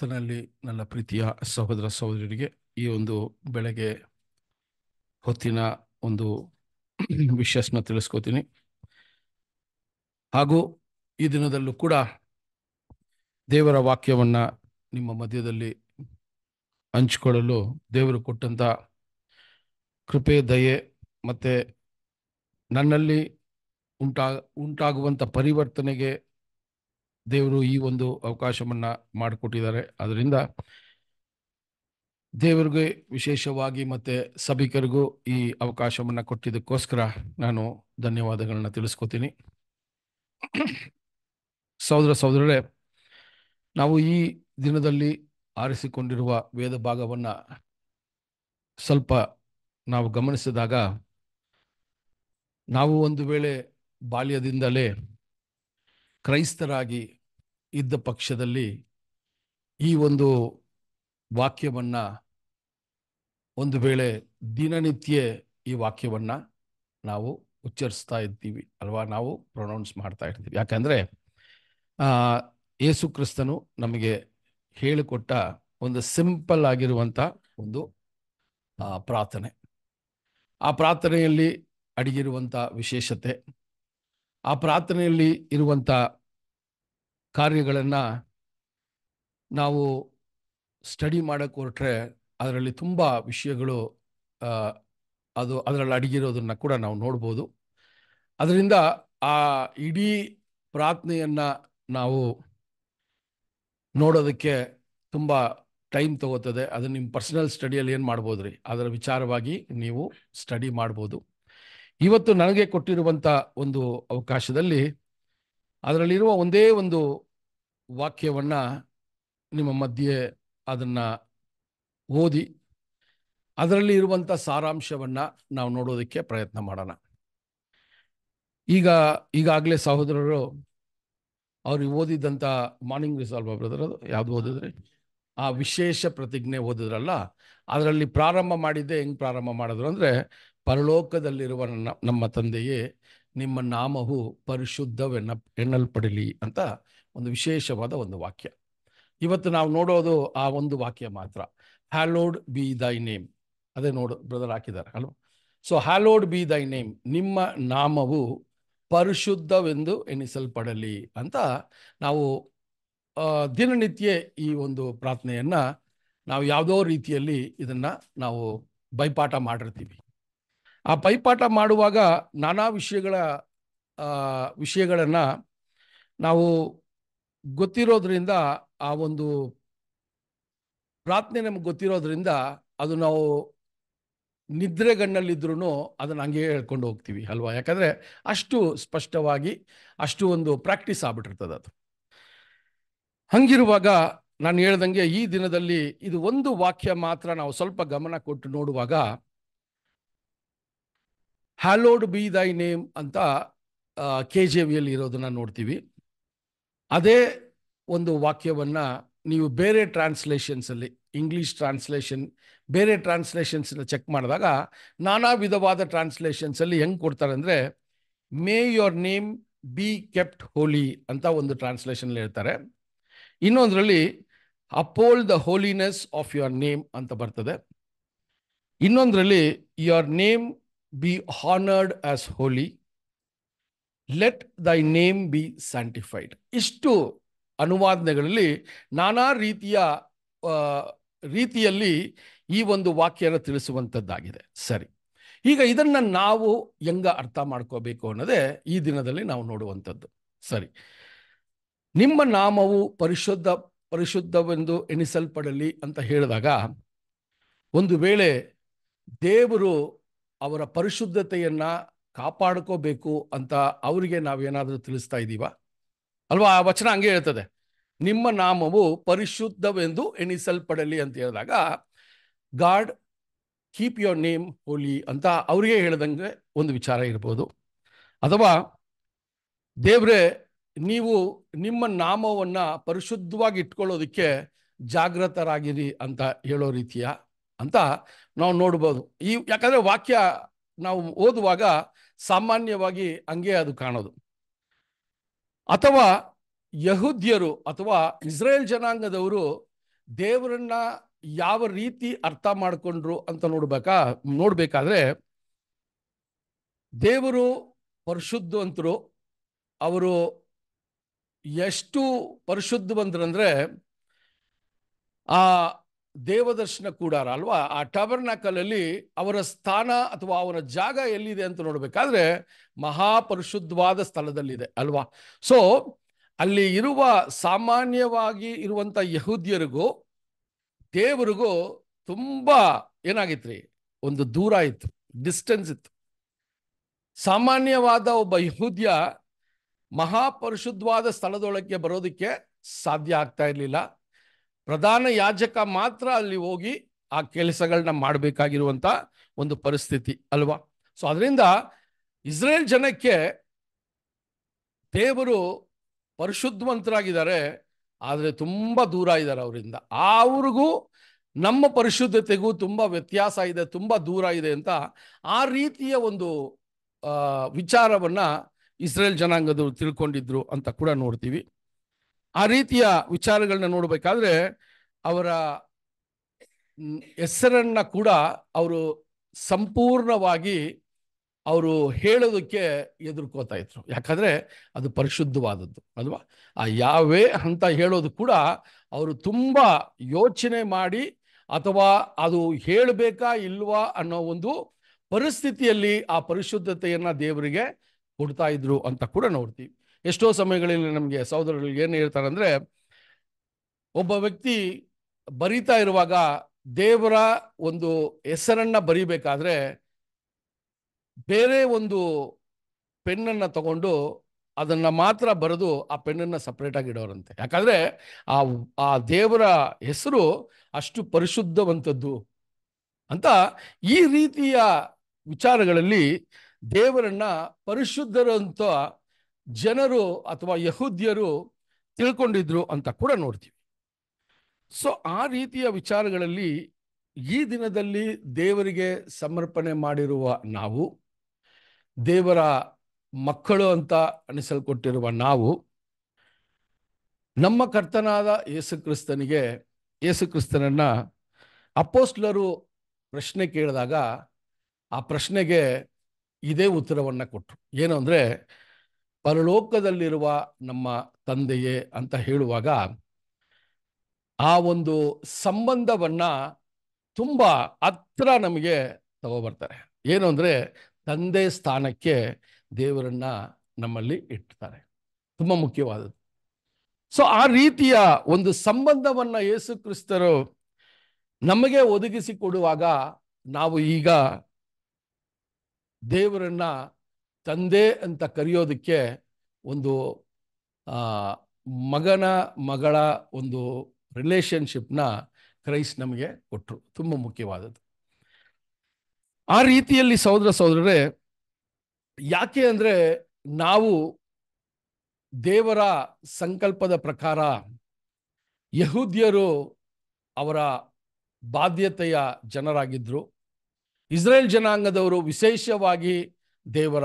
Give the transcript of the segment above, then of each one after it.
ಕರ್ತನಲ್ಲಿ ನನ್ನ ಪ್ರೀತಿಯ ಸಹೋದರ ಸಹೋದರಿಗೆ ಈ ಒಂದು ಬೆಳಗ್ಗೆ ಹೊತ್ತಿನ ಒಂದು ವಿಶ್ವಾಸನ ತಿಳಿಸ್ಕೋತೀನಿ ಹಾಗೂ ಈ ದಿನದಲ್ಲೂ ಕೂಡ ದೇವರ ವಾಕ್ಯವನ್ನು ನಿಮ್ಮ ಮಧ್ಯದಲ್ಲಿ ಹಂಚಿಕೊಳ್ಳಲು ದೇವರು ಕೊಟ್ಟಂಥ ಕೃಪೆ ದಯೆ ಮತ್ತು ನನ್ನಲ್ಲಿ ಉಂಟಾ ಉಂಟಾಗುವಂಥ ಪರಿವರ್ತನೆಗೆ ದೇವರು ಈ ಒಂದು ಅವಕಾಶವನ್ನ ಮಾಡಿಕೊಟ್ಟಿದ್ದಾರೆ ಅದರಿಂದ ದೇವರಿಗೆ ವಿಶೇಷವಾಗಿ ಮತ್ತೆ ಸಭಿಕರಿಗೂ ಈ ಅವಕಾಶವನ್ನ ಕೊಟ್ಟಿದ್ದಕ್ಕೋಸ್ಕರ ನಾನು ಧನ್ಯವಾದಗಳನ್ನ ತಿಳಿಸ್ಕೊತೀನಿ ಸಹೋದರ ಸಹೋದರರೇ ನಾವು ಈ ದಿನದಲ್ಲಿ ಆರಿಸಿಕೊಂಡಿರುವ ವೇದ ಭಾಗವನ್ನ ಸ್ವಲ್ಪ ನಾವು ಗಮನಿಸಿದಾಗ ನಾವು ಒಂದು ವೇಳೆ ಬಾಲ್ಯದಿಂದಲೇ ಕ್ರೈಸ್ತರಾಗಿ ಇದ್ದ ಪಕ್ಷದಲ್ಲಿ ಈ ಒಂದು ವಾಕ್ಯವನ್ನು ಒಂದು ವೇಳೆ ದಿನನಿತ್ಯ ಈ ವಾಕ್ಯವನ್ನು ನಾವು ಉಚ್ಚರಿಸ್ತಾ ಇದ್ದೀವಿ ಅಲ್ವಾ ನಾವು ಪ್ರೊನೌನ್ಸ್ ಮಾಡ್ತಾ ಇರ್ತೀವಿ ಯಾಕಂದರೆ ಯೇಸು ಕ್ರಿಸ್ತನು ನಮಗೆ ಹೇಳಿಕೊಟ್ಟ ಒಂದು ಸಿಂಪಲ್ ಆಗಿರುವಂಥ ಒಂದು ಪ್ರಾರ್ಥನೆ ಆ ಪ್ರಾರ್ಥನೆಯಲ್ಲಿ ಅಡಗಿರುವಂಥ ವಿಶೇಷತೆ ಆ ಪ್ರಾರ್ಥನೆಯಲ್ಲಿ ಇರುವಂಥ ಕಾರ್ಯಗಳನ್ನು ನಾವು ಸ್ಟಡಿ ಮಾಡೋಕ್ಕೆ ಹೊರಟ್ರೆ ಅದರಲ್ಲಿ ತುಂಬ ವಿಷಯಗಳು ಅದು ಅದರಲ್ಲಿ ಅಡಗಿರೋದನ್ನು ಕೂಡ ನಾವು ನೋಡ್ಬೋದು ಅದರಿಂದ ಆ ಇಡೀ ಪ್ರಾರ್ಥನೆಯನ್ನು ನಾವು ನೋಡೋದಕ್ಕೆ ತುಂಬ ಟೈಮ್ ತಗೋತದೆ ಅದು ನಿಮ್ಮ ಪರ್ಸನಲ್ ಸ್ಟಡಿಯಲ್ಲಿ ಏನು ಮಾಡ್ಬೋದು ರೀ ಅದರ ವಿಚಾರವಾಗಿ ನೀವು ಸ್ಟಡಿ ಮಾಡ್ಬೋದು ಇವತ್ತು ನನಗೆ ಕೊಟ್ಟಿರುವಂಥ ಒಂದು ಅವಕಾಶದಲ್ಲಿ ಅದರಲ್ಲಿರುವ ಒಂದೇ ಒಂದು ವಾಕ್ಯವನ್ನು ನಿಮ್ಮ ಮಧ್ಯೆ ಅದನ್ನು ಓದಿ ಅದರಲ್ಲಿ ಇರುವಂಥ ಸಾರಾಂಶವನ್ನು ನಾವು ನೋಡೋದಕ್ಕೆ ಪ್ರಯತ್ನ ಮಾಡೋಣ ಈಗ ಈಗಾಗಲೇ ಸಹೋದರರು ಅವ್ರಿಗೆ ಓದಿದ್ದಂಥ ಮಾರ್ನಿಂಗ್ ರಿಸಾಲ್ವ ಬ್ರದರ್ ಅದು ಯಾವುದು ಓದಿದ್ರಿ ಆ ವಿಶೇಷ ಪ್ರತಿಜ್ಞೆ ಓದಿದ್ರಲ್ಲ ಅದರಲ್ಲಿ ಪ್ರಾರಂಭ ಮಾಡಿದ್ದೆ ಹೆಂಗ್ ಪ್ರಾರಂಭ ಮಾಡಿದ್ರು ಅಂದರೆ ಪರಲೋಕದಲ್ಲಿರುವ ನನ್ನ ನಮ್ಮ ತಂದೆಯೇ ನಿಮ್ಮ ನಾಮವು ಪರಿಶುದ್ಧವೆನ್ನ ಎನ್ನಲ್ಪಡಲಿ ಅಂತ ಒಂದು ವಿಶೇಷವಾದ ಒಂದು ವಾಕ್ಯ ಇವತ್ತು ನಾವು ನೋಡೋದು ಆ ಒಂದು ವಾಕ್ಯ ಮಾತ್ರ ಹ್ಯಾಲೋಡ್ ಬಿ ದೈ ನೇಮ್ ಅದೇ ನೋಡು ಬ್ರದರ್ ಹಾಕಿದ್ದಾರೆ ಅಲ್ವ so hallowed be thy name ನಿಮ್ಮ ನಾಮವು ಪರಿಶುದ್ಧವೆಂದು ಎಣಿಸಲ್ಪಡಲಿ ಅಂತ ನಾವು ದಿನನಿತ್ಯ ಈ ಒಂದು ಪ್ರಾರ್ಥನೆಯನ್ನು ನಾವು ಯಾವುದೋ ರೀತಿಯಲ್ಲಿ ಇದನ್ನು ನಾವು ಬೈಪಾಠ ಮಾಡಿರ್ತೀವಿ ಆ ಪೈಪಾಠ ಮಾಡುವಾಗ ನಾನಾ ವಿಷಯಗಳ ವಿಷಯಗಳನ್ನು ನಾವು ಗೊತ್ತಿರೋದ್ರಿಂದ ಆ ಒಂದು ಪ್ರಾರ್ಥನೆ ನಮ್ಗೆ ಗೊತ್ತಿರೋದ್ರಿಂದ ಅದು ನಾವು ನಿದ್ರೆಗಣ್ಣಲ್ಲಿದ್ರು ಅದನ್ನು ಹಂಗೆ ಹೇಳ್ಕೊಂಡು ಹೋಗ್ತೀವಿ ಅಲ್ವಾ ಯಾಕಂದರೆ ಅಷ್ಟು ಸ್ಪಷ್ಟವಾಗಿ ಅಷ್ಟು ಒಂದು ಪ್ರಾಕ್ಟೀಸ್ ಆಗ್ಬಿಟ್ಟಿರ್ತದೆ ಅದು ಹಂಗಿರುವಾಗ ನಾನು ಹೇಳ್ದಂಗೆ ಈ ದಿನದಲ್ಲಿ ಇದು ಒಂದು ವಾಕ್ಯ ಮಾತ್ರ ನಾವು ಸ್ವಲ್ಪ ಗಮನ ಕೊಟ್ಟು ನೋಡುವಾಗ ಹ್ಯಾಲೋಡ್ ಬಿ ದೈ ನೇಮ್ ಅಂತ ಕೆ ಜೆ ವಿಯಲ್ಲಿ ಇರೋದನ್ನು ನೋಡ್ತೀವಿ ಅದೇ ಒಂದು ವಾಕ್ಯವನ್ನು ನೀವು ಬೇರೆ ಟ್ರಾನ್ಸ್ಲೇಷನ್ಸಲ್ಲಿ ಇಂಗ್ಲೀಷ್ ಟ್ರಾನ್ಸ್ಲೇಷನ್ ಬೇರೆ ಟ್ರಾನ್ಸ್ಲೇಷನ್ಸನ್ನ ಚೆಕ್ ಮಾಡಿದಾಗ ನಾನಾ ವಿಧವಾದ ಟ್ರಾನ್ಸ್ಲೇಷನ್ಸಲ್ಲಿ ಹೆಂಗೆ ಕೊಡ್ತಾರೆ ಅಂದರೆ may your name be kept holy ಅಂತ ಒಂದು ಟ್ರಾನ್ಸ್ಲೇಷನ್ ಹೇಳ್ತಾರೆ ಇನ್ನೊಂದರಲ್ಲಿ uphold the holiness of your name ಅಂತ ಬರ್ತದೆ ಇನ್ನೊಂದರಲ್ಲಿ your name be honored as holy. Let thy name be sanctified ಇಷ್ಟು ಅನುವಾದನೆಗಳಲ್ಲಿ ನಾನಾ ರೀತಿಯ ರೀತಿಯಲ್ಲಿ ಈ ಒಂದು ವಾಕ್ಯನ ತಿಳಿಸುವಂಥದ್ದಾಗಿದೆ ಸರಿ ಈಗ ಇದನ್ನು ನಾವು ಹೆಂಗ ಅರ್ಥ ಮಾಡ್ಕೋಬೇಕು ಅನ್ನೋದೇ ಈ ದಿನದಲ್ಲಿ ನಾವು ನೋಡುವಂಥದ್ದು ಸರಿ ನಿಮ್ಮ ನಾಮವು ಪರಿಶುದ್ಧ ಪರಿಶುದ್ಧವೆಂದು ಎಣಿಸಲ್ಪಡಲಿ ಅಂತ ಹೇಳಿದಾಗ ಒಂದು ವೇಳೆ ದೇವರು ಅವರ ಪರಿಶುದ್ಧತೆಯನ್ನ ಕಾಪಾಡ್ಕೋಬೇಕು ಅಂತ ಅವರಿಗೆ ನಾವೇನಾದರೂ ತಿಳಿಸ್ತಾ ಇದ್ದೀವ ಅಲ್ವಾ ಆ ವಚನ ಹಂಗೆ ಹೇಳ್ತದೆ ನಿಮ್ಮ ನಾಮವು ಪರಿಶುದ್ಧವೆಂದು ಎಣಿಸಲ್ಪಡಲಿ ಅಂತ ಹೇಳಿದಾಗ God keep your name holy ಅಂತ ಅವರಿಗೆ ಹೇಳ್ದಂಗೆ ಒಂದು ವಿಚಾರ ಇರ್ಬೋದು ಅಥವಾ ದೇವ್ರೆ ನೀವು ನಿಮ್ಮ ನಾಮವನ್ನು ಪರಿಶುದ್ಧವಾಗಿ ಇಟ್ಕೊಳ್ಳೋದಕ್ಕೆ ಜಾಗೃತರಾಗಿರಿ ಅಂತ ಹೇಳೋ ರೀತಿಯ ಅಂತ ನಾವು ನೋಡ್ಬೋದು ಈ ಯಾಕಂದರೆ ವಾಕ್ಯ ನಾವು ಓದುವಾಗ ಸಾಮಾನ್ಯವಾಗಿ ಹಂಗೆ ಅದು ಕಾಣೋದು ಅಥವಾ ಯಹೂದ್ಯರು ಅಥವಾ ಇಸ್ರೇಲ್ ಜನಾಂಗದವರು ದೇವರನ್ನ ಯಾವ ರೀತಿ ಅರ್ಥ ಮಾಡಿಕೊಂಡ್ರು ಅಂತ ನೋಡ್ಬೇಕಾ ನೋಡ್ಬೇಕಾದ್ರೆ ದೇವರು ಪರಿಶುದ್ಧವಂತರು ಅವರು ಎಷ್ಟು ಬಂದ್ರಂದ್ರೆ ಆ ದೇವದರ್ಶನ ಕೂಡಾರ ಅಲ್ವಾ ಆ ಟಬರ್ನಾಕಲಲ್ಲಿ ಅವರ ಸ್ಥಾನ ಅಥವಾ ಅವರ ಜಾಗ ಎಲ್ಲಿದೆ ಅಂತ ನೋಡಬೇಕಾದ್ರೆ ಮಹಾಪರಿಶುದ್ಧವಾದ ಸ್ಥಳದಲ್ಲಿದೆ ಅಲ್ವಾ ಸೊ ಅಲ್ಲಿ ಇರುವ ಸಾಮಾನ್ಯವಾಗಿ ಇರುವಂಥ ಯಹೂದ್ಯರಿಗೂ ದೇವರಿಗೂ ತುಂಬ ಏನಾಗಿತ್ರಿ ಒಂದು ದೂರ ಇತ್ತು ಡಿಸ್ಟೆನ್ಸ್ ಇತ್ತು ಸಾಮಾನ್ಯವಾದ ಒಬ್ಬ ಯಹೂದ್ಯ ಮಹಾಪರಿಶುದ್ಧವಾದ ಸ್ಥಳದೊಳಕ್ಕೆ ಬರೋದಕ್ಕೆ ಸಾಧ್ಯ ಆಗ್ತಾ ಇರಲಿಲ್ಲ ಪ್ರಧಾನ ಯಾಜಕ ಮಾತ್ರ ಅಲ್ಲಿ ಹೋಗಿ ಆ ಕೆಲಸಗಳನ್ನ ಮಾಡಬೇಕಾಗಿರುವಂತ ಒಂದು ಪರಿಸ್ಥಿತಿ ಅಲ್ವಾ ಸೊ ಅದರಿಂದ ಇಸ್ರೇಲ್ ಜನಕ್ಕೆ ದೇವರು ಪರಿಶುದ್ಧವಂತರಾಗಿದ್ದಾರೆ ಆದರೆ ತುಂಬ ದೂರ ಇದ್ದಾರೆ ಅವರಿಂದ ಆ ಅವ್ರಿಗೂ ನಮ್ಮ ಪರಿಶುದ್ಧತೆಗೂ ತುಂಬ ವ್ಯತ್ಯಾಸ ಇದೆ ತುಂಬ ದೂರ ಇದೆ ಅಂತ ಆ ರೀತಿಯ ಒಂದು ವಿಚಾರವನ್ನು ಇಸ್ರೇಲ್ ಜನಾಂಗದವರು ತಿಳ್ಕೊಂಡಿದ್ರು ಅಂತ ಕೂಡ ನೋಡ್ತೀವಿ ಆ ರೀತಿಯ ವಿಚಾರಗಳನ್ನ ನೋಡಬೇಕಾದ್ರೆ ಅವರ ಹೆಸರನ್ನ ಕೂಡ ಅವರು ಸಂಪೂರ್ಣವಾಗಿ ಅವರು ಹೇಳೋದಕ್ಕೆ ಎದುರ್ಕೋತಾ ಇದ್ರು ಯಾಕಂದರೆ ಅದು ಪರಿಶುದ್ಧವಾದದ್ದು ಅಲ್ವಾ ಆ ಯಾವೇ ಅಂತ ಹೇಳೋದು ಕೂಡ ಅವರು ತುಂಬ ಯೋಚನೆ ಮಾಡಿ ಅಥವಾ ಅದು ಹೇಳಬೇಕಾ ಇಲ್ವಾ ಅನ್ನೋ ಒಂದು ಪರಿಸ್ಥಿತಿಯಲ್ಲಿ ಆ ಪರಿಶುದ್ಧತೆಯನ್ನು ದೇವರಿಗೆ ಕೊಡ್ತಾ ಇದ್ರು ಅಂತ ಕೂಡ ನೋಡ್ತೀವಿ ಎಷ್ಟೋ ಸಮಯಗಳಲ್ಲಿ ನಮಗೆ ಸಹೋದರಗಳಿಗೆ ಏನು ಹೇಳ್ತಾರೆ ಒಬ್ಬ ವ್ಯಕ್ತಿ ಬರಿತಾ ಇರುವಾಗ ದೇವರ ಒಂದು ಹೆಸರನ್ನ ಬರಿಬೇಕಾದ್ರೆ ಬೇರೆ ಒಂದು ಪೆನ್ನನ್ನು ತಗೊಂಡು ಅದನ್ನ ಮಾತ್ರ ಬರೆದು ಆ ಪೆನ್ನನ್ನು ಸಪ್ರೇಟಾಗಿ ಇಡೋರಂತೆ ಯಾಕಂದ್ರೆ ಆ ಆ ದೇವರ ಹೆಸರು ಅಷ್ಟು ಪರಿಶುದ್ಧವಂಥದ್ದು ಅಂತ ಈ ರೀತಿಯ ವಿಚಾರಗಳಲ್ಲಿ ದೇವರನ್ನ ಪರಿಶುದ್ಧರಂತ ಜನರು ಅಥವಾ ಯಹೂದ್ಯರು ತಿಳ್ಕೊಂಡಿದ್ರು ಅಂತ ಕೂಡ ನೋಡ್ತೀವಿ ಸೊ ಆ ರೀತಿಯ ವಿಚಾರಗಳಲ್ಲಿ ಈ ದಿನದಲ್ಲಿ ದೇವರಿಗೆ ಸಮರ್ಪಣೆ ಮಾಡಿರುವ ನಾವು ದೇವರ ಮಕ್ಕಳು ಅಂತ ಅನಿಸಲ್ಕೊಟ್ಟಿರುವ ನಾವು ನಮ್ಮ ಕರ್ತನಾದ ಯೇಸುಕ್ರಿಸ್ತನಿಗೆ ಕ್ರಿಸ್ತನನ್ನ ಅಪೋಸ್ಟ್ಲರು ಪ್ರಶ್ನೆ ಕೇಳಿದಾಗ ಆ ಪ್ರಶ್ನೆಗೆ ಇದೇ ಉತ್ತರವನ್ನು ಕೊಟ್ಟರು ಏನು ಅಂದರೆ ಪರಲೋಕದಲ್ಲಿರುವ ನಮ್ಮ ತಂದೆಯೇ ಅಂತ ಹೇಳುವಾಗ ಆ ಒಂದು ಸಂಬಂಧವನ್ನ ತುಂಬ ಹತ್ರ ನಮಗೆ ತಗೋಬರ್ತಾರೆ ಏನು ಅಂದರೆ ತಂದೆ ಸ್ಥಾನಕ್ಕೆ ದೇವರನ್ನ ನಮ್ಮಲ್ಲಿ ಇಡ್ತಾರೆ ತುಂಬ ಮುಖ್ಯವಾದದ್ದು ಸೊ ಆ ರೀತಿಯ ಒಂದು ಸಂಬಂಧವನ್ನ ಯೇಸು ಕ್ರಿಸ್ತರು ನಮಗೆ ಒದಗಿಸಿ ಕೊಡುವಾಗ ನಾವು ಈಗ ದೇವರನ್ನ ತಂದೆ ಅಂತ ಕರೆಯೋದಕ್ಕೆ ಒಂದು ಮಗನ ಮಗಳ ಒಂದು ರಿಲೇಶನ್ಶಿಪ್ನ ಕ್ರೈಸ್ಟ್ ನಮಗೆ ಕೊಟ್ಟರು ತುಂಬ ಮುಖ್ಯವಾದದ್ದು ಆ ರೀತಿಯಲ್ಲಿ ಸಹೋದರ ಸಹೋದರರೇ ಯಾಕೆ ಅಂದರೆ ನಾವು ದೇವರ ಸಂಕಲ್ಪದ ಪ್ರಕಾರ ಯಹೂದ್ಯರು ಅವರ ಬಾಧ್ಯತೆಯ ಜನರಾಗಿದ್ದರು ಇಸ್ರೇಲ್ ಜನಾಂಗದವರು ವಿಶೇಷವಾಗಿ ದೇವರ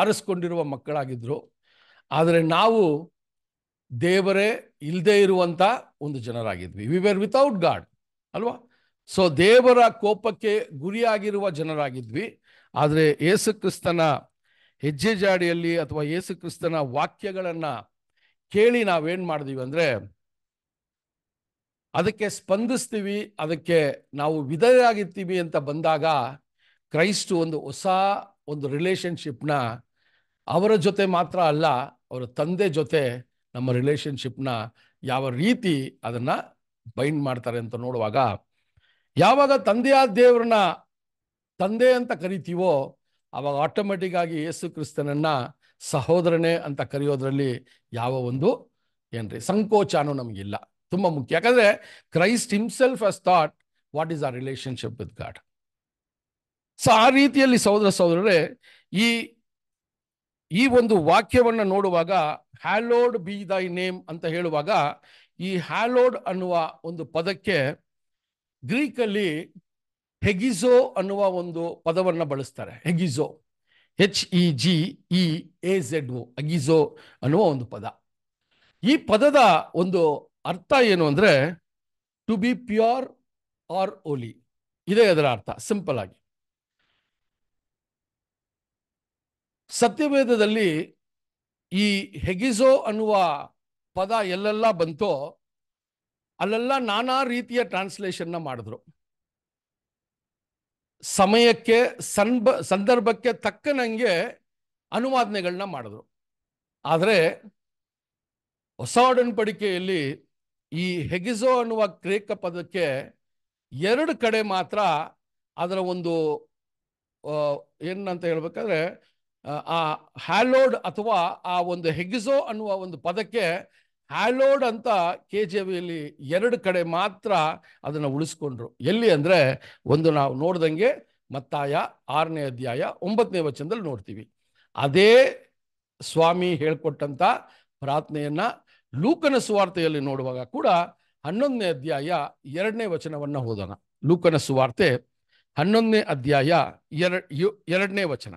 ಆರಿಸ್ಕೊಂಡಿರುವ ಮಕ್ಕಳಾಗಿದ್ದರು ಆದರೆ ನಾವು ದೇವರೇ ಇಲ್ಲದೇ ಇರುವಂಥ ಒಂದು ಜನರಾಗಿದ್ವಿ ವಿ ವೇರ್ ವಿತೌಟ್ ಗಾಡ್ ಅಲ್ವಾ ಸೊ ದೇವರ ಕೋಪಕ್ಕೆ ಗುರಿಯಾಗಿರುವ ಜನರಾಗಿದ್ವಿ ಆದರೆ ಏಸು ಕ್ರಿಸ್ತನ ಹೆಜ್ಜೆ ಜಾಡಿಯಲ್ಲಿ ಅಥವಾ ಯೇಸು ಕ್ರಿಸ್ತನ ವಾಕ್ಯಗಳನ್ನು ಕೇಳಿ ನಾವೇನು ಮಾಡಿದೀವಿ ಅಂದರೆ ಅದಕ್ಕೆ ಸ್ಪಂದಿಸ್ತೀವಿ ಅದಕ್ಕೆ ನಾವು ಆಗಿರ್ತೀವಿ ಅಂತ ಬಂದಾಗ ಕ್ರೈಸ್ಟ್ ಒಂದು ಹೊಸ ಒಂದು ರಿಲೇಷನ್ಶಿಪ್ನ ಅವರ ಜೊತೆ ಮಾತ್ರ ಅಲ್ಲ ಅವರ ತಂದೆ ಜೊತೆ ನಮ್ಮ ರಿಲೇಷನ್ಶಿಪ್ನ ಯಾವ ರೀತಿ ಅದನ್ನು ಬೈಂಡ್ ಮಾಡ್ತಾರೆ ಅಂತ ನೋಡುವಾಗ ಯಾವಾಗ ತಂದೆಯಾದ ದೇವ್ರನ್ನ ತಂದೆ ಅಂತ ಕರಿತೀವೋ ಆವಾಗ ಆಟೋಮೆಟಿಕ್ ಆಗಿ ಯೇಸು ಕ್ರಿಸ್ತನನ್ನು ಸಹೋದರನೇ ಅಂತ ಕರೆಯೋದ್ರಲ್ಲಿ ಯಾವ ಒಂದು ಏನ್ರಿ ಸಂಕೋಚನೂ ನಮಗಿಲ್ಲ ತುಂಬ ಮುಖ್ಯ ಯಾಕಂದರೆ Christ himself has taught what is a relationship with God so ಆ ರೀತಿಯಲ್ಲಿ ಸಹೋದರ ಸಹೋದರರೇ ಈ ಈ ಒಂದು ವಾಕ್ಯವನ್ನು ನೋಡುವಾಗ ಹ್ಯಾಲೋಡ್ ಬಿ ದೈ ನೇಮ್ ಅಂತ ಹೇಳುವಾಗ ಈ ಹ್ಯಾಲೋಡ್ ಅನ್ನುವ ಒಂದು ಪದಕ್ಕೆ ಗ್ರೀಕಲ್ಲಿ ಹೆಗಿಸೋ ಅನ್ನುವ ಒಂದು ಪದವನ್ನು ಬಳಸ್ತಾರೆ ಹೆಗಿಸೋ H E G E A Z O ಅಗಿಸೋ ಅನ್ನುವ ಒಂದು ಪದ ಈ ಪದದ ಒಂದು ಅರ್ಥ ಏನು ಅಂದರೆ to be pure or holy ಇದೇ ಅದರ ಅರ್ಥ ಸಿಂಪಲ್ ಆಗಿ ಸತ್ಯವೇದದಲ್ಲಿ ಈ ಹೆಗಿಸೋ ಅನ್ನುವ ಪದ ಎಲ್ಲೆಲ್ಲ ಬಂತೋ ಅಲ್ಲೆಲ್ಲ ನಾನಾ ರೀತಿಯ ಟ್ರಾನ್ಸ್ಲೇಷನ್ನ ಮಾಡಿದ್ರು ಸಮಯಕ್ಕೆ ಸನ್ಬ ಸಂದರ್ಭಕ್ಕೆ ತಕ್ಕನಂಗೆ ಅನುವಾದನೆಗಳನ್ನ ಮಾಡಿದ್ರು ಆದರೆ ಹೊಸ ಒಡನ್ಪಡಿಕೆಯಲ್ಲಿ ಈ ಹೆಗಿಸೋ ಅನ್ನುವ ಕ್ರೇಕ ಪದಕ್ಕೆ ಎರಡು ಕಡೆ ಮಾತ್ರ ಅದರ ಒಂದು ಏನಂತ ಹೇಳ್ಬೇಕಾದ್ರೆ ಆ ಹ್ಯಾಲೋಡ್ ಅಥವಾ ಆ ಒಂದು ಹೆಗ್ಗಿಸೋ ಅನ್ನುವ ಒಂದು ಪದಕ್ಕೆ ಹ್ಯಾಲೋಡ್ ಅಂತ ಕೆ ಜಿ ವಿಯಲ್ಲಿ ಎರಡು ಕಡೆ ಮಾತ್ರ ಅದನ್ನು ಉಳಿಸ್ಕೊಂಡ್ರು ಎಲ್ಲಿ ಅಂದರೆ ಒಂದು ನಾವು ನೋಡ್ದಂಗೆ ಮತ್ತಾಯ ಆರನೇ ಅಧ್ಯಾಯ ಒಂಬತ್ತನೇ ವಚನದಲ್ಲಿ ನೋಡ್ತೀವಿ ಅದೇ ಸ್ವಾಮಿ ಹೇಳ್ಕೊಟ್ಟಂಥ ಪ್ರಾರ್ಥನೆಯನ್ನು ಲೂಕನ ಸುವಾರ್ತೆಯಲ್ಲಿ ನೋಡುವಾಗ ಕೂಡ ಹನ್ನೊಂದನೇ ಅಧ್ಯಾಯ ಎರಡನೇ ವಚನವನ್ನು ಓದೋಣ ಲೂಕನ ಸುವಾರ್ತೆ ಹನ್ನೊಂದನೇ ಅಧ್ಯಾಯ ಎರಡನೇ ವಚನ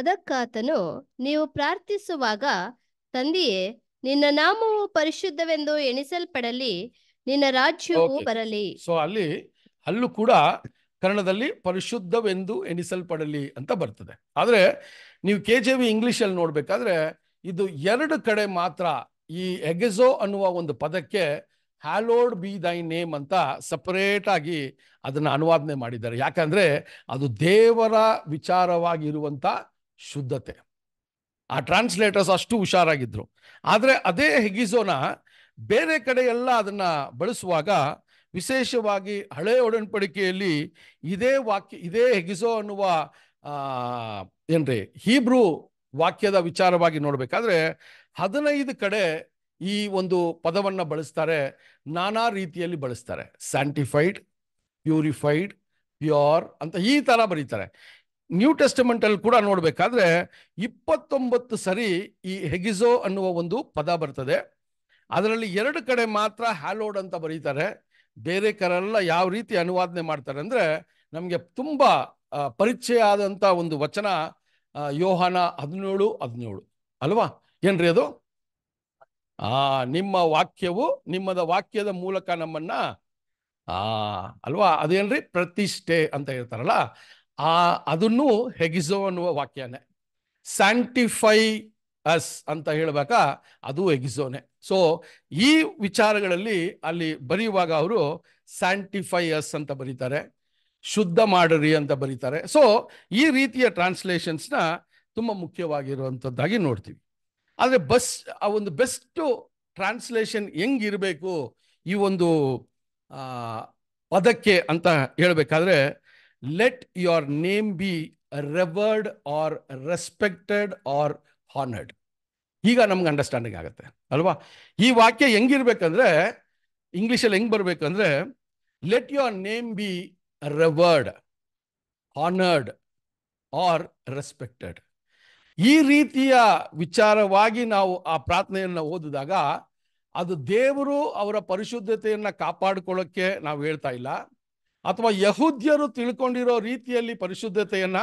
ಅದಕ್ಕಾತನು ನೀವು ಪ್ರಾರ್ಥಿಸುವಾಗ ತಂದೆಯೇ ನಿನ್ನ ನಾಮವು ಪರಿಶುದ್ಧವೆಂದು ಎಣಿಸಲ್ಪಡಲಿ ನಿನ್ನ ರಾಜ್ಯವು ಬರಲಿ ಸೊ ಅಲ್ಲಿ ಅಲ್ಲೂ ಕೂಡ ಕನ್ನಡದಲ್ಲಿ ಪರಿಶುದ್ಧವೆಂದು ಎಣಿಸಲ್ಪಡಲಿ ಅಂತ ಬರ್ತದೆ ಆದ್ರೆ ನೀವು ಕೆ ಜೆ ವಿ ಇಂಗ್ಲಿಷ್ ಅಲ್ಲಿ ನೋಡ್ಬೇಕಾದ್ರೆ ಇದು ಎರಡು ಕಡೆ ಮಾತ್ರ ಈ ಎಗೆಝೋ ಅನ್ನುವ ಒಂದು ಪದಕ್ಕೆ ಹ್ಯಾಲೋಡ್ ಬಿ ದೈ ನೇಮ್ ಅಂತ ಸಪರೇಟ್ ಆಗಿ ಅದನ್ನ ಅನುವಾದನೆ ಮಾಡಿದ್ದಾರೆ ಯಾಕಂದ್ರೆ ಅದು ದೇವರ ವಿಚಾರವಾಗಿರುವಂತ ಶುದ್ಧತೆ ಆ ಟ್ರಾನ್ಸ್ಲೇಟರ್ಸ್ ಅಷ್ಟು ಹುಷಾರಾಗಿದ್ರು ಆದರೆ ಅದೇ ಹೆಗಿಸೋನ ಬೇರೆ ಕಡೆ ಎಲ್ಲ ಅದನ್ನ ಬಳಸುವಾಗ ವಿಶೇಷವಾಗಿ ಹಳೆ ಒಡನ್ಪಡಿಕೆಯಲ್ಲಿ ಇದೇ ವಾಕ್ಯ ಇದೇ ಹೆಗಿಸೋ ಅನ್ನುವ ಏನ್ರಿ ಹೀಬ್ರೂ ವಾಕ್ಯದ ವಿಚಾರವಾಗಿ ನೋಡಬೇಕಾದ್ರೆ ಹದಿನೈದು ಕಡೆ ಈ ಒಂದು ಪದವನ್ನು ಬಳಸ್ತಾರೆ ನಾನಾ ರೀತಿಯಲ್ಲಿ ಬಳಸ್ತಾರೆ ಸ್ಯಾಂಟಿಫೈಡ್ ಪ್ಯೂರಿಫೈಡ್ ಪ್ಯೂರ್ ಅಂತ ಈ ಥರ ಬರೀತಾರೆ ನ್ಯೂ ಟೆಸ್ಟಮೆಂಟ್ ಅಲ್ಲಿ ಕೂಡ ನೋಡ್ಬೇಕಾದ್ರೆ ಇಪ್ಪತ್ತೊಂಬತ್ತು ಸರಿ ಈ ಹೆಗಿಸೋ ಅನ್ನುವ ಒಂದು ಪದ ಬರ್ತದೆ ಅದರಲ್ಲಿ ಎರಡು ಕಡೆ ಮಾತ್ರ ಹ್ಯಾಲೋಡ್ ಅಂತ ಬರೀತಾರೆ ಬೇರೆ ಕರೆಲ್ಲ ಯಾವ ರೀತಿ ಅನುವಾದನೆ ಮಾಡ್ತಾರೆ ಅಂದ್ರೆ ನಮಗೆ ತುಂಬಾ ಪರಿಚಯ ಆದಂತ ಒಂದು ವಚನ ಯೋಹಾನ ಹದಿನೇಳು ಹದಿನೇಳು ಅಲ್ವಾ ಏನ್ರಿ ಅದು ಆ ನಿಮ್ಮ ವಾಕ್ಯವು ನಿಮ್ಮದ ವಾಕ್ಯದ ಮೂಲಕ ನಮ್ಮನ್ನ ಆ ಅಲ್ವಾ ಅದೇನ್ರಿ ಪ್ರತಿಷ್ಠೆ ಅಂತ ಹೇಳ್ತಾರಲ್ಲ ಆ ಅದನ್ನು ಹೆಗಿಸೋ ಅನ್ನುವ ವಾಕ್ಯನೇ ಸ್ಯಾಂಟಿಫೈ ಅಸ್ ಅಂತ ಹೇಳಬೇಕ ಅದು ಹೆಗಿಸೋನೆ ಸೊ ಈ ವಿಚಾರಗಳಲ್ಲಿ ಅಲ್ಲಿ ಬರೆಯುವಾಗ ಅವರು ಸ್ಯಾಂಟಿಫೈ ಅಸ್ ಅಂತ ಬರೀತಾರೆ ಶುದ್ಧ ಮಾಡರಿ ಅಂತ ಬರೀತಾರೆ ಸೊ ಈ ರೀತಿಯ ಟ್ರಾನ್ಸ್ಲೇಷನ್ಸ್ನ ತುಂಬ ಮುಖ್ಯವಾಗಿರುವಂಥದ್ದಾಗಿ ನೋಡ್ತೀವಿ ಆದರೆ ಬಸ್ ಆ ಒಂದು ಬೆಸ್ಟು ಟ್ರಾನ್ಸ್ಲೇಷನ್ ಹೆಂಗಿರಬೇಕು ಈ ಒಂದು ಪದಕ್ಕೆ ಅಂತ ಹೇಳಬೇಕಾದ್ರೆ let your name be revered or respected or honoured ಈಗ ನಮ್ಗೆ ಅಂಡರ್ಸ್ಟ್ಯಾಂಡಿಂಗ್ ಆಗುತ್ತೆ ಅಲ್ವಾ ಈ ವಾಕ್ಯ ಹೆಂಗಿರ್ಬೇಕಂದ್ರೆ ಇಂಗ್ಲೀಷಲ್ಲಿ ಹೆಂಗೆ ಬರಬೇಕಂದ್ರೆ let your name be revered honoured or respected ಈ ರೀತಿಯ ವಿಚಾರವಾಗಿ ನಾವು ಆ ಪ್ರಾರ್ಥನೆಯನ್ನು ಓದಿದಾಗ ಅದು ದೇವರು ಅವರ ಪರಿಶುದ್ಧತೆಯನ್ನು ಕಾಪಾಡಿಕೊಳ್ಳೋಕ್ಕೆ ನಾವು ಹೇಳ್ತಾ ಇಲ್ಲ ಅಥವಾ ಯಹೂದ್ಯರು ತಿಳ್ಕೊಂಡಿರೋ ರೀತಿಯಲ್ಲಿ ಪರಿಶುದ್ಧತೆಯನ್ನ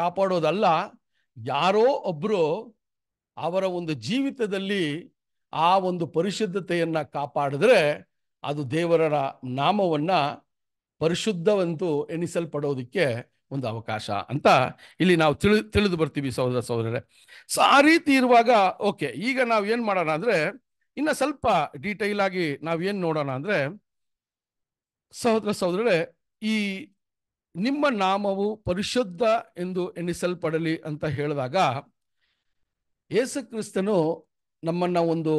ಕಾಪಾಡೋದಲ್ಲ ಯಾರೋ ಒಬ್ರು ಅವರ ಒಂದು ಜೀವಿತದಲ್ಲಿ ಆ ಒಂದು ಪರಿಶುದ್ಧತೆಯನ್ನ ಕಾಪಾಡಿದ್ರೆ ಅದು ದೇವರ ನಾಮವನ್ನ ಪರಿಶುದ್ಧವಂತೂ ಎಣಿಸಲ್ಪಡೋದಕ್ಕೆ ಒಂದು ಅವಕಾಶ ಅಂತ ಇಲ್ಲಿ ನಾವು ತಿಳಿ ತಿಳಿದು ಬರ್ತೀವಿ ಸಹೋದರ ಸಹೋದರ ಸೊ ಆ ರೀತಿ ಇರುವಾಗ ಓಕೆ ಈಗ ನಾವು ಏನು ಮಾಡೋಣ ಅಂದ್ರೆ ಇನ್ನು ಸ್ವಲ್ಪ ಡೀಟೈಲ್ ಆಗಿ ನಾವೇನು ನೋಡೋಣ ಅಂದ್ರೆ ಸಹೋದರ ಸಹೋದರೇ ಈ ನಿಮ್ಮ ನಾಮವು ಪರಿಶುದ್ಧ ಎಂದು ಎಣಿಸಲ್ಪಡಲಿ ಅಂತ ಹೇಳಿದಾಗ ಯೇಸು ಕ್ರಿಸ್ತನು ನಮ್ಮನ್ನ ಒಂದು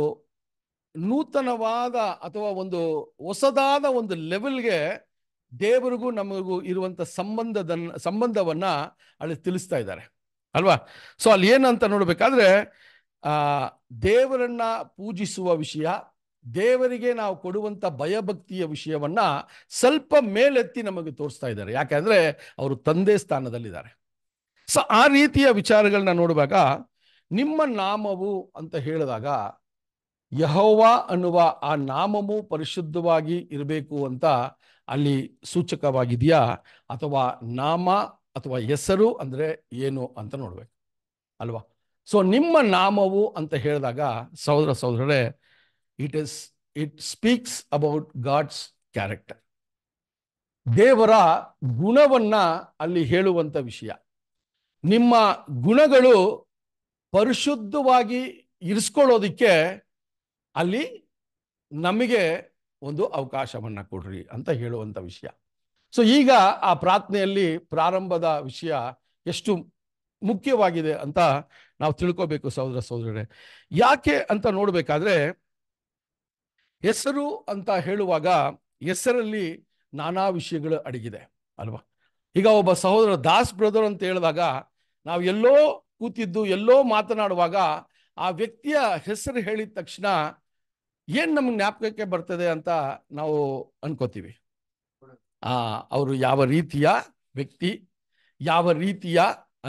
ನೂತನವಾದ ಅಥವಾ ಒಂದು ಹೊಸದಾದ ಒಂದು ಲೆವೆಲ್ಗೆ ದೇವರಿಗೂ ನಮಗೂ ಇರುವಂತ ಸಂಬಂಧದ ಸಂಬಂಧವನ್ನ ಅಲ್ಲಿ ತಿಳಿಸ್ತಾ ಇದ್ದಾರೆ ಅಲ್ವಾ ಸೊ ಅಲ್ಲಿ ಏನಂತ ನೋಡ್ಬೇಕಾದ್ರೆ ಆ ದೇವರನ್ನ ಪೂಜಿಸುವ ವಿಷಯ ದೇವರಿಗೆ ನಾವು ಕೊಡುವಂತ ಭಯಭಕ್ತಿಯ ವಿಷಯವನ್ನ ಸ್ವಲ್ಪ ಮೇಲೆತ್ತಿ ನಮಗೆ ತೋರಿಸ್ತಾ ಇದ್ದಾರೆ ಯಾಕೆಂದ್ರೆ ಅವರು ತಂದೆ ಸ್ಥಾನದಲ್ಲಿದ್ದಾರೆ ಸೊ ಆ ರೀತಿಯ ವಿಚಾರಗಳನ್ನ ನೋಡುವಾಗ ನಿಮ್ಮ ನಾಮವು ಅಂತ ಹೇಳಿದಾಗ ಯಹೋವಾ ಅನ್ನುವ ಆ ನಾಮವು ಪರಿಶುದ್ಧವಾಗಿ ಇರಬೇಕು ಅಂತ ಅಲ್ಲಿ ಸೂಚಕವಾಗಿದೆಯಾ ಅಥವಾ ನಾಮ ಅಥವಾ ಹೆಸರು ಅಂದರೆ ಏನು ಅಂತ ನೋಡ್ಬೇಕು ಅಲ್ವಾ ಸೊ ನಿಮ್ಮ ನಾಮವು ಅಂತ ಹೇಳಿದಾಗ ಸಹೋದರ ಸಹೋದರರೇ it is it speaks about God's character ದೇವರ ಗುಣವನ್ನ ಅಲ್ಲಿ ಹೇಳುವಂಥ ವಿಷಯ ನಿಮ್ಮ ಗುಣಗಳು ಪರಿಶುದ್ಧವಾಗಿ ಇರಿಸ್ಕೊಳ್ಳೋದಕ್ಕೆ ಅಲ್ಲಿ ನಮಗೆ ಒಂದು ಅವಕಾಶವನ್ನು ಕೊಡ್ರಿ ಅಂತ ಹೇಳುವಂಥ ವಿಷಯ ಸೊ ಈಗ ಆ ಪ್ರಾರ್ಥನೆಯಲ್ಲಿ ಪ್ರಾರಂಭದ ವಿಷಯ ಎಷ್ಟು ಮುಖ್ಯವಾಗಿದೆ ಅಂತ ನಾವು ತಿಳ್ಕೋಬೇಕು ಸಹೋದರ ಸಹೋದರರೇ ಯಾಕೆ ಅಂತ ನೋಡಬೇಕಾದ್ರೆ ಹೆಸರು ಅಂತ ಹೇಳುವಾಗ ಹೆಸರಲ್ಲಿ ನಾನಾ ವಿಷಯಗಳು ಅಡಗಿದೆ ಅಲ್ವಾ ಈಗ ಒಬ್ಬ ಸಹೋದರ ದಾಸ್ ಬ್ರದರ್ ಅಂತ ಹೇಳಿದಾಗ ನಾವು ಎಲ್ಲೋ ಕೂತಿದ್ದು ಎಲ್ಲೋ ಮಾತನಾಡುವಾಗ ಆ ವ್ಯಕ್ತಿಯ ಹೆಸರು ಹೇಳಿದ ತಕ್ಷಣ ಏನು ನಮ್ಗೆ ಜ್ಞಾಪಕಕ್ಕೆ ಬರ್ತದೆ ಅಂತ ನಾವು ಅನ್ಕೋತೀವಿ ಆ ಅವರು ಯಾವ ರೀತಿಯ ವ್ಯಕ್ತಿ ಯಾವ ರೀತಿಯ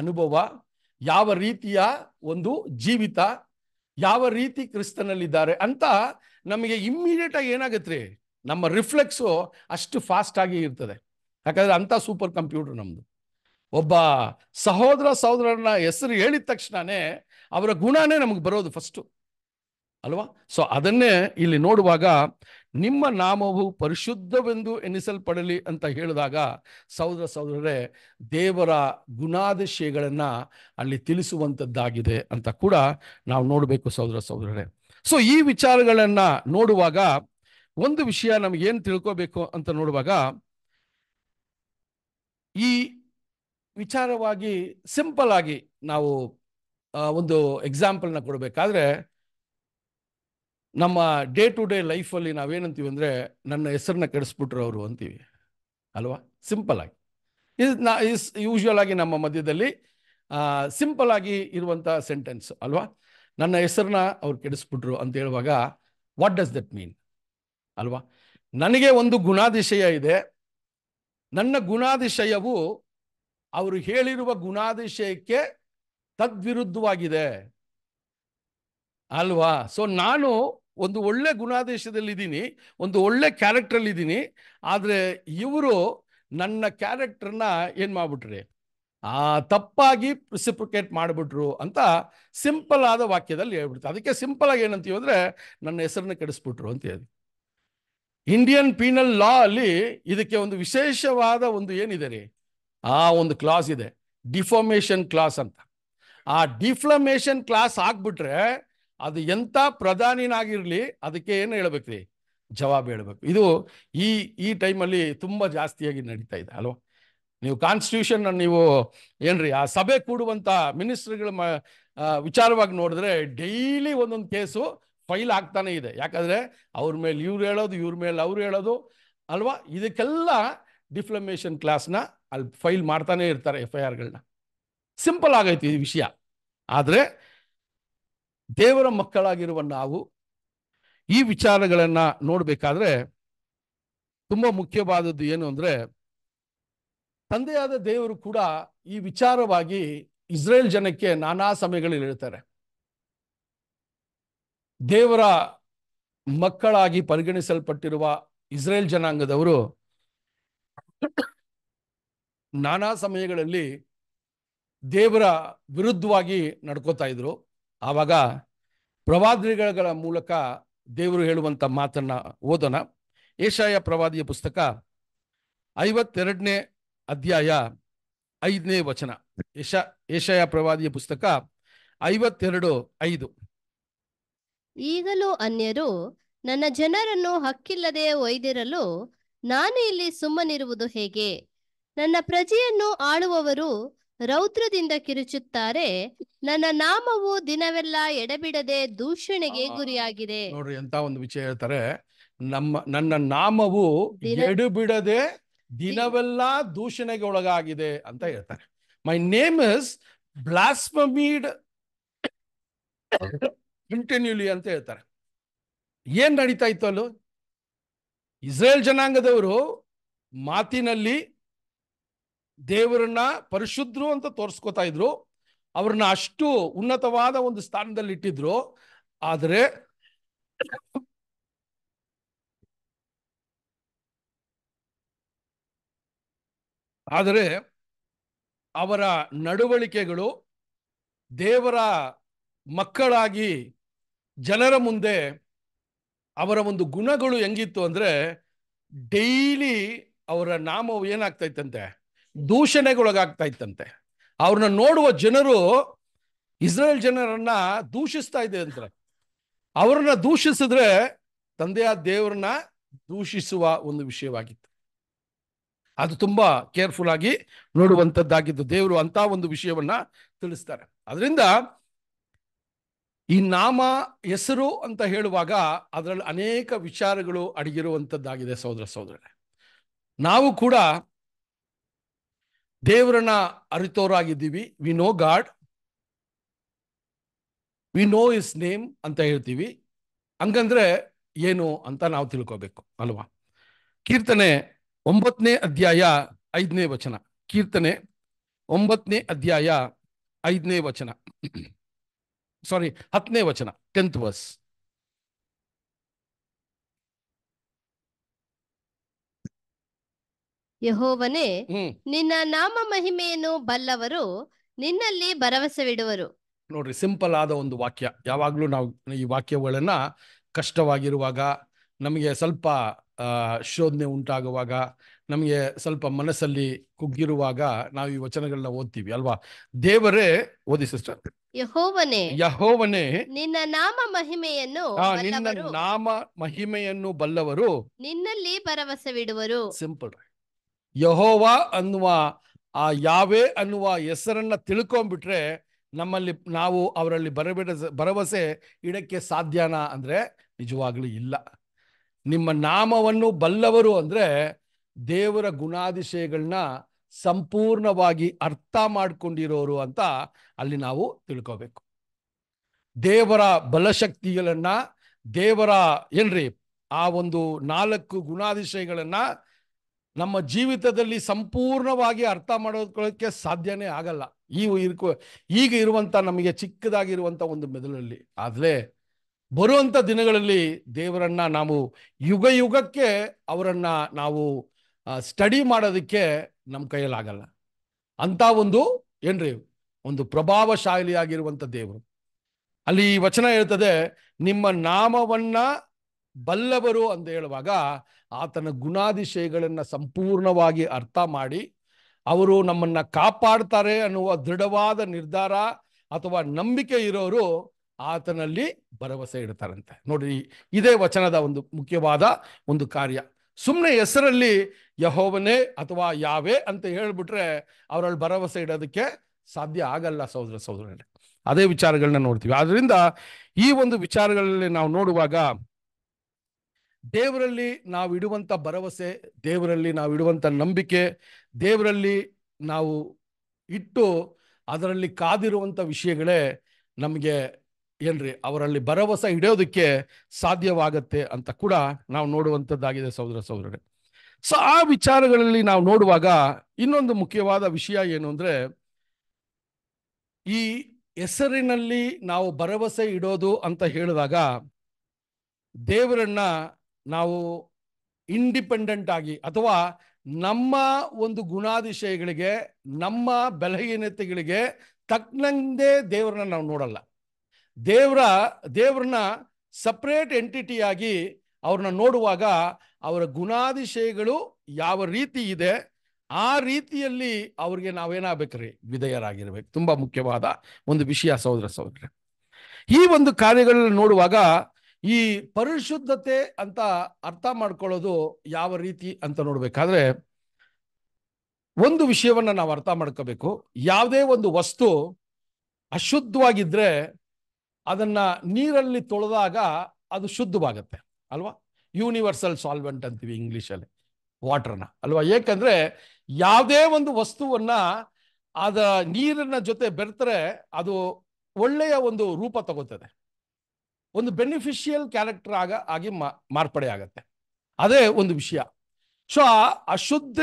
ಅನುಭವ ಯಾವ ರೀತಿಯ ಒಂದು ಜೀವಿತ ಯಾವ ರೀತಿ ಕ್ರಿಸ್ತನಲ್ಲಿದ್ದಾರೆ ಅಂತ ನಮಗೆ ಇಮ್ಮಿಡಿಯೇಟ್ ಆಗಿ ರೀ ನಮ್ಮ ರಿಫ್ಲೆಕ್ಸು ಅಷ್ಟು ಫಾಸ್ಟ್ ಆಗಿ ಇರ್ತದೆ ಯಾಕಂದ್ರೆ ಅಂಥ ಸೂಪರ್ ಕಂಪ್ಯೂಟರ್ ನಮ್ಮದು ಒಬ್ಬ ಸಹೋದರ ಸಹೋದರನ ಹೆಸರು ಹೇಳಿದ ತಕ್ಷಣನೇ ಅವರ ಗುಣನೇ ನಮಗೆ ಬರೋದು ಫಸ್ಟು ಅಲ್ವಾ ಸೊ ಅದನ್ನೇ ಇಲ್ಲಿ ನೋಡುವಾಗ ನಿಮ್ಮ ನಾಮವು ಪರಿಶುದ್ಧವೆಂದು ಎನಿಸಲ್ಪಡಲಿ ಅಂತ ಹೇಳಿದಾಗ ಸಹೋದರ ಸಹೋದರರೇ ದೇವರ ಗುಣಾದಶಯಗಳನ್ನು ಅಲ್ಲಿ ತಿಳಿಸುವಂಥದ್ದಾಗಿದೆ ಅಂತ ಕೂಡ ನಾವು ನೋಡಬೇಕು ಸಹೋದರ ಸಹೋದರರೇ ಸೊ ಈ ವಿಚಾರಗಳನ್ನ ನೋಡುವಾಗ ಒಂದು ವಿಷಯ ನಮ್ಗೆ ಏನು ತಿಳ್ಕೋಬೇಕು ಅಂತ ನೋಡುವಾಗ ಈ ವಿಚಾರವಾಗಿ ಸಿಂಪಲ್ ಆಗಿ ನಾವು ಒಂದು ಎಕ್ಸಾಂಪಲ್ನ ಕೊಡಬೇಕಾದ್ರೆ ನಮ್ಮ ಡೇ ಟು ಡೇ ಲೈಫಲ್ಲಿ ನಾವೇನಂತೀವಿ ಅಂದರೆ ನನ್ನ ಹೆಸರನ್ನ ಕೆಡಿಸ್ಬಿಟ್ರು ಅವರು ಅಂತೀವಿ ಅಲ್ವಾ ಸಿಂಪಲ್ ಆಗಿ ನಾ ಇಸ್ ಯೂಶ್ವಲ್ ಆಗಿ ನಮ್ಮ ಮಧ್ಯದಲ್ಲಿ ಸಿಂಪಲ್ ಆಗಿ ಇರುವಂಥ ಸೆಂಟೆನ್ಸ್ ಅಲ್ವಾ ನನ್ನ ಹೆಸರನ್ನ ಅವ್ರು ಕೆಡಿಸ್ಬಿಟ್ರು ಅಂತ ಹೇಳುವಾಗ ವಾಟ್ ಡಸ್ ದಟ್ ಮೀನ್ ಅಲ್ವಾ ನನಗೆ ಒಂದು ಗುಣಾದಿಶಯ ಇದೆ ನನ್ನ ಗುಣಾದಿಶಯವು ಅವರು ಹೇಳಿರುವ ಗುಣಾದಿಶಯಕ್ಕೆ ತದ್ವಿರುದ್ಧವಾಗಿದೆ ಅಲ್ವಾ ಸೊ ನಾನು ಒಂದು ಒಳ್ಳೆ ಗುಣಾದೇಶದಲ್ಲಿದ್ದೀನಿ ಒಂದು ಒಳ್ಳೆ ಕ್ಯಾರೆಕ್ಟ್ರಲ್ಲಿದ್ದೀನಿ ಆದರೆ ಇವರು ನನ್ನ ಕ್ಯಾರೆಕ್ಟರ್ನ ಏನು ಮಾಡ್ಬಿಟ್ರಿ ಆ ತಪ್ಪಾಗಿ ಪ್ರಿಸಿಪ್ರಿಕೇಟ್ ಮಾಡಿಬಿಟ್ರು ಅಂತ ಸಿಂಪಲ್ ಆದ ವಾಕ್ಯದಲ್ಲಿ ಹೇಳ್ಬಿಡ್ತು ಅದಕ್ಕೆ ಸಿಂಪಲ್ ಆಗಿ ಏನಂತೀವಿ ಅಂದರೆ ನನ್ನ ಹೆಸರನ್ನ ಕೆಡಿಸ್ಬಿಟ್ರು ಅಂತ ಹೇಳಿ ಇಂಡಿಯನ್ ಪೀನಲ್ ಲಾ ಅಲ್ಲಿ ಇದಕ್ಕೆ ಒಂದು ವಿಶೇಷವಾದ ಒಂದು ಏನಿದೆ ರೀ ಆ ಒಂದು ಕ್ಲಾಸ್ ಇದೆ ಡಿಫಾರ್ಮೇಷನ್ ಕ್ಲಾಸ್ ಅಂತ ಆ ಡಿಫ್ಲಮೇಷನ್ ಕ್ಲಾಸ್ ಆಗ್ಬಿಟ್ರೆ ಅದು ಎಂಥ ಪ್ರಧಾನಿನಾಗಿರಲಿ ಅದಕ್ಕೆ ಏನು ರೀ ಜವಾಬ್ ಹೇಳ್ಬೇಕು ಇದು ಈ ಈ ಟೈಮಲ್ಲಿ ತುಂಬ ಜಾಸ್ತಿಯಾಗಿ ನಡೀತಾ ಇದೆ ಅಲ್ವಾ ನೀವು ಕಾನ್ಸ್ಟಿಟ್ಯೂಷನ್ ನೀವು ಏನ್ರಿ ಆ ಸಭೆ ಕೂಡುವಂತ ಮಿನಿಸ್ಟ್ರಿಗಳ ವಿಚಾರವಾಗಿ ನೋಡಿದ್ರೆ ಡೈಲಿ ಒಂದೊಂದು ಕೇಸು ಫೈಲ್ ಆಗ್ತಾನೆ ಇದೆ ಯಾಕಂದ್ರೆ ಅವ್ರ ಮೇಲೆ ಇವ್ರು ಹೇಳೋದು ಇವ್ರ ಮೇಲೆ ಅವ್ರು ಹೇಳೋದು ಅಲ್ವಾ ಇದಕ್ಕೆಲ್ಲ ಡಿಫ್ಲಮೇಷನ್ ಕ್ಲಾಸ್ನ ಅಲ್ಲಿ ಫೈಲ್ ಮಾಡ್ತಾನೆ ಇರ್ತಾರೆ ಎಫ್ ಐ ಆರ್ಗಳನ್ನ ಸಿಂಪಲ್ ಆಗೈತಿ ಈ ವಿಷಯ ಆದರೆ ದೇವರ ಮಕ್ಕಳಾಗಿರುವ ನಾವು ಈ ವಿಚಾರಗಳನ್ನು ನೋಡಬೇಕಾದ್ರೆ ತುಂಬ ಮುಖ್ಯವಾದದ್ದು ಏನು ಅಂದರೆ ತಂದೆಯಾದ ದೇವರು ಕೂಡ ಈ ವಿಚಾರವಾಗಿ ಇಸ್ರೇಲ್ ಜನಕ್ಕೆ ನಾನಾ ಸಮಯಗಳಲ್ಲಿ ಹೇಳ್ತಾರೆ ದೇವರ ಮಕ್ಕಳಾಗಿ ಪರಿಗಣಿಸಲ್ಪಟ್ಟಿರುವ ಇಸ್ರೇಲ್ ಜನಾಂಗದವರು ನಾನಾ ಸಮಯಗಳಲ್ಲಿ ದೇವರ ವಿರುದ್ಧವಾಗಿ ನಡ್ಕೋತಾ ಇದ್ರು ಆವಾಗ ಪ್ರವಾದಿಗಳ ಮೂಲಕ ದೇವರು ಹೇಳುವಂತ ಮಾತನ್ನ ಓದೋಣ ಏಷಾಯ ಪ್ರವಾದಿಯ ಪುಸ್ತಕ ಐವತ್ತೆರಡನೇ ಅಧ್ಯಾಯ ಐದನೇ ವಚನ ಯಶ ಏಷಯ ಪ್ರವಾದಿಯ ಪುಸ್ತಕ ಐವತ್ತೆರಡು ಐದು ಈಗಲೂ ಅನ್ಯರು ನನ್ನ ಜನರನ್ನು ಹಕ್ಕಿಲ್ಲದೆ ಒಯ್ದಿರಲು ನಾನು ಇಲ್ಲಿ ಸುಮ್ಮನಿರುವುದು ಹೇಗೆ ನನ್ನ ಪ್ರಜೆಯನ್ನು ಆಳುವವರು ರೌದ್ರದಿಂದ ಕಿರುಚುತ್ತಾರೆ ನನ್ನ ನಾಮವು ದಿನವೆಲ್ಲ ಎಡಬಿಡದೆ ದೂಷಣೆಗೆ ಗುರಿಯಾಗಿದೆ ನೋಡ್ರಿ ಎಂತ ಒಂದು ವಿಷಯ ಹೇಳ್ತಾರೆ ನಮ್ಮ ನನ್ನ ನಾಮವು ಎಡಬಿಡದೆ ದಿನವೆಲ್ಲ ದೂಷಣೆಗೆ ಒಳಗಾಗಿದೆ ಅಂತ ಹೇಳ್ತಾರೆ my name is blasphemed continually ಅಂತ ಹೇಳ್ತಾರೆ ಏನ್ ನಡೀತಾ ಇತ್ತು ಅಲ್ಲೂ ಇಸ್ರೇಲ್ ಜನಾಂಗದವರು ಮಾತಿನಲ್ಲಿ ದೇವರನ್ನ ಪರಿಶುದ್ಧರು ಅಂತ ತೋರಿಸ್ಕೋತಾ ಇದ್ರು ಅವ್ರನ್ನ ಅಷ್ಟು ಉನ್ನತವಾದ ಒಂದು ಸ್ಥಾನದಲ್ಲಿ ಇಟ್ಟಿದ್ರು ಆದರೆ ಆದರೆ ಅವರ ನಡವಳಿಕೆಗಳು ದೇವರ ಮಕ್ಕಳಾಗಿ ಜನರ ಮುಂದೆ ಅವರ ಒಂದು ಗುಣಗಳು ಹೆಂಗಿತ್ತು ಅಂದರೆ ಡೈಲಿ ಅವರ ನಾಮವು ಏನಾಗ್ತಾ ಇತ್ತಂತೆ ದೂಷಣೆಗೊಳಗಾಗ್ತಾ ಇತ್ತಂತೆ ಅವ್ರನ್ನ ನೋಡುವ ಜನರು ಇಸ್ರೇಲ್ ಜನರನ್ನ ದೂಷಿಸ್ತಾ ಇದೆ ಅಂತ ಅವ್ರನ್ನ ದೂಷಿಸಿದ್ರೆ ತಂದೆಯ ದೇವರನ್ನ ದೂಷಿಸುವ ಒಂದು ವಿಷಯವಾಗಿತ್ತು ಅದು ತುಂಬ ಕೇರ್ಫುಲ್ ಆಗಿ ನೋಡುವಂಥದ್ದಾಗಿದ್ದು ದೇವರು ಅಂತ ಒಂದು ವಿಷಯವನ್ನ ತಿಳಿಸ್ತಾರೆ ಅದರಿಂದ ಈ ನಾಮ ಹೆಸರು ಅಂತ ಹೇಳುವಾಗ ಅದರಲ್ಲಿ ಅನೇಕ ವಿಚಾರಗಳು ಅಡಗಿರುವಂಥದ್ದಾಗಿದೆ ಸಹೋದರ ಸಹೋದರರೇ ನಾವು ಕೂಡ ದೇವರನ್ನ ಅರಿತೋರಾಗಿದ್ದೀವಿ we know God we know his name ಅಂತ ಹೇಳ್ತೀವಿ ಹಂಗಂದ್ರೆ ಏನು ಅಂತ ನಾವು ತಿಳ್ಕೋಬೇಕು ಅಲ್ವಾ ಕೀರ್ತನೆ ಒಂಬತ್ತನೇ ಅಧ್ಯಾಯ ಐದನೇ ವಚನ ಕೀರ್ತನೆ ಒಂಬತ್ತನೇ ಅಧ್ಯಾಯ ಐದನೇ ವಚನ ಸಾರಿ ಹತ್ತನೇ ವಚನ ಟೆಂತ್ ವರ್ಸ್ ಯಹೋವನೇ ನಿನ್ನ ನಾಮ ಮಹಿಮೆಯನ್ನು ಬಲ್ಲವರು ನಿನ್ನಲ್ಲಿ ಭರವಸೆವಿಡುವರು ನೋಡ್ರಿ ಸಿಂಪಲ್ ಆದ ಒಂದು ವಾಕ್ಯ ಯಾವಾಗ್ಲೂ ನಾವು ಈ ವಾಕ್ಯಗಳನ್ನ ಕಷ್ಟವಾಗಿರುವಾಗ ನಮಗೆ ಸ್ವಲ್ಪ ಶೋಧನೆ ಉಂಟಾಗುವಾಗ ನಮಗೆ ಸ್ವಲ್ಪ ಮನಸ್ಸಲ್ಲಿ ಕುಗ್ಗಿರುವಾಗ ನಾವು ಈ ವಚನಗಳನ್ನ ಓದ್ತೀವಿ ಅಲ್ವಾ ದೇವರೇ ಓದಿ ಸಿಸ್ಟರ್ ಯಹೋವನೇ ಯಹೋವನೇ ನಿನ್ನ ನಾಮ ಮಹಿಮೆಯನ್ನು ನಿನ್ನ ನಾಮ ಮಹಿಮೆಯನ್ನು ಬಲ್ಲವರು ನಿನ್ನಲ್ಲಿ ಬಿಡುವರು ಸಿಂಪಲ್ ಯಹೋವ ಅನ್ನುವ ಆ ಯಾವೇ ಅನ್ನುವ ಹೆಸರನ್ನ ತಿಳ್ಕೊಂಡ್ಬಿಟ್ರೆ ನಮ್ಮಲ್ಲಿ ನಾವು ಅವರಲ್ಲಿ ಬರಬಿಡ ಭರವಸೆ ಇಡಕ್ಕೆ ಸಾಧ್ಯನಾ ಅಂದ್ರೆ ನಿಜವಾಗ್ಲೂ ಇಲ್ಲ ನಿಮ್ಮ ನಾಮವನ್ನು ಬಲ್ಲವರು ಅಂದರೆ ದೇವರ ಗುಣಾದಿಶಯಗಳನ್ನ ಸಂಪೂರ್ಣವಾಗಿ ಅರ್ಥ ಮಾಡ್ಕೊಂಡಿರೋರು ಅಂತ ಅಲ್ಲಿ ನಾವು ತಿಳ್ಕೋಬೇಕು ದೇವರ ಬಲಶಕ್ತಿಗಳನ್ನ ದೇವರ ಏನ್ರಿ ಆ ಒಂದು ನಾಲ್ಕು ಗುಣಾದಿಶಯಗಳನ್ನು ನಮ್ಮ ಜೀವಿತದಲ್ಲಿ ಸಂಪೂರ್ಣವಾಗಿ ಅರ್ಥ ಮಾಡೋದಕ್ಕೆ ಸಾಧ್ಯನೇ ಆಗಲ್ಲ ಈ ಈಗ ಇರುವಂತ ನಮಗೆ ಚಿಕ್ಕದಾಗಿರುವಂತ ಒಂದು ಮೆದುಳಲ್ಲಿ ಆದ್ರೆ ಬರುವಂಥ ದಿನಗಳಲ್ಲಿ ದೇವರನ್ನ ನಾವು ಯುಗ ಯುಗಕ್ಕೆ ಅವರನ್ನ ನಾವು ಸ್ಟಡಿ ಮಾಡೋದಕ್ಕೆ ನಮ್ಮ ಕೈಯಲ್ಲಾಗಲ್ಲ ಅಂತ ಒಂದು ಏನ್ರಿ ಒಂದು ಪ್ರಭಾವಶಾಲಿಯಾಗಿರುವಂಥ ದೇವರು ಅಲ್ಲಿ ವಚನ ಹೇಳ್ತದೆ ನಿಮ್ಮ ನಾಮವನ್ನ ಬಲ್ಲವರು ಅಂತ ಹೇಳುವಾಗ ಆತನ ಗುಣಾದಿಶಯಗಳನ್ನು ಸಂಪೂರ್ಣವಾಗಿ ಅರ್ಥ ಮಾಡಿ ಅವರು ನಮ್ಮನ್ನ ಕಾಪಾಡ್ತಾರೆ ಅನ್ನುವ ದೃಢವಾದ ನಿರ್ಧಾರ ಅಥವಾ ನಂಬಿಕೆ ಇರೋರು ಆತನಲ್ಲಿ ಭರವಸೆ ಇಡ್ತಾರಂತೆ ನೋಡಿ ಇದೇ ವಚನದ ಒಂದು ಮುಖ್ಯವಾದ ಒಂದು ಕಾರ್ಯ ಸುಮ್ಮನೆ ಹೆಸರಲ್ಲಿ ಯಹೋವನೇ ಅಥವಾ ಯಾವೇ ಅಂತ ಹೇಳಿಬಿಟ್ರೆ ಅವರಲ್ಲಿ ಭರವಸೆ ಇಡೋದಕ್ಕೆ ಸಾಧ್ಯ ಆಗಲ್ಲ ಸಹೋದರ ಸಹೋದರರೇ ಅದೇ ವಿಚಾರಗಳನ್ನ ನೋಡ್ತೀವಿ ಆದ್ರಿಂದ ಈ ಒಂದು ವಿಚಾರಗಳಲ್ಲಿ ನಾವು ನೋಡುವಾಗ ದೇವರಲ್ಲಿ ನಾವು ಇಡುವಂಥ ಭರವಸೆ ದೇವರಲ್ಲಿ ನಾವು ಇಡುವಂಥ ನಂಬಿಕೆ ದೇವರಲ್ಲಿ ನಾವು ಇಟ್ಟು ಅದರಲ್ಲಿ ಕಾದಿರುವಂಥ ವಿಷಯಗಳೇ ನಮಗೆ ಏನ್ರಿ ಅವರಲ್ಲಿ ಭರವಸೆ ಇಡೋದಕ್ಕೆ ಸಾಧ್ಯವಾಗತ್ತೆ ಅಂತ ಕೂಡ ನಾವು ನೋಡುವಂಥದ್ದಾಗಿದೆ ಸಹೋದರ ಸಹೋದರರೇ ಸೊ ಆ ವಿಚಾರಗಳಲ್ಲಿ ನಾವು ನೋಡುವಾಗ ಇನ್ನೊಂದು ಮುಖ್ಯವಾದ ವಿಷಯ ಏನು ಅಂದ್ರೆ ಈ ಹೆಸರಿನಲ್ಲಿ ನಾವು ಭರವಸೆ ಇಡೋದು ಅಂತ ಹೇಳಿದಾಗ ದೇವರನ್ನ ನಾವು ಇಂಡಿಪೆಂಡೆಂಟ್ ಆಗಿ ಅಥವಾ ನಮ್ಮ ಒಂದು ಗುಣಾತಿಶಯಗಳಿಗೆ ನಮ್ಮ ಬಲಹೀನತೆಗಳಿಗೆ ತಕ್ಕನಂದೇ ದೇವರನ್ನ ನಾವು ನೋಡಲ್ಲ ದೇವರ ದೇವ್ರನ್ನ ಸಪ್ರೇಟ್ ಎಂಟಿಟಿಯಾಗಿ ಅವ್ರನ್ನ ನೋಡುವಾಗ ಅವರ ಗುಣಾಧಿಶಯಗಳು ಯಾವ ರೀತಿ ಇದೆ ಆ ರೀತಿಯಲ್ಲಿ ಅವ್ರಿಗೆ ನಾವೇನಾಗ್ಬೇಕ್ರಿ ವಿಧೇಯರಾಗಿರ್ಬೇಕು ತುಂಬಾ ಮುಖ್ಯವಾದ ಒಂದು ವಿಷಯ ಸಹೋದರ ಸಹೋದರ ಈ ಒಂದು ಕಾರ್ಯಗಳನ್ನ ನೋಡುವಾಗ ಈ ಪರಿಶುದ್ಧತೆ ಅಂತ ಅರ್ಥ ಮಾಡ್ಕೊಳ್ಳೋದು ಯಾವ ರೀತಿ ಅಂತ ನೋಡ್ಬೇಕಾದ್ರೆ ಒಂದು ವಿಷಯವನ್ನ ನಾವು ಅರ್ಥ ಮಾಡ್ಕೋಬೇಕು ಯಾವುದೇ ಒಂದು ವಸ್ತು ಅಶುದ್ಧವಾಗಿದ್ರೆ ಅದನ್ನ ನೀರಲ್ಲಿ ತೊಳೆದಾಗ ಅದು ಶುದ್ಧವಾಗುತ್ತೆ ಅಲ್ವಾ ಯೂನಿವರ್ಸಲ್ ಸಾಲ್ವೆಂಟ್ ಅಂತೀವಿ ಇಂಗ್ಲೀಷಲ್ಲಿ ವಾಟರ್ನ ಅಲ್ವಾ ಏಕೆಂದ್ರೆ ಯಾವುದೇ ಒಂದು ವಸ್ತುವನ್ನ ಅದ ನೀರಿನ ಜೊತೆ ಬೆರೆತರೆ ಅದು ಒಳ್ಳೆಯ ಒಂದು ರೂಪ ತಗೋತದೆ ಒಂದು ಬೆನಿಫಿಷಿಯಲ್ ಕ್ಯಾರೆಕ್ಟರ್ ಆಗ ಆಗಿ ಮಾರ್ಪಡೆ ಆಗತ್ತೆ ಅದೇ ಒಂದು ವಿಷಯ ಸೊ ಅಶುದ್ಧ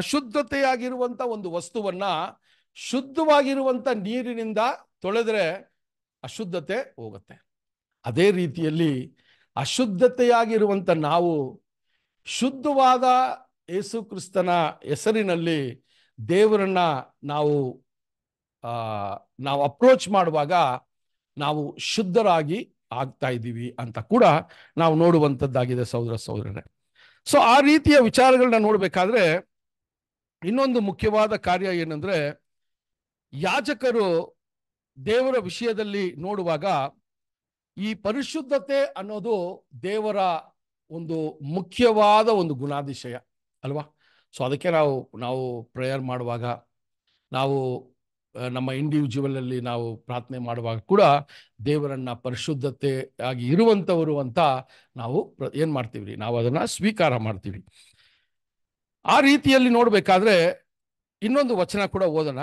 ಅಶುದ್ಧತೆಯಾಗಿರುವಂಥ ಒಂದು ವಸ್ತುವನ್ನ ಶುದ್ಧವಾಗಿರುವಂಥ ನೀರಿನಿಂದ ತೊಳೆದ್ರೆ ಅಶುದ್ಧತೆ ಹೋಗುತ್ತೆ ಅದೇ ರೀತಿಯಲ್ಲಿ ಅಶುದ್ಧತೆಯಾಗಿರುವಂಥ ನಾವು ಶುದ್ಧವಾದ ಯೇಸು ಕ್ರಿಸ್ತನ ಹೆಸರಿನಲ್ಲಿ ದೇವರನ್ನ ನಾವು ನಾವು ಅಪ್ರೋಚ್ ಮಾಡುವಾಗ ನಾವು ಶುದ್ಧರಾಗಿ ಆಗ್ತಾ ಇದ್ದೀವಿ ಅಂತ ಕೂಡ ನಾವು ನೋಡುವಂಥದ್ದಾಗಿದೆ ಸಹೋದರ ಸಹೋದರನೇ ಸೊ ಆ ರೀತಿಯ ವಿಚಾರಗಳನ್ನ ನೋಡಬೇಕಾದ್ರೆ ಇನ್ನೊಂದು ಮುಖ್ಯವಾದ ಕಾರ್ಯ ಏನಂದ್ರೆ ಯಾಜಕರು ದೇವರ ವಿಷಯದಲ್ಲಿ ನೋಡುವಾಗ ಈ ಪರಿಶುದ್ಧತೆ ಅನ್ನೋದು ದೇವರ ಒಂದು ಮುಖ್ಯವಾದ ಒಂದು ಗುಣಾಧಿಶಯ ಅಲ್ವಾ ಸೊ ಅದಕ್ಕೆ ನಾವು ನಾವು ಪ್ರೇಯರ್ ಮಾಡುವಾಗ ನಾವು ನಮ್ಮ ಇಂಡಿವಿಜುವಲಲ್ಲಿ ನಾವು ಪ್ರಾರ್ಥನೆ ಮಾಡುವಾಗ ಕೂಡ ದೇವರನ್ನ ಪರಿಶುದ್ಧತೆ ಆಗಿ ಇರುವಂಥವರು ಅಂತ ನಾವು ಏನು ಮಾಡ್ತೀವಿ ನಾವು ಅದನ್ನು ಸ್ವೀಕಾರ ಮಾಡ್ತೀವಿ ಆ ರೀತಿಯಲ್ಲಿ ನೋಡಬೇಕಾದ್ರೆ ಇನ್ನೊಂದು ವಚನ ಕೂಡ ಓದೋಣ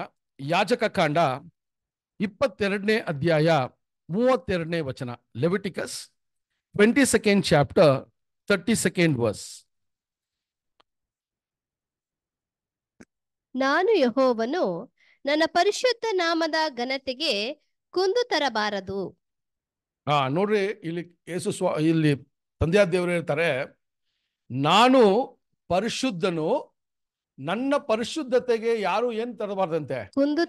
ಯಾಜಕ ಕಾಂಡ ಇಪ್ಪತ್ತೆರಡನೇ ಅಧ್ಯಾಯ ಮೂವತ್ತೆರಡನೇ ವಚನ Leviticus twenty second chapter thirty second verse ನಾನು ಯಹೋವನು ನನ್ನ ಪರಿಶುದ್ಧ ನಾಮದ ಘನತೆಗೆ ಕುಂದು ತರಬಾರದು ಹಾ ನೋಡ್ರಿ ಇಲ್ಲಿ ಯೇಸು ಸ್ವಾ ಇಲ್ಲಿ ತಂದೆಯ ದೇವರು ಹೇಳ್ತಾರೆ ನಾನು ಪರಿಶುದ್ಧನು ನನ್ನ ಪರಿಶುದ್ಧತೆಗೆ ಯಾರು ಏನ್ ತರಬಾರ್ದಂತೆ ಒಂದು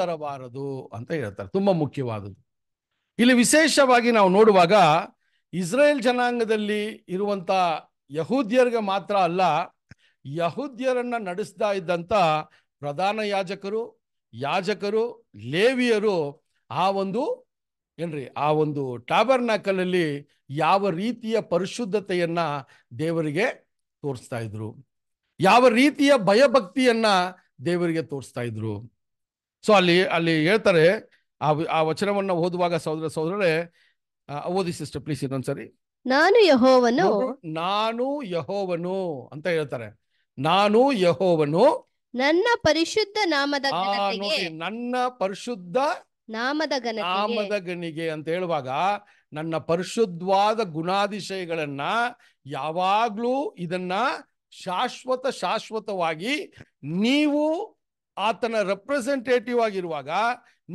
ತರಬಾರದು ಅಂತ ಹೇಳ್ತಾರೆ ತುಂಬಾ ಮುಖ್ಯವಾದದ್ದು ಇಲ್ಲಿ ವಿಶೇಷವಾಗಿ ನಾವು ನೋಡುವಾಗ ಇಸ್ರೇಲ್ ಜನಾಂಗದಲ್ಲಿ ಇರುವಂತ ಯಹೂದ್ಯರಿಗೆ ಮಾತ್ರ ಅಲ್ಲ ಯಹೂದ್ಯರನ್ನ ನಡೆಸ್ತಾ ಇದ್ದಂತ ಪ್ರಧಾನ ಯಾಜಕರು ಯಾಜಕರು ಲೇವಿಯರು ಆ ಒಂದು ಏನ್ರಿ ಆ ಒಂದು ಟಾಬರ್ನಾಕಲಲ್ಲಿ ಯಾವ ರೀತಿಯ ಪರಿಶುದ್ಧತೆಯನ್ನ ದೇವರಿಗೆ ತೋರಿಸ್ತಾ ಇದ್ರು ಯಾವ ರೀತಿಯ ಭಯಭಕ್ತಿಯನ್ನ ದೇವರಿಗೆ ತೋರಿಸ್ತಾ ಇದ್ರು ಸೊ ಅಲ್ಲಿ ಅಲ್ಲಿ ಹೇಳ್ತಾರೆ ಆ ಆ ವಚನವನ್ನ ಓದುವಾಗ ಸಹೋದರ ಸಹೋದರರೇ ಓದಿ ಸಿಸ್ಟರ್ ಪ್ಲೀಸ್ ಇನ್ನೊಂದ್ಸರಿ ನಾನು ಯಹೋವನು ನಾನು ಯಹೋವನು ಅಂತ ಹೇಳ್ತಾರೆ ನಾನು ಯಹೋವನು ನನ್ನ ಪರಿಶುದ್ಧ ನಾಮದ ನನ್ನ ಪರಿಶುದ್ಧ ನಾಮದ ನಾಮದ ಗಣಿಗೆ ಅಂತ ಹೇಳುವಾಗ ನನ್ನ ಪರಿಶುದ್ಧವಾದ ಗುಣಾದಿಶಯಗಳನ್ನ ಯಾವಾಗ್ಲೂ ಇದನ್ನ ಶಾಶ್ವತ ಶಾಶ್ವತವಾಗಿ ನೀವು ಆತನ ರೆಪ್ರೆಸೆಂಟೇಟಿವ್ ಆಗಿರುವಾಗ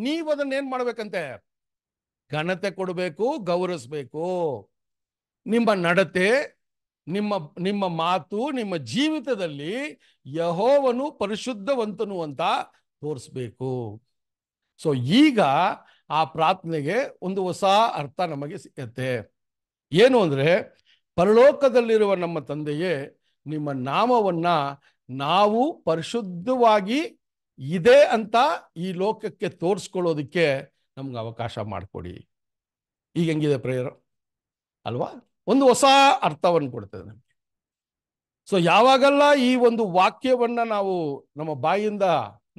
ನೀವು ಅದನ್ನ ಏನ್ ಮಾಡ್ಬೇಕಂತೆ ಘನತೆ ಕೊಡಬೇಕು ಗೌರವಿಸ್ಬೇಕು ನಿಮ್ಮ ನಡತೆ ನಿಮ್ಮ ನಿಮ್ಮ ಮಾತು ನಿಮ್ಮ ಜೀವಿತದಲ್ಲಿ ಯಹೋವನು ಪರಿಶುದ್ಧವಂತನು ಅಂತ ತೋರಿಸ್ಬೇಕು ಸೊ ಈಗ ಆ ಪ್ರಾರ್ಥನೆಗೆ ಒಂದು ಹೊಸ ಅರ್ಥ ನಮಗೆ ಸಿಗತ್ತೆ ಏನು ಅಂದರೆ ಪರಲೋಕದಲ್ಲಿರುವ ನಮ್ಮ ತಂದೆಯೇ ನಿಮ್ಮ ನಾಮವನ್ನ ನಾವು ಪರಿಶುದ್ಧವಾಗಿ ಇದೆ ಅಂತ ಈ ಲೋಕಕ್ಕೆ ತೋರಿಸ್ಕೊಳ್ಳೋದಕ್ಕೆ ನಮ್ಗೆ ಅವಕಾಶ ಮಾಡಿಕೊಡಿ ಈಗ ಹೆಂಗಿದೆ ಪ್ರೇಯರ್ ಅಲ್ವಾ ಒಂದು ಹೊಸ ಅರ್ಥವನ್ನು ಕೊಡ್ತದೆ ನಮಗೆ ಸೊ ಯಾವಾಗೆಲ್ಲ ಈ ಒಂದು ವಾಕ್ಯವನ್ನು ನಾವು ನಮ್ಮ ಬಾಯಿಂದ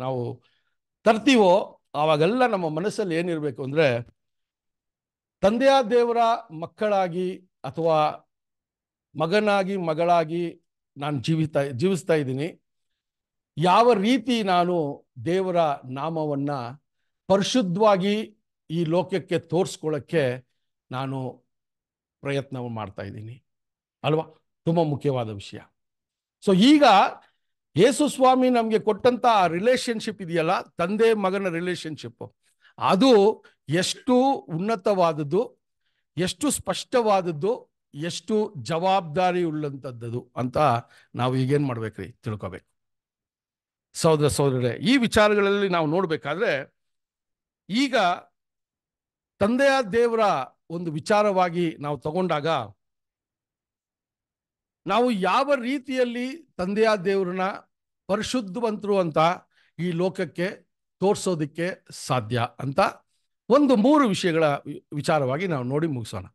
ನಾವು ತರ್ತೀವೋ ಆವಾಗೆಲ್ಲ ನಮ್ಮ ಮನಸ್ಸಲ್ಲಿ ಏನಿರಬೇಕು ಅಂದರೆ ತಂದೆಯ ದೇವರ ಮಕ್ಕಳಾಗಿ ಅಥವಾ ಮಗನಾಗಿ ಮಗಳಾಗಿ ನಾನು ಜೀವಿತ ಜೀವಿಸ್ತಾ ಇದ್ದೀನಿ ಯಾವ ರೀತಿ ನಾನು ದೇವರ ನಾಮವನ್ನು ಪರಿಶುದ್ಧವಾಗಿ ಈ ಲೋಕಕ್ಕೆ ತೋರಿಸ್ಕೊಳ್ಳೋಕ್ಕೆ ನಾನು ಪ್ರಯತ್ನ ಮಾಡ್ತಾ ಇದ್ದೀನಿ ಅಲ್ವಾ ತುಂಬ ಮುಖ್ಯವಾದ ವಿಷಯ ಸೊ ಈಗ ಯೇಸು ಸ್ವಾಮಿ ನಮಗೆ ಕೊಟ್ಟಂಥ ರಿಲೇಶನ್ಶಿಪ್ ಇದೆಯಲ್ಲ ತಂದೆ ಮಗನ ರಿಲೇಶನ್ಶಿಪ್ಪು ಅದು ಎಷ್ಟು ಉನ್ನತವಾದದ್ದು ಎಷ್ಟು ಸ್ಪಷ್ಟವಾದದ್ದು ಎಷ್ಟು ಜವಾಬ್ದಾರಿ ಉಳ್ಳಂಥದ್ದು ಅಂತ ನಾವು ಈಗೇನು ಮಾಡ್ಬೇಕ್ರಿ ತಿಳ್ಕೊಬೇಕು ಸಹೋದರ ಸಹೋದರರೇ ಈ ವಿಚಾರಗಳಲ್ಲಿ ನಾವು ನೋಡ್ಬೇಕಾದ್ರೆ ಈಗ ತಂದೆಯ ದೇವರ ಒಂದು ವಿಚಾರವಾಗಿ ನಾವು ತಗೊಂಡಾಗ ನಾವು ಯಾವ ರೀತಿಯಲ್ಲಿ ತಂದೆಯ ದೇವ್ರನ್ನ ಪರಿಶುದ್ಧವಂತರು ಅಂತ ಈ ಲೋಕಕ್ಕೆ ತೋರಿಸೋದಕ್ಕೆ ಸಾಧ್ಯ ಅಂತ ಒಂದು ಮೂರು ವಿಷಯಗಳ ವಿಚಾರವಾಗಿ ನಾವು ನೋಡಿ ಮುಗಿಸೋಣ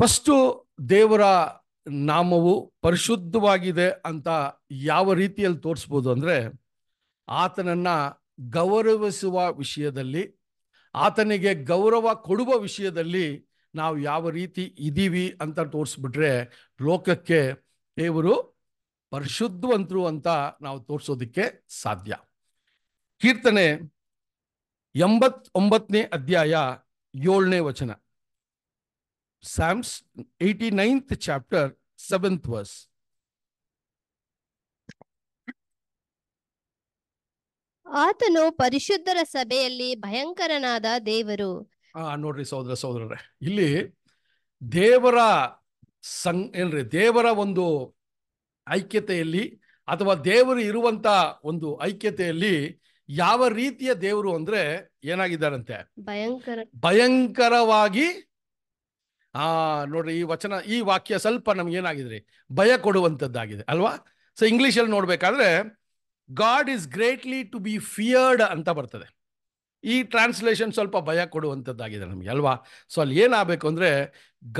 ಫಸ್ಟು ದೇವರ ನಾಮವು ಪರಿಶುದ್ಧವಾಗಿದೆ ಅಂತ ಯಾವ ರೀತಿಯಲ್ಲಿ ತೋರಿಸ್ಬೋದು ಅಂದರೆ ಆತನನ್ನ ಗೌರವಿಸುವ ವಿಷಯದಲ್ಲಿ ಆತನಿಗೆ ಗೌರವ ಕೊಡುವ ವಿಷಯದಲ್ಲಿ ನಾವು ಯಾವ ರೀತಿ ಇದ್ದೀವಿ ಅಂತ ತೋರಿಸ್ಬಿಟ್ರೆ ಲೋಕಕ್ಕೆ ದೇವರು ಪರಿಶುದ್ಧವಂತರು ಅಂತ ನಾವು ತೋರಿಸೋದಕ್ಕೆ ಸಾಧ್ಯ ಕೀರ್ತನೆ ಎಂಬತ್ತೊಂಬತ್ತನೇ ಅಧ್ಯಾಯ ಏಳನೇ ವಚನ Psalms 89th chapter 7th verse ಆತನು ಪರಿಶುದ್ಧರ ಸಭೆಯಲ್ಲಿ ಭಯಂಕರನಾದ ದೇವರು ಆ ನೋಡ್ರಿ ಸಹೋದರ ಸಹೋದರರೇ ಇಲ್ಲಿ ದೇವರ ಸಂ ಏನ್ರಿ ದೇವರ ಒಂದು ಐಕ್ಯತೆಯಲ್ಲಿ ಅಥವಾ ದೇವರು ಇರುವಂತ ಒಂದು ಐಕ್ಯತೆಯಲ್ಲಿ ಯಾವ ರೀತಿಯ ದೇವರು ಅಂದ್ರೆ ಏನಾಗಿದ್ದಾರಂತೆ ಭಯಂಕರ ಭಯಂಕರವಾಗಿ ಆ ನೋಡ್ರಿ ಈ ವಚನ ಈ ವಾಕ್ಯ ಸ್ವಲ್ಪ ನಮ್ಗೇನಾಗಿದ್ರಿ ಭಯ ಕೊಡುವಂಥದ್ದಾಗಿದೆ ಅಲ್ವಾ ಸೊ ಇಂಗ್ಲೀಷಲ್ಲಿ ನೋಡ್ಬೇಕಾದ್ರೆ God is greatly to be feared ಅಂತ ಬರ್ತದೆ ಈ ಟ್ರಾನ್ಸ್ಲೇಷನ್ ಸ್ವಲ್ಪ ಭಯ ಕೊಡುವಂಥದ್ದಾಗಿದೆ ನಮಗೆ ಅಲ್ವಾ ಸೊ ಅಲ್ಲಿ ಏನಾಗಬೇಕು ಅಂದರೆ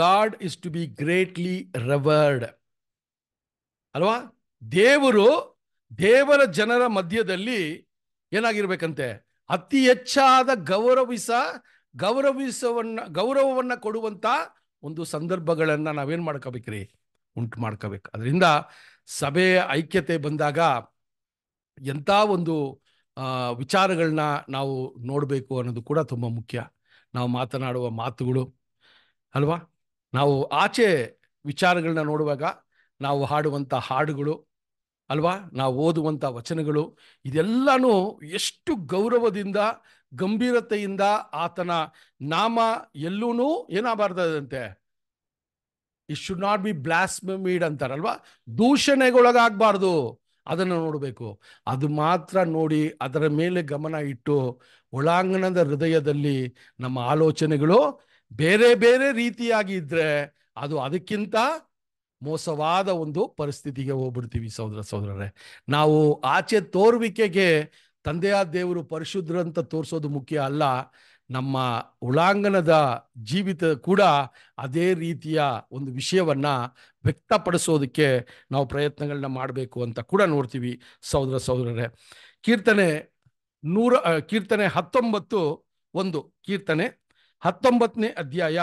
God is to be greatly revered ಅಲ್ವಾ ದೇವರು ದೇವರ ಜನರ ಮಧ್ಯದಲ್ಲಿ ಏನಾಗಿರ್ಬೇಕಂತೆ ಅತಿ ಹೆಚ್ಚಾದ ಗೌರವಿಸ ಗೌರವಿಸವನ್ನು ಗೌರವವನ್ನು ಕೊಡುವಂಥ ಒಂದು ಸಂದರ್ಭಗಳನ್ನು ನಾವೇನು ಮಾಡ್ಕೋಬೇಕ್ರಿ ಉಂಟು ಮಾಡ್ಕೋಬೇಕು ಅದರಿಂದ ಸಭೆಯ ಐಕ್ಯತೆ ಬಂದಾಗ ಎಂಥ ಒಂದು ವಿಚಾರಗಳನ್ನ ನಾವು ನೋಡಬೇಕು ಅನ್ನೋದು ಕೂಡ ತುಂಬ ಮುಖ್ಯ ನಾವು ಮಾತನಾಡುವ ಮಾತುಗಳು ಅಲ್ವಾ ನಾವು ಆಚೆ ವಿಚಾರಗಳನ್ನ ನೋಡುವಾಗ ನಾವು ಹಾಡುವಂಥ ಹಾಡುಗಳು ಅಲ್ವಾ ನಾವು ಓದುವಂಥ ವಚನಗಳು ಇದೆಲ್ಲನೂ ಎಷ್ಟು ಗೌರವದಿಂದ ಗಂಭೀರತೆಯಿಂದ ಆತನ ನಾಮ ಎಲ್ಲೂ ಏನಾಗಬಾರ್ದಂತೆ it should not be blasphemed ಅಂತಾರಲ್ವಾ ದೂಷಣೆಗೊಳಗಾಗಬಾರ್ದು ಅದನ್ನು ನೋಡಬೇಕು ಅದು ಮಾತ್ರ ನೋಡಿ ಅದರ ಮೇಲೆ ಗಮನ ಇಟ್ಟು ಒಳಾಂಗಣದ ಹೃದಯದಲ್ಲಿ ನಮ್ಮ ಆಲೋಚನೆಗಳು ಬೇರೆ ಬೇರೆ ರೀತಿಯಾಗಿ ಇದ್ದರೆ ಅದು ಅದಕ್ಕಿಂತ ಮೋಸವಾದ ಒಂದು ಪರಿಸ್ಥಿತಿಗೆ ಹೋಗ್ಬಿಡ್ತೀವಿ ಸಹೋದರ ಸಹೋದರರೇ ನಾವು ಆಚೆ ತೋರುವಿಕೆಗೆ ತಂದೆಯ ದೇವರು ಅಂತ ತೋರಿಸೋದು ಮುಖ್ಯ ಅಲ್ಲ ನಮ್ಮ ಉಳಾಂಗಣದ ಜೀವಿತ ಕೂಡ ಅದೇ ರೀತಿಯ ಒಂದು ವಿಷಯವನ್ನ ವ್ಯಕ್ತಪಡಿಸೋದಕ್ಕೆ ನಾವು ಪ್ರಯತ್ನಗಳನ್ನ ಮಾಡಬೇಕು ಅಂತ ಕೂಡ ನೋಡ್ತೀವಿ ಸಹೋದರ ಸಹೋದರರೇ ಕೀರ್ತನೆ ನೂರ ಕೀರ್ತನೆ ಹತ್ತೊಂಬತ್ತು ಒಂದು ಕೀರ್ತನೆ ಹತ್ತೊಂಬತ್ತನೇ ಅಧ್ಯಾಯ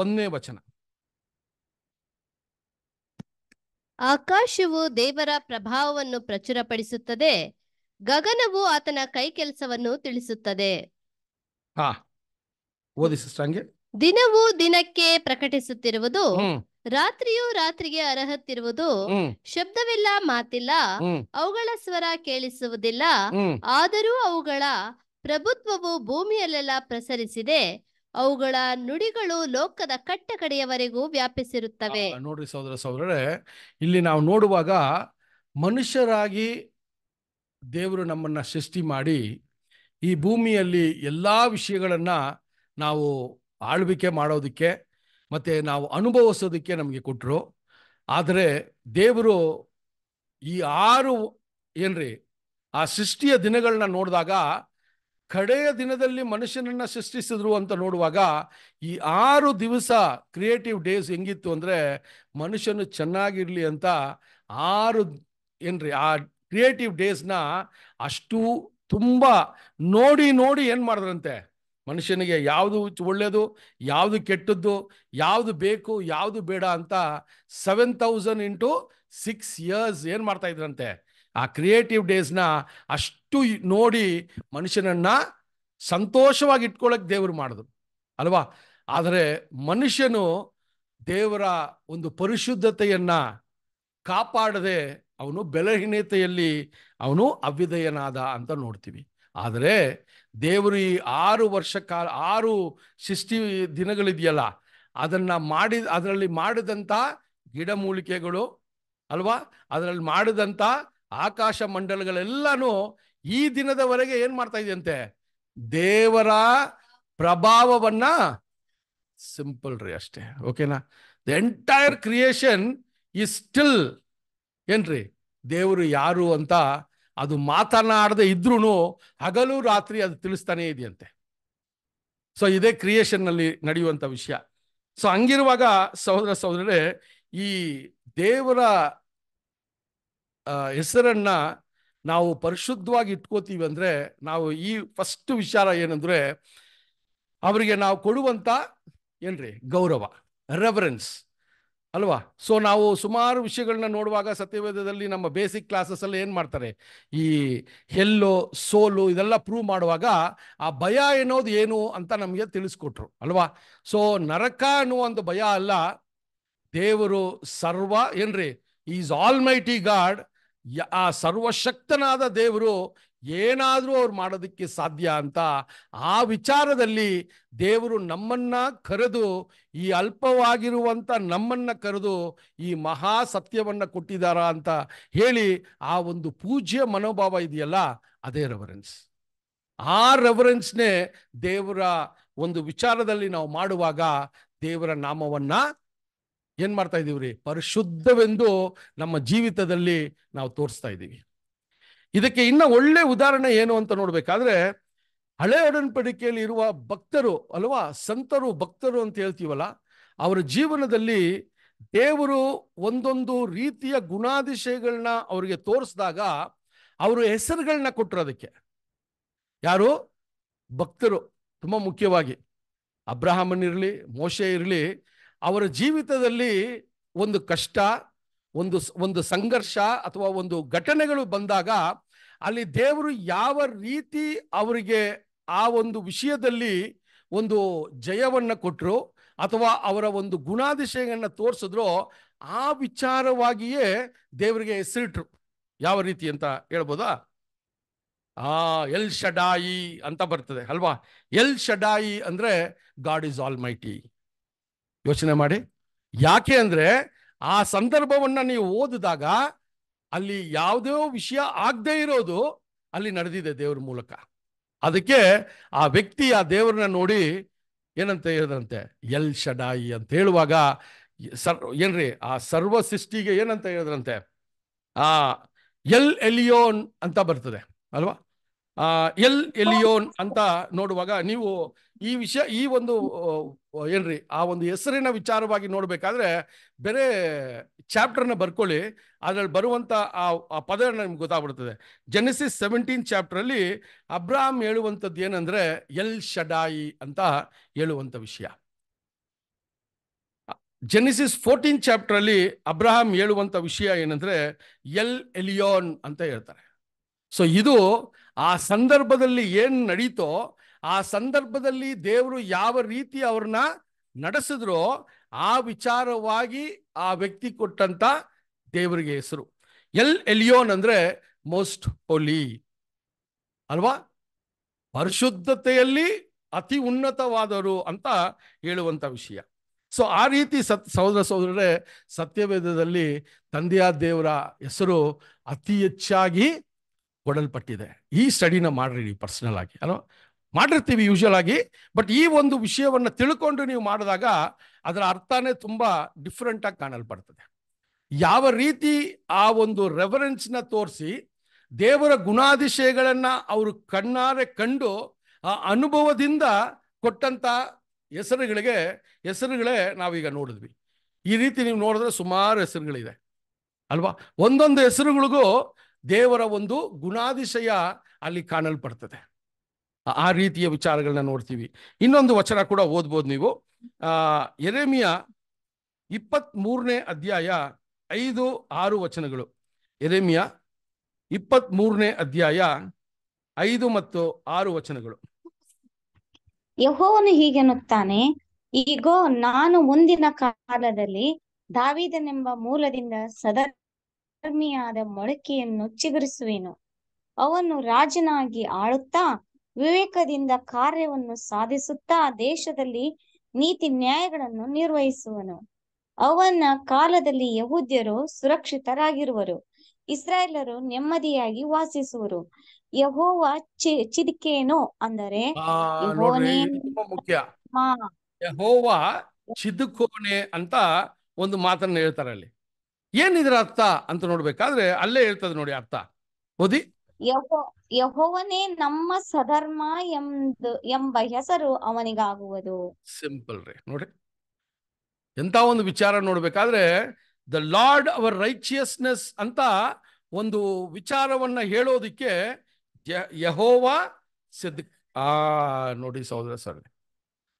ಒಂದನೇ ವಚನ ಆಕಾಶವು ದೇವರ ಪ್ರಭಾವವನ್ನು ಪ್ರಚುರಪಡಿಸುತ್ತದೆ ಗಗನವು ಆತನ ಕೈ ಕೆಲಸವನ್ನು ತಿಳಿಸುತ್ತದೆ ದಿನವೂ ದಿನವು ದಿನಕ್ಕೆ ಪ್ರಕಟಿಸುತ್ತಿರುವುದು ರಾತ್ರಿಯು ರಾತ್ರಿಗೆ ಅರಹತ್ತಿರುವುದು ಶಬ್ದವಿಲ್ಲ ಮಾತಿಲ್ಲ ಅವುಗಳ ಸ್ವರ ಕೇಳಿಸುವುದಿಲ್ಲ ಆದರೂ ಅವುಗಳ ಪ್ರಭುತ್ವವು ಭೂಮಿಯಲ್ಲೆಲ್ಲ ಪ್ರಸರಿಸಿದೆ ಅವುಗಳ ನುಡಿಗಳು ಲೋಕದ ಕಟ್ಟಕಡೆಯವರೆಗೂ ವ್ಯಾಪಿಸಿರುತ್ತವೆ ನೋಡ್ರಿ ಸಹೋದರ ಸಹೋದರರೇ ಇಲ್ಲಿ ನಾವು ನೋಡುವಾಗ ಮನುಷ್ಯರಾಗಿ ದೇವರು ನಮ್ಮನ್ನ ಸೃಷ್ಟಿ ಮಾಡಿ ಈ ಭೂಮಿಯಲ್ಲಿ ಎಲ್ಲ ವಿಷಯಗಳನ್ನ ನಾವು ಆಳ್ವಿಕೆ ಮಾಡೋದಕ್ಕೆ ಮತ್ತೆ ನಾವು ಅನುಭವಿಸೋದಕ್ಕೆ ನಮಗೆ ಕೊಟ್ಟರು ಆದರೆ ದೇವರು ಈ ಆರು ಏನ್ರಿ ಆ ಸೃಷ್ಟಿಯ ದಿನಗಳನ್ನ ನೋಡಿದಾಗ ಕಡೆಯ ದಿನದಲ್ಲಿ ಮನುಷ್ಯನನ್ನ ಸೃಷ್ಟಿಸಿದ್ರು ಅಂತ ನೋಡುವಾಗ ಈ ಆರು ದಿವಸ ಕ್ರಿಯೇಟಿವ್ ಡೇಸ್ ಹೆಂಗಿತ್ತು ಅಂದ್ರೆ ಮನುಷ್ಯನು ಚೆನ್ನಾಗಿರಲಿ ಅಂತ ಆರು ಏನ್ರಿ ಆ ಕ್ರಿಯೇಟಿವ್ ಡೇಸ್ನ ಅಷ್ಟು ತುಂಬ ನೋಡಿ ನೋಡಿ ಏನು ಮಾಡಿದ್ರಂತೆ ಮನುಷ್ಯನಿಗೆ ಯಾವುದು ಒಳ್ಳೆಯದು ಯಾವುದು ಕೆಟ್ಟದ್ದು ಯಾವುದು ಬೇಕು ಯಾವುದು ಬೇಡ ಅಂತ seven thousand into six years ಏನು ಮಾಡ್ತಾ ಇದ್ರಂತೆ ಆ ಕ್ರಿಯೇಟಿವ್ ಡೇಸ್ನ ಅಷ್ಟು ಇಷ್ಟು ನೋಡಿ ಮನುಷ್ಯನನ್ನ ಸಂತೋಷವಾಗಿ ಇಟ್ಕೊಳ್ಳೋಕೆ ದೇವರು ಮಾಡಿದ್ರು ಅಲ್ವಾ ಆದರೆ ಮನುಷ್ಯನು ದೇವರ ಒಂದು ಪರಿಶುದ್ಧತೆಯನ್ನ ಕಾಪಾಡದೆ ಅವನು ಬೆಲಹೀನತೆಯಲ್ಲಿ ಅವನು ಅವ್ಯದಯನಾದ ಅಂತ ನೋಡ್ತೀವಿ ಆದರೆ ದೇವರು ಈ ಆರು ವರ್ಷ ಕಾಲ ಆರು ಸೃಷ್ಟಿ ದಿನಗಳಿದೆಯಲ್ಲ ಅದನ್ನ ಮಾಡಿ ಅದರಲ್ಲಿ ಮಾಡಿದಂಥ ಗಿಡಮೂಲಿಕೆಗಳು ಅಲ್ವಾ ಅದರಲ್ಲಿ ಮಾಡಿದಂಥ ಆಕಾಶ ಮಂಡಲಗಳೆಲ್ಲನೂ ಈ ದಿನದವರೆಗೆ ಏನ್ ಮಾಡ್ತಾ ಇದೆಯಂತೆ ದೇವರ ಪ್ರಭಾವವನ್ನ ಸಿಂಪಲ್ ರೀ ಅಷ್ಟೇ ಓಕೆನಾ ದ ಎಂಟೈರ್ ಕ್ರಿಯೇಷನ್ ಈ ಸ್ಟಿಲ್ ಏನ್ರಿ ದೇವರು ಯಾರು ಅಂತ ಅದು ಮಾತನಾಡದೆ ಇದ್ರೂ ಹಗಲು ರಾತ್ರಿ ಅದು ತಿಳಿಸ್ತಾನೆ ಇದೆಯಂತೆ ಸೊ ಇದೇ ಕ್ರಿಯೇಷನ್ನಲ್ಲಿ ನಡೆಯುವಂಥ ವಿಷಯ ಸೊ ಹಂಗಿರುವಾಗ ಸಹೋದರ ಸಹೋದರರೇ ಈ ದೇವರ ಹೆಸರನ್ನ ನಾವು ಪರಿಶುದ್ಧವಾಗಿ ಇಟ್ಕೋತೀವಿ ಅಂದರೆ ನಾವು ಈ ಫಸ್ಟ್ ವಿಚಾರ ಏನಂದರೆ ಅವರಿಗೆ ನಾವು ಕೊಡುವಂಥ ಏನ್ರಿ ಗೌರವ ರೆಫರೆನ್ಸ್ ಅಲ್ವಾ ಸೊ ನಾವು ಸುಮಾರು ವಿಷಯಗಳನ್ನ ನೋಡುವಾಗ ಸತ್ಯವೇದದಲ್ಲಿ ನಮ್ಮ ಬೇಸಿಕ್ ಅಲ್ಲಿ ಏನು ಮಾಡ್ತಾರೆ ಈ ಹೆಲ್ಲು ಸೋಲು ಇದೆಲ್ಲ ಪ್ರೂವ್ ಮಾಡುವಾಗ ಆ ಭಯ ಅನ್ನೋದು ಏನು ಅಂತ ನಮಗೆ ತಿಳಿಸ್ಕೊಟ್ರು ಅಲ್ವಾ ಸೊ ನರಕ ಅನ್ನುವ ಒಂದು ಭಯ ಅಲ್ಲ ದೇವರು ಸರ್ವ ಏನ್ರಿ ಈಸ್ ಆಲ್ ಮೈಟಿ ಗಾಡ್ ಆ ಸರ್ವಶಕ್ತನಾದ ದೇವರು ಏನಾದರೂ ಅವ್ರು ಮಾಡೋದಕ್ಕೆ ಸಾಧ್ಯ ಅಂತ ಆ ವಿಚಾರದಲ್ಲಿ ದೇವರು ನಮ್ಮನ್ನ ಕರೆದು ಈ ಅಲ್ಪವಾಗಿರುವಂಥ ನಮ್ಮನ್ನ ಕರೆದು ಈ ಮಹಾ ಸತ್ಯವನ್ನು ಕೊಟ್ಟಿದ್ದಾರ ಅಂತ ಹೇಳಿ ಆ ಒಂದು ಪೂಜ್ಯ ಮನೋಭಾವ ಇದೆಯಲ್ಲ ಅದೇ ರೆಫರೆನ್ಸ್ ಆ ರೆಫರೆನ್ಸ್ನೇ ದೇವರ ಒಂದು ವಿಚಾರದಲ್ಲಿ ನಾವು ಮಾಡುವಾಗ ದೇವರ ನಾಮವನ್ನು ಏನ್ ಮಾಡ್ತಾ ಇದೀವ್ರಿ ಪರಿಶುದ್ಧವೆಂದು ನಮ್ಮ ಜೀವಿತದಲ್ಲಿ ನಾವು ತೋರಿಸ್ತಾ ಇದ್ದೀವಿ ಇದಕ್ಕೆ ಇನ್ನ ಒಳ್ಳೆ ಉದಾಹರಣೆ ಏನು ಅಂತ ನೋಡ್ಬೇಕಾದ್ರೆ ಹಳೆ ಒಡನ್ಪಡಿಕೆಯಲ್ಲಿ ಇರುವ ಭಕ್ತರು ಅಲ್ವಾ ಸಂತರು ಭಕ್ತರು ಅಂತ ಹೇಳ್ತೀವಲ್ಲ ಅವರ ಜೀವನದಲ್ಲಿ ದೇವರು ಒಂದೊಂದು ರೀತಿಯ ಗುಣಾತಿಶಯಗಳನ್ನ ಅವರಿಗೆ ತೋರಿಸಿದಾಗ ಅವರು ಹೆಸರುಗಳನ್ನ ಕೊಟ್ಟರು ಅದಕ್ಕೆ ಯಾರು ಭಕ್ತರು ತುಂಬ ಮುಖ್ಯವಾಗಿ ಅಬ್ರಹಾಮನ್ ಇರಲಿ ಮೋಶೆ ಇರಲಿ ಅವರ ಜೀವಿತದಲ್ಲಿ ಒಂದು ಕಷ್ಟ ಒಂದು ಒಂದು ಸಂಘರ್ಷ ಅಥವಾ ಒಂದು ಘಟನೆಗಳು ಬಂದಾಗ ಅಲ್ಲಿ ದೇವರು ಯಾವ ರೀತಿ ಅವರಿಗೆ ಆ ಒಂದು ವಿಷಯದಲ್ಲಿ ಒಂದು ಜಯವನ್ನು ಕೊಟ್ಟರು ಅಥವಾ ಅವರ ಒಂದು ಗುಣಾದಿಶಯಗಳನ್ನು ತೋರಿಸಿದ್ರು ಆ ವಿಚಾರವಾಗಿಯೇ ದೇವರಿಗೆ ಹೆಸರಿಟ್ರು ಯಾವ ರೀತಿ ಅಂತ ಹೇಳ್ಬೋದಾ ಆ ಎಲ್ ಶಡಾಯಿ ಅಂತ ಬರ್ತದೆ ಅಲ್ವಾ ಎಲ್ ಶಡಾಯಿ ಅಂದರೆ ಗಾಡ್ ಈಸ್ ಆಲ್ ಮೈಟಿ ಯೋಚನೆ ಮಾಡಿ ಯಾಕೆ ಅಂದ್ರೆ ಆ ಸಂದರ್ಭವನ್ನ ನೀವು ಓದಿದಾಗ ಅಲ್ಲಿ ಯಾವುದೋ ವಿಷಯ ಆಗದೆ ಇರೋದು ಅಲ್ಲಿ ನಡೆದಿದೆ ದೇವ್ರ ಮೂಲಕ ಅದಕ್ಕೆ ಆ ವ್ಯಕ್ತಿ ಆ ದೇವ್ರನ್ನ ನೋಡಿ ಏನಂತ ಹೇಳಿದ್ರಂತೆ ಎಲ್ ಶಡಾಯಿ ಅಂತ ಹೇಳುವಾಗ ಸರ್ ಏನ್ರಿ ಆ ಸರ್ವ ಸೃಷ್ಟಿಗೆ ಏನಂತ ಹೇಳಿದ್ರಂತೆ ಆ ಎಲ್ ಎಲಿಯೋನ್ ಅಂತ ಬರ್ತದೆ ಅಲ್ವಾ ಎಲ್ ಎಲಿಯೋನ್ ಅಂತ ನೋಡುವಾಗ ನೀವು ಈ ವಿಷಯ ಈ ಒಂದು ಏನ್ರಿ ಆ ಒಂದು ಹೆಸರಿನ ವಿಚಾರವಾಗಿ ನೋಡ್ಬೇಕಾದ್ರೆ ಬೇರೆ ಚಾಪ್ಟರ್ನ ಬರ್ಕೊಳ್ಳಿ ಅದ್ರಲ್ಲಿ ಬರುವಂತ ಆ ಪದ ನಿಮ್ಗೆ ಗೊತ್ತಾಗ್ಬಿಡ್ತದೆ ಜೆನಿಸಿಸ್ ಸೆವೆಂಟೀನ್ ಚಾಪ್ಟರ್ ಅಲ್ಲಿ ಅಬ್ರಾಹಂ ಹೇಳುವಂಥದ್ದು ಏನಂದ್ರೆ ಎಲ್ ಶಡಾಯಿ ಅಂತ ಹೇಳುವಂತ ವಿಷಯ ಜೆನಿಸಿಸ್ ಫೋರ್ಟೀನ್ ಚಾಪ್ಟರ್ ಅಲ್ಲಿ ಹೇಳುವಂಥ ಹೇಳುವಂತ ವಿಷಯ ಏನಂದ್ರೆ ಎಲ್ ಎಲಿಯೋನ್ ಅಂತ ಹೇಳ್ತಾರೆ ಸೊ ಇದು ಆ ಸಂದರ್ಭದಲ್ಲಿ ಏನು ನಡೀತೋ ಆ ಸಂದರ್ಭದಲ್ಲಿ ದೇವರು ಯಾವ ರೀತಿ ಅವ್ರನ್ನ ನಡೆಸಿದ್ರೋ ಆ ವಿಚಾರವಾಗಿ ಆ ವ್ಯಕ್ತಿ ಕೊಟ್ಟಂತ ದೇವರಿಗೆ ಹೆಸರು ಎಲ್ ಎಲಿಯೋನ್ ಅಂದ್ರೆ ಮೋಸ್ಟ್ ಹೋಲಿ ಅಲ್ವಾ ಪರಿಶುದ್ಧತೆಯಲ್ಲಿ ಅತಿ ಉನ್ನತವಾದರು ಅಂತ ಹೇಳುವಂತ ವಿಷಯ ಸೊ ಆ ರೀತಿ ಸತ್ ಸಹೋದರ ಸಹೋದರರೇ ಸತ್ಯವೇದದಲ್ಲಿ ತಂದೆಯ ದೇವರ ಹೆಸರು ಅತಿ ಹೆಚ್ಚಾಗಿ ಕೊಡಲ್ಪಟ್ಟಿದೆ ಈ ಸ್ಟಡಿನ ಮಾಡ್ರಿ ಪರ್ಸನಲ್ ಆಗಿ ಅಲ್ವಾ ಮಾಡಿರ್ತೀವಿ ಯೂಶುವಲ್ ಆಗಿ ಬಟ್ ಈ ಒಂದು ವಿಷಯವನ್ನು ತಿಳ್ಕೊಂಡು ನೀವು ಮಾಡಿದಾಗ ಅದರ ಅರ್ಥನೇ ತುಂಬ ಡಿಫ್ರೆಂಟಾಗಿ ಕಾಣಲ್ಪಡ್ತದೆ ಯಾವ ರೀತಿ ಆ ಒಂದು ರೆಫರೆನ್ಸ್ನ ತೋರಿಸಿ ದೇವರ ಗುಣಾತಿಶಯಗಳನ್ನು ಅವರು ಕಣ್ಣಾರೆ ಕಂಡು ಆ ಅನುಭವದಿಂದ ಕೊಟ್ಟಂಥ ಹೆಸರುಗಳಿಗೆ ಹೆಸರುಗಳೇ ನಾವೀಗ ನೋಡಿದ್ವಿ ಈ ರೀತಿ ನೀವು ನೋಡಿದ್ರೆ ಸುಮಾರು ಹೆಸರುಗಳಿದೆ ಅಲ್ವಾ ಒಂದೊಂದು ಹೆಸರುಗಳಿಗೂ ದೇವರ ಒಂದು ಗುಣಾದಿಶಯ ಅಲ್ಲಿ ಕಾಣಲ್ಪಡ್ತದೆ ಆ ರೀತಿಯ ವಿಚಾರಗಳನ್ನ ನೋಡ್ತೀವಿ ಇನ್ನೊಂದು ವಚನ ಕೂಡ ಓದ್ಬೋದು ನೀವು ಆ ಎರೆಮಿಯ ಇಪ್ಪತ್ತ್ ಮೂರನೇ ಅಧ್ಯಾಯ ಐದು ಆರು ವಚನಗಳು ಎರೆಮಿಯ ಇಪ್ಪತ್ತ್ ಅಧ್ಯಾಯ ಐದು ಮತ್ತು ಆರು ವಚನಗಳು ಯಹೋವನು ಹೀಗೆನ್ನುತ್ತಾನೆ ಈಗೋ ನಾನು ಮುಂದಿನ ಕಾಲದಲ್ಲಿ ದಾವಿದನೆಂಬ ಮೂಲದಿಂದ ಸದಾ ಮೊಳಕೆಯನ್ನು ಚಿಗುರಿಸುವೆನು ಅವನು ರಾಜನಾಗಿ ಆಳುತ್ತಾ ವಿವೇಕದಿಂದ ಕಾರ್ಯವನ್ನು ಸಾಧಿಸುತ್ತಾ ದೇಶದಲ್ಲಿ ನೀತಿ ನ್ಯಾಯಗಳನ್ನು ನಿರ್ವಹಿಸುವನು ಅವನ ಕಾಲದಲ್ಲಿ ಯಹೂದ್ಯರು ಸುರಕ್ಷಿತರಾಗಿರುವರು ಇಸ್ರಾಯೇಲರು ನೆಮ್ಮದಿಯಾಗಿ ವಾಸಿಸುವರು ಯಹೋವ ಚಿ ಚಿದಿಕೇನು ಅಂದರೆ ಯಹೋವ ಚಿದುಕೋನೆ ಅಂತ ಒಂದು ಮಾತನ್ನು ಹೇಳ್ತಾರೆ ಅಲ್ಲಿ ಏನಿದ್ರ ಅರ್ಥ ಅಂತ ನೋಡ್ಬೇಕಾದ್ರೆ ಅಲ್ಲೇ ಹೇಳ್ತದೆ ನೋಡಿ ಅರ್ಥ ಓದಿ ಯಹೋವನೇ ನಮ್ಮ ಸಧರ್ಮ ಎಂಬ ಎಂಬ ಹೆಸರು ಅವನಿಗಾಗುವುದು ಸಿಂಪಲ್ ರೀ ನೋಡಿ ಎಂತ ಒಂದು ವಿಚಾರ ನೋಡ್ಬೇಕಾದ್ರೆ ದ ಲಾರ್ಡ್ ಅವರ್ ರೈಚಿಯಸ್ನೆಸ್ ಅಂತ ಒಂದು ವಿಚಾರವನ್ನ ಹೇಳೋದಿಕ್ಕೆ ಯಹೋವಾ ಸಿದ್ಧ ಆ ನೋಡಿ ಸಹೋದರ ಸರ್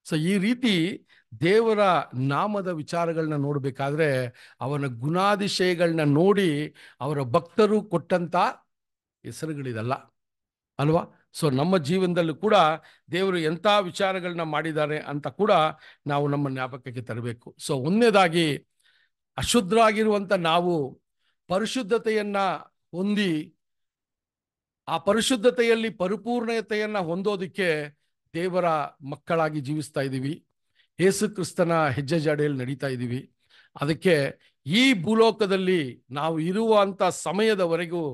ಸೊ ಈ ರೀತಿ ದೇವರ ನಾಮದ ವಿಚಾರಗಳನ್ನ ನೋಡಬೇಕಾದ್ರೆ ಅವನ ಗುಣಾದಿಶಯಗಳನ್ನ ನೋಡಿ ಅವರ ಭಕ್ತರು ಕೊಟ್ಟಂಥ ಹೆಸರುಗಳಿದಲ್ಲ ಅಲ್ವಾ ಸೊ ನಮ್ಮ ಜೀವನದಲ್ಲೂ ಕೂಡ ದೇವರು ಎಂಥ ವಿಚಾರಗಳನ್ನ ಮಾಡಿದ್ದಾರೆ ಅಂತ ಕೂಡ ನಾವು ನಮ್ಮ ಜ್ಞಾಪಕಕ್ಕೆ ತರಬೇಕು ಸೊ ಒಂದನೇದಾಗಿ ಅಶುದ್ಧ ಆಗಿರುವಂಥ ನಾವು ಪರಿಶುದ್ಧತೆಯನ್ನ ಹೊಂದಿ ಆ ಪರಿಶುದ್ಧತೆಯಲ್ಲಿ ಪರಿಪೂರ್ಣತೆಯನ್ನು ಹೊಂದೋದಕ್ಕೆ ದೇವರ ಮಕ್ಕಳಾಗಿ ಜೀವಿಸ್ತಾ ಇದ್ದೀವಿ ಯೇಸು ಕ್ರಿಸ್ತನ ಹೆಜ್ಜೆ ಜಾಡೆಯಲ್ಲಿ ನಡೀತಾ ಇದ್ದೀವಿ ಅದಕ್ಕೆ ಈ ಭೂಲೋಕದಲ್ಲಿ ನಾವು ಇರುವಂಥ ಸಮಯದವರೆಗೂ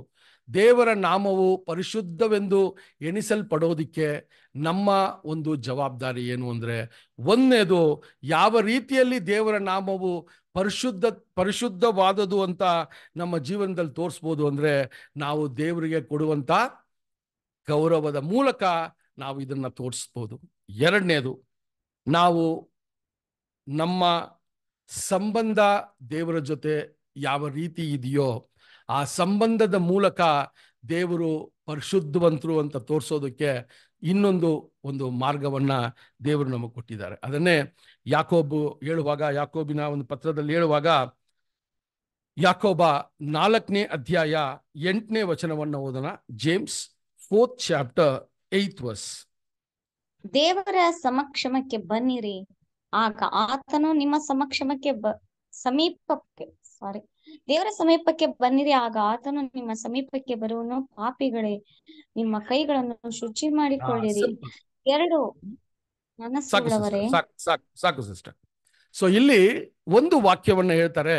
ದೇವರ ನಾಮವು ಪರಿಶುದ್ಧವೆಂದು ಎಣಿಸಲ್ಪಡೋದಕ್ಕೆ ನಮ್ಮ ಒಂದು ಜವಾಬ್ದಾರಿ ಏನು ಅಂದರೆ ಒಂದನೇದು ಯಾವ ರೀತಿಯಲ್ಲಿ ದೇವರ ನಾಮವು ಪರಿಶುದ್ಧ ಪರಿಶುದ್ಧವಾದದು ಅಂತ ನಮ್ಮ ಜೀವನದಲ್ಲಿ ತೋರಿಸ್ಬೋದು ಅಂದರೆ ನಾವು ದೇವರಿಗೆ ಕೊಡುವಂಥ ಗೌರವದ ಮೂಲಕ ನಾವು ಇದನ್ನು ತೋರಿಸ್ಬೋದು ಎರಡನೇದು ನಾವು ನಮ್ಮ ಸಂಬಂಧ ದೇವರ ಜೊತೆ ಯಾವ ರೀತಿ ಇದೆಯೋ ಆ ಸಂಬಂಧದ ಮೂಲಕ ದೇವರು ಪರಿಶುದ್ಧವಂತರು ಅಂತ ತೋರಿಸೋದಕ್ಕೆ ಇನ್ನೊಂದು ಒಂದು ಮಾರ್ಗವನ್ನ ದೇವರು ನಮಗೆ ಕೊಟ್ಟಿದ್ದಾರೆ ಅದನ್ನೇ ಯಾಕೋಬು ಹೇಳುವಾಗ ಯಾಕೋಬಿನ ಒಂದು ಪತ್ರದಲ್ಲಿ ಹೇಳುವಾಗ ಯಾಕೋಬ ನಾಲ್ಕನೇ ಅಧ್ಯಾಯ ಎಂಟನೇ ವಚನವನ್ನು ಓದೋಣ James fourth chapter eighth verse ದೇವರ ಸಮಕ್ಷಮಕ್ಕೆ ಬನ್ನಿರಿ ಆಗ ಆತನು ನಿಮ್ಮ ಸಮಕ್ಷಮಕ್ಕೆ ಬ ಸಮೀಪಕ್ಕೆ ಸಾರಿ ದೇವರ ಸಮೀಪಕ್ಕೆ ಬನ್ನಿರಿ ಆಗ ಆತನು ನಿಮ್ಮ ಸಮೀಪಕ್ಕೆ ಬರುವನು ಪಾಪಿಗಳೇ ನಿಮ್ಮ ಕೈಗಳನ್ನು ಶುಚಿ ಮಾಡಿಕೊಳ್ಳಿರಿ ಎರಡು ಸಾಕು ಸಿಸ್ಟರ್ ಸೊ ಇಲ್ಲಿ ಒಂದು ವಾಕ್ಯವನ್ನ ಹೇಳ್ತಾರೆ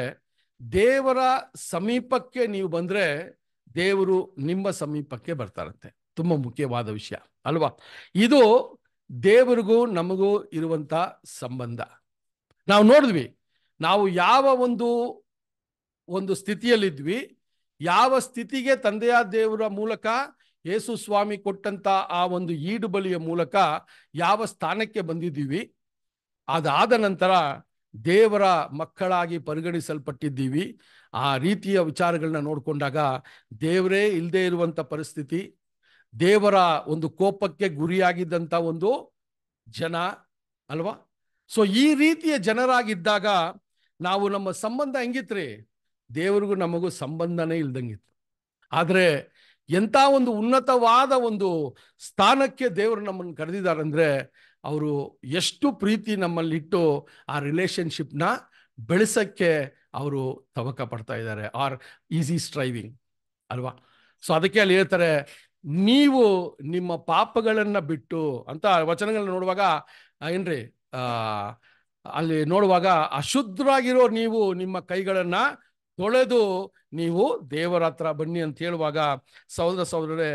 ದೇವರ ಸಮೀಪಕ್ಕೆ ನೀವು ಬಂದ್ರೆ ದೇವರು ನಿಮ್ಮ ಸಮೀಪಕ್ಕೆ ಬರ್ತಾರಂತೆ ತುಂಬ ಮುಖ್ಯವಾದ ವಿಷಯ ಅಲ್ವಾ ಇದು ದೇವರಿಗೂ ನಮಗೂ ಇರುವಂಥ ಸಂಬಂಧ ನಾವು ನೋಡಿದ್ವಿ ನಾವು ಯಾವ ಒಂದು ಒಂದು ಸ್ಥಿತಿಯಲ್ಲಿದ್ವಿ ಯಾವ ಸ್ಥಿತಿಗೆ ತಂದೆಯ ದೇವರ ಮೂಲಕ ಯೇಸು ಸ್ವಾಮಿ ಕೊಟ್ಟಂಥ ಆ ಒಂದು ಈಡು ಬಲಿಯ ಮೂಲಕ ಯಾವ ಸ್ಥಾನಕ್ಕೆ ಬಂದಿದ್ದೀವಿ ಅದಾದ ನಂತರ ದೇವರ ಮಕ್ಕಳಾಗಿ ಪರಿಗಣಿಸಲ್ಪಟ್ಟಿದ್ದೀವಿ ಆ ರೀತಿಯ ವಿಚಾರಗಳನ್ನ ನೋಡಿಕೊಂಡಾಗ ದೇವರೇ ಇಲ್ಲದೆ ಇರುವಂಥ ಪರಿಸ್ಥಿತಿ ದೇವರ ಒಂದು ಕೋಪಕ್ಕೆ ಗುರಿಯಾಗಿದ್ದಂಥ ಒಂದು ಜನ ಅಲ್ವಾ ಸೊ ಈ ರೀತಿಯ ಜನರಾಗಿದ್ದಾಗ ನಾವು ನಮ್ಮ ಸಂಬಂಧ ಹೆಂಗಿತ್ರಿ ದೇವರಿಗೂ ನಮಗೂ ಸಂಬಂಧನೇ ಇಲ್ದಂಗಿತ್ತು ಆದರೆ ಎಂಥ ಒಂದು ಉನ್ನತವಾದ ಒಂದು ಸ್ಥಾನಕ್ಕೆ ದೇವರು ನಮ್ಮನ್ನು ಕರೆದಿದ್ದಾರಂದ್ರೆ ಅವರು ಎಷ್ಟು ಪ್ರೀತಿ ನಮ್ಮಲ್ಲಿಟ್ಟು ಆ ರಿಲೇಶನ್ಶಿಪ್ನ ಬೆಳೆಸೋಕ್ಕೆ ಅವರು ತವಕ ಪಡ್ತಾ ಇದ್ದಾರೆ ಆರ್ ಈಸಿ ಸ್ಟ್ರೈವಿಂಗ್ ಅಲ್ವಾ ಸೊ ಅದಕ್ಕೆ ಅಲ್ಲಿ ಹೇಳ್ತಾರೆ ನೀವು ನಿಮ್ಮ ಪಾಪಗಳನ್ನ ಬಿಟ್ಟು ಅಂತ ವಚನಗಳನ್ನ ನೋಡುವಾಗ ಏನ್ರಿ ಅಲ್ಲಿ ನೋಡುವಾಗ ಅಶುದ್ಧರಾಗಿರೋ ನೀವು ನಿಮ್ಮ ಕೈಗಳನ್ನ ತೊಳೆದು ನೀವು ದೇವರ ಹತ್ರ ಬನ್ನಿ ಅಂತ ಹೇಳುವಾಗ ಸಹೋದರ ಸಹೋದರೇ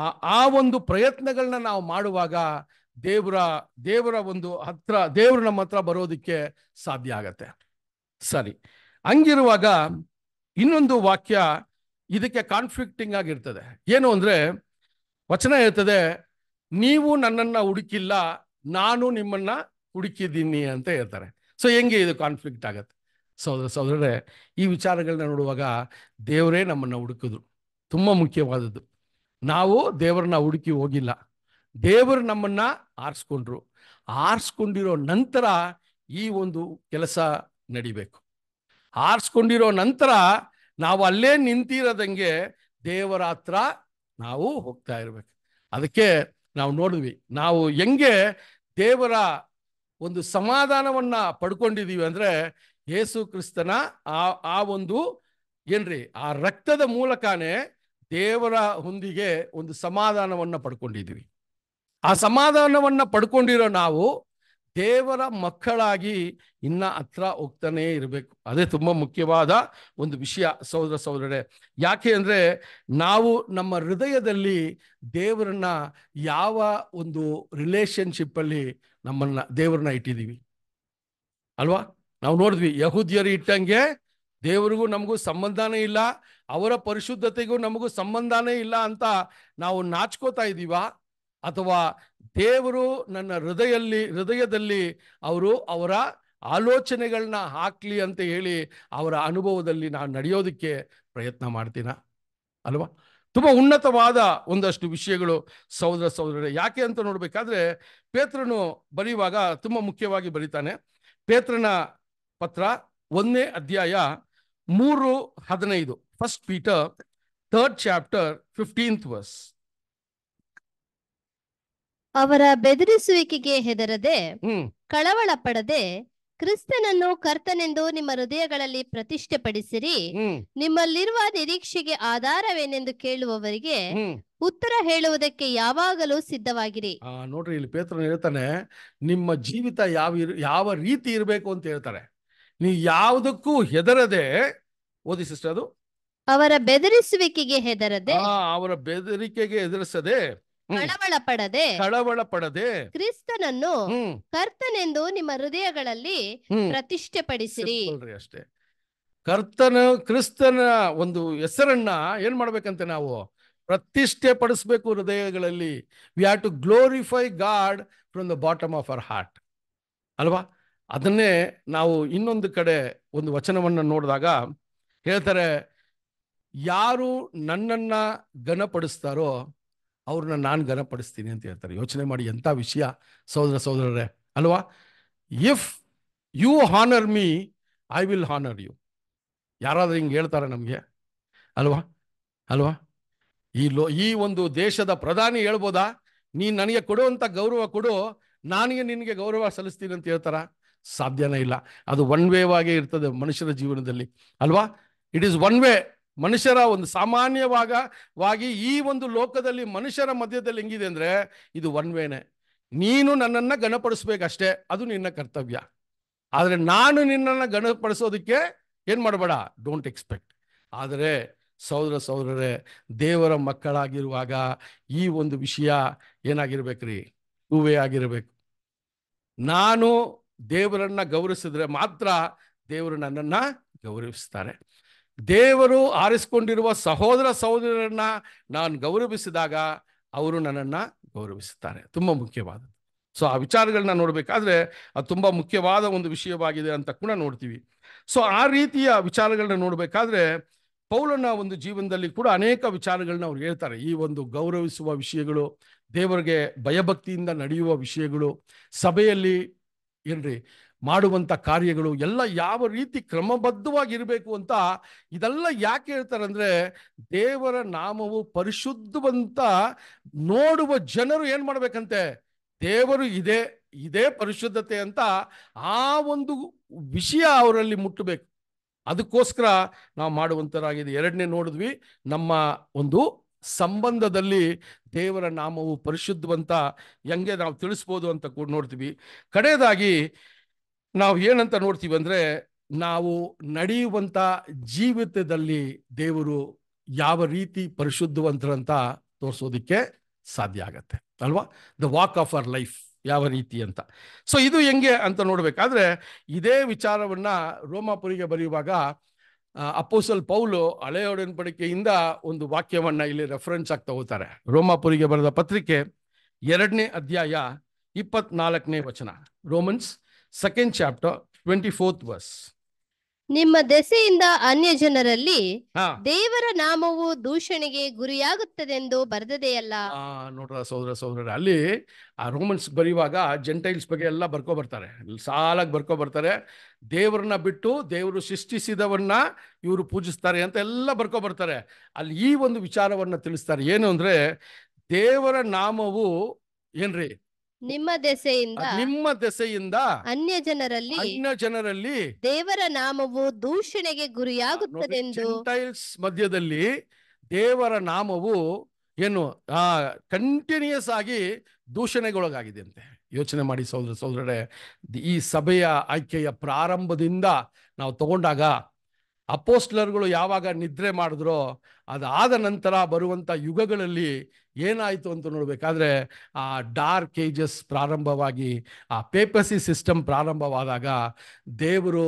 ಆ ಆ ಒಂದು ಪ್ರಯತ್ನಗಳನ್ನ ನಾವು ಮಾಡುವಾಗ ದೇವರ ದೇವರ ಒಂದು ಹತ್ರ ದೇವರು ನಮ್ಮ ಹತ್ರ ಬರೋದಕ್ಕೆ ಸಾಧ್ಯ ಆಗತ್ತೆ ಸರಿ ಹಂಗಿರುವಾಗ ಇನ್ನೊಂದು ವಾಕ್ಯ ಇದಕ್ಕೆ ಕಾನ್ಫ್ಲಿಕ್ಟಿಂಗ್ ಆಗಿರ್ತದೆ ಏನು ಅಂದರೆ ವಚನ ಹೇಳ್ತದೆ ನೀವು ನನ್ನನ್ನು ಹುಡುಕಿಲ್ಲ ನಾನು ನಿಮ್ಮನ್ನು ಹುಡುಕಿದ್ದೀನಿ ಅಂತ ಹೇಳ್ತಾರೆ ಸೊ ಹೆಂಗೆ ಇದು ಕಾನ್ಫ್ಲಿಕ್ಟ್ ಆಗುತ್ತೆ ಸಹೋದರ ಸಹೋದರರೇ ಈ ವಿಚಾರಗಳನ್ನ ನೋಡುವಾಗ ದೇವರೇ ನಮ್ಮನ್ನು ಹುಡುಕಿದ್ರು ತುಂಬ ಮುಖ್ಯವಾದದ್ದು ನಾವು ದೇವರನ್ನ ಹುಡುಕಿ ಹೋಗಿಲ್ಲ ದೇವರು ನಮ್ಮನ್ನು ಆರಿಸ್ಕೊಂಡ್ರು ಆರಿಸ್ಕೊಂಡಿರೋ ನಂತರ ಈ ಒಂದು ಕೆಲಸ ನಡಿಬೇಕು ಆರಿಸ್ಕೊಂಡಿರೋ ನಂತರ ನಾವು ಅಲ್ಲೇ ನಿಂತಿರೋದಂಗೆ ದೇವರ ಹತ್ರ ನಾವು ಹೋಗ್ತಾ ಇರ್ಬೇಕು ಅದಕ್ಕೆ ನಾವು ನೋಡಿದ್ವಿ ನಾವು ಹೆಂಗೆ ದೇವರ ಒಂದು ಸಮಾಧಾನವನ್ನ ಪಡ್ಕೊಂಡಿದೀವಿ ಅಂದ್ರೆ ಯೇಸು ಕ್ರಿಸ್ತನ ಆ ಆ ಒಂದು ಏನ್ರಿ ಆ ರಕ್ತದ ಮೂಲಕನೇ ದೇವರ ಹೊಂದಿಗೆ ಒಂದು ಸಮಾಧಾನವನ್ನ ಪಡ್ಕೊಂಡಿದೀವಿ ಆ ಸಮಾಧಾನವನ್ನ ಪಡ್ಕೊಂಡಿರೋ ನಾವು ದೇವರ ಮಕ್ಕಳಾಗಿ ಇನ್ನ ಹತ್ರ ಹೋಗ್ತಾನೇ ಇರಬೇಕು ಅದೇ ತುಂಬ ಮುಖ್ಯವಾದ ಒಂದು ವಿಷಯ ಸಹೋದರ ಸೋದರಡೆ ಯಾಕೆ ಅಂದರೆ ನಾವು ನಮ್ಮ ಹೃದಯದಲ್ಲಿ ದೇವರನ್ನ ಯಾವ ಒಂದು ರಿಲೇಶನ್ಶಿಪ್ಪಲ್ಲಿ ನಮ್ಮನ್ನ ದೇವರನ್ನ ಇಟ್ಟಿದ್ದೀವಿ ಅಲ್ವಾ ನಾವು ನೋಡಿದ್ವಿ ಯಹೂದ್ಯರು ಇಟ್ಟಂಗೆ ದೇವರಿಗೂ ನಮಗೂ ಸಂಬಂಧನೇ ಇಲ್ಲ ಅವರ ಪರಿಶುದ್ಧತೆಗೂ ನಮಗೂ ಸಂಬಂಧನೇ ಇಲ್ಲ ಅಂತ ನಾವು ನಾಚ್ಕೋತಾ ಇದ್ದೀವ ಅಥವಾ ದೇವರು ನನ್ನ ಹೃದಯಲ್ಲಿ ಹೃದಯದಲ್ಲಿ ಅವರು ಅವರ ಆಲೋಚನೆಗಳನ್ನ ಹಾಕ್ಲಿ ಅಂತ ಹೇಳಿ ಅವರ ಅನುಭವದಲ್ಲಿ ನಾನು ನಡೆಯೋದಕ್ಕೆ ಪ್ರಯತ್ನ ಮಾಡ್ತೀನ ಅಲ್ವಾ ತುಂಬ ಉನ್ನತವಾದ ಒಂದಷ್ಟು ವಿಷಯಗಳು ಸಹೋದರ ಸಹೋದರ ಯಾಕೆ ಅಂತ ನೋಡಬೇಕಾದ್ರೆ ಪೇತ್ರನು ಬರೆಯುವಾಗ ತುಂಬ ಮುಖ್ಯವಾಗಿ ಬರೀತಾನೆ ಪೇತ್ರನ ಪತ್ರ ಒಂದೇ ಅಧ್ಯಾಯ ಮೂರು ಹದಿನೈದು first Peter third chapter fifteenth verse ಅವರ ಬೆದರಿಸುವಿಕೆಗೆ ಹೆದರದೆ ಕಳವಳ ಪಡದೆ ಕ್ರಿಸ್ತನನ್ನು ಕರ್ತನೆಂದು ನಿಮ್ಮ ಹೃದಯಗಳಲ್ಲಿ ಪ್ರತಿಷ್ಠೆ ಪಡಿಸಿರಿ ನಿಮ್ಮಲ್ಲಿರುವ ನಿರೀಕ್ಷೆಗೆ ಆಧಾರವೇನೆಂದು ಕೇಳುವವರಿಗೆ ಉತ್ತರ ಹೇಳುವುದಕ್ಕೆ ಯಾವಾಗಲೂ ಸಿದ್ಧವಾಗಿರಿ ನೋಡ್ರಿ ಇಲ್ಲಿ ಪೇತ್ರ ಹೇಳ್ತಾನೆ ನಿಮ್ಮ ಜೀವಿತ ಯಾವ ಯಾವ ರೀತಿ ಇರಬೇಕು ಅಂತ ಹೇಳ್ತಾರೆ ನೀ ಯಾವುದಕ್ಕೂ ಹೆದರದೆ ಓದಿ ಸಿಸ್ಟರ್ ಅದು ಅವರ ಬೆದರಿಸುವಿಕೆಗೆ ಹೆದರದೆ ಅವರ ಬೆದರಿಕೆಗೆ ಹೆದರಿಸದೆ ಕಳವಳ ಪಡದೆ ಕಳವಳ ಪಡದೆ ಕ್ರಿಸ್ತನನ್ನು ಕರ್ತನೆಂದು ನಿಮ್ಮ ಹೃದಯಗಳಲ್ಲಿ ಪ್ರತಿಷ್ಠೆ ಪಡಿಸಿರಿ ಅಷ್ಟೇ ಕರ್ತನ ಕ್ರಿಸ್ತನ ಒಂದು ಹೆಸರನ್ನ ಏನ್ ಮಾಡ್ಬೇಕಂತೆ ನಾವು ಪ್ರತಿಷ್ಠೆ ಪಡಿಸ್ಬೇಕು ಹೃದಯಗಳಲ್ಲಿ we have to glorify God from the bottom of our heart ಅಲ್ವಾ ಅದನ್ನೇ ನಾವು ಇನ್ನೊಂದು ಕಡೆ ಒಂದು ವಚನವನ್ನು ನೋಡಿದಾಗ ಹೇಳ್ತಾರೆ ಯಾರು ನನ್ನನ್ನ ಘನಪಡಿಸ್ತಾರೋ ಅವ್ರನ್ನ ನಾನು ಘನಪಡಿಸ್ತೀನಿ ಅಂತ ಹೇಳ್ತಾರೆ ಯೋಚನೆ ಮಾಡಿ ಎಂಥ ವಿಷಯ ಸಹೋದರ ಸಹೋದರರೇ ಅಲ್ವಾ if you honour me I will honour you ಯಾರಾದರೂ ಹಿಂಗೆ ಹೇಳ್ತಾರೆ ನಮಗೆ ಅಲ್ವಾ ಅಲ್ವಾ ಈ ಲೋ ಈ ಒಂದು ದೇಶದ ಪ್ರಧಾನಿ ಹೇಳ್ಬೋದಾ ನೀ ನನಗೆ ಕೊಡುವಂಥ ಗೌರವ ಕೊಡು ನನಗೆ ನಿನಗೆ ಗೌರವ ಸಲ್ಲಿಸ್ತೀನಿ ಅಂತ ಹೇಳ್ತಾರ ಸಾಧ್ಯನೇ ಇಲ್ಲ ಅದು ಒನ್ ವೇವಾಗೇ ಇರ್ತದೆ ಮನುಷ್ಯರ ಜೀವನದಲ್ಲಿ ಅಲ್ವಾ ಇಟ್ ಈಸ್ ಒನ್ ವೇ ಮನುಷ್ಯರ ಒಂದು ಸಾಮಾನ್ಯವಾಗ ವಾಗಿ ಈ ಒಂದು ಲೋಕದಲ್ಲಿ ಮನುಷ್ಯರ ಮಧ್ಯದಲ್ಲಿ ಹೆಂಗಿದೆ ಅಂದರೆ ಇದು ಒನ್ ವೇನೆ ನೀನು ನನ್ನನ್ನು ಗಣಪಡಿಸ್ಬೇಕಷ್ಟೇ ಅದು ನಿನ್ನ ಕರ್ತವ್ಯ ಆದರೆ ನಾನು ನಿನ್ನನ್ನು ಗಣಪಡಿಸೋದಕ್ಕೆ ಏನು ಮಾಡಬೇಡ ಡೋಂಟ್ ಎಕ್ಸ್ಪೆಕ್ಟ್ ಆದರೆ ಸಹೋದರ ಸಹೋದರರೇ ದೇವರ ಮಕ್ಕಳಾಗಿರುವಾಗ ಈ ಒಂದು ವಿಷಯ ಏನಾಗಿರ್ಬೇಕ್ರಿ ಹೂವೇ ಆಗಿರಬೇಕು ನಾನು ದೇವರನ್ನ ಗೌರವಿಸಿದ್ರೆ ಮಾತ್ರ ದೇವರು ನನ್ನನ್ನು ಗೌರವಿಸ್ತಾರೆ ದೇವರು ಆರಿಸಿಕೊಂಡಿರುವ ಸಹೋದರ ಸಹೋದರರನ್ನ ನಾನು ಗೌರವಿಸಿದಾಗ ಅವರು ನನ್ನನ್ನು ಗೌರವಿಸುತ್ತಾರೆ ತುಂಬ ಮುಖ್ಯವಾದದ್ದು ಸೊ ಆ ವಿಚಾರಗಳನ್ನ ನೋಡಬೇಕಾದ್ರೆ ಅದು ತುಂಬ ಮುಖ್ಯವಾದ ಒಂದು ವಿಷಯವಾಗಿದೆ ಅಂತ ಕೂಡ ನೋಡ್ತೀವಿ ಸೊ ಆ ರೀತಿಯ ವಿಚಾರಗಳನ್ನ ನೋಡಬೇಕಾದ್ರೆ ಪೌಲನ ಒಂದು ಜೀವನದಲ್ಲಿ ಕೂಡ ಅನೇಕ ವಿಚಾರಗಳನ್ನ ಅವ್ರು ಹೇಳ್ತಾರೆ ಈ ಒಂದು ಗೌರವಿಸುವ ವಿಷಯಗಳು ದೇವರಿಗೆ ಭಯಭಕ್ತಿಯಿಂದ ನಡೆಯುವ ವಿಷಯಗಳು ಸಭೆಯಲ್ಲಿ ಏನ್ರಿ ಮಾಡುವಂಥ ಕಾರ್ಯಗಳು ಎಲ್ಲ ಯಾವ ರೀತಿ ಕ್ರಮಬದ್ಧವಾಗಿರಬೇಕು ಅಂತ ಇದೆಲ್ಲ ಯಾಕೆ ಹೇಳ್ತಾರೆ ಅಂದರೆ ದೇವರ ನಾಮವು ಪರಿಶುದ್ಧವಂತ ನೋಡುವ ಜನರು ಏನು ಮಾಡಬೇಕಂತೆ ದೇವರು ಇದೇ ಇದೇ ಪರಿಶುದ್ಧತೆ ಅಂತ ಆ ಒಂದು ವಿಷಯ ಅವರಲ್ಲಿ ಮುಟ್ಟಬೇಕು ಅದಕ್ಕೋಸ್ಕರ ನಾವು ಮಾಡುವಂಥರಾಗಿದೆ ಎರಡನೇ ನೋಡಿದ್ವಿ ನಮ್ಮ ಒಂದು ಸಂಬಂಧದಲ್ಲಿ ದೇವರ ನಾಮವು ಪರಿಶುದ್ಧವಂತ ಹೆಂಗೆ ನಾವು ತಿಳಿಸ್ಬೋದು ಅಂತ ಕೂಡ ನೋಡ್ತೀವಿ ಕಡೆಯದಾಗಿ ನಾವು ಏನಂತ ನೋಡ್ತೀವಿ ಅಂದ್ರೆ ನಾವು ನಡೆಯುವಂತ ಜೀವಿತದಲ್ಲಿ ದೇವರು ಯಾವ ರೀತಿ ಪರಿಶುದ್ಧವಂತರಂತ ತೋರಿಸೋದಿಕ್ಕೆ ಸಾಧ್ಯ ಆಗತ್ತೆ ಅಲ್ವಾ the walk of our life ಯಾವ ರೀತಿ ಅಂತ ಸೊ ಇದು ಹೆಂಗೆ ಅಂತ ನೋಡ್ಬೇಕಾದ್ರೆ ಇದೇ ವಿಚಾರವನ್ನ ರೋಮಾಪುರಿಗೆ ಬರೆಯುವಾಗ ಅಪೋಸಲ್ ಪೌಲು ಹಳೆಯ ಹಳೆಯೊಡನ್ಬಡಿಕೆಯಿಂದ ಒಂದು ವಾಕ್ಯವನ್ನ ಇಲ್ಲಿ ರೆಫರೆನ್ಸ್ ಆಗಿ ತಗೋತಾರೆ ರೋಮಾಪುರಿಗೆ ಬರೆದ ಪತ್ರಿಕೆ ಎರಡನೇ ಅಧ್ಯಾಯ ಇಪ್ಪತ್ನಾಲ್ಕನೇ ವಚನ Romans second chapter twenty fourth verse ನಿಮ್ಮ ದೆಸೆಯಿಂದ ಅನ್ಯ ಜನರಲ್ಲಿ ದೇವರ ನಾಮವು ದೂಷಣೆಗೆ ಎಂದು ಬರೆದದೆಯಲ್ಲ ನೋಡ್ರ ಸೋದರ ಸೋದರ ಅಲ್ಲಿ ಆ ರೋಮನ್ಸ್ ಬರೆಯುವಾಗ ಜೆಂಟೈಲ್ಸ್ ಬಗ್ಗೆ ಎಲ್ಲ ಬರ್ಕೊ ಬರ್ತಾರೆ ಸಾಲಾಗಿ ಬರ್ಕೊ ಬರ್ತಾರೆ ದೇವರನ್ನ ಬಿಟ್ಟು ದೇವರು ಸೃಷ್ಟಿಸಿದವನ್ನ ಇವರು ಪೂಜಿಸ್ತಾರೆ ಅಂತ ಎಲ್ಲ ಬರ್ಕೊ ಬರ್ತಾರೆ ಅಲ್ಲಿ ಈ ಒಂದು ವಿಚಾರವನ್ನ ತಿಳಿಸ್ತಾರೆ ಏನು ಅಂದ್ರೆ ದೇವರ ನಾಮವು ಏನ್ರಿ ನಿಮ್ಮ ದೆಸೆಯಿಂದ ನಿಮ್ಮ ದೆಸೆಯಿಂದ ಅನ್ಯ ಜನರಲ್ಲಿ ಅನ್ಯ ಜನರಲ್ಲಿ ದೇವರ ನಾಮವು ದೂಷಣೆಗೆ ಗುರಿಯಾಗುತ್ತದೆ ಟೈಲ್ಸ್ ಮಧ್ಯದಲ್ಲಿ ದೇವರ ನಾಮವು ಏನು ಆ ಕಂಟಿನ್ಯೂಸ್ ಆಗಿ ದೂಷಣೆಗೊಳಗಾಗಿದೆ ಅಂತೆ ಯೋಚನೆ ಮಾಡಿ ಸೋದರ ಈ ಸಭೆಯ ಆಯ್ಕೆಯ ಪ್ರಾರಂಭದಿಂದ ನಾವು ತಗೊಂಡಾಗ ಅಪೋಸ್ಟ್ಲರ್ಗಳು ಯಾವಾಗ ನಿದ್ರೆ ಮಾಡಿದ್ರೋ ಅದಾದ ನಂತರ ಬರುವಂಥ ಯುಗಗಳಲ್ಲಿ ಏನಾಯಿತು ಅಂತ ನೋಡಬೇಕಾದ್ರೆ ಆ ಡಾರ್ಕ್ ಏಜಸ್ ಪ್ರಾರಂಭವಾಗಿ ಆ ಪೇಪಸಿ ಸಿಸ್ಟಮ್ ಪ್ರಾರಂಭವಾದಾಗ ದೇವರು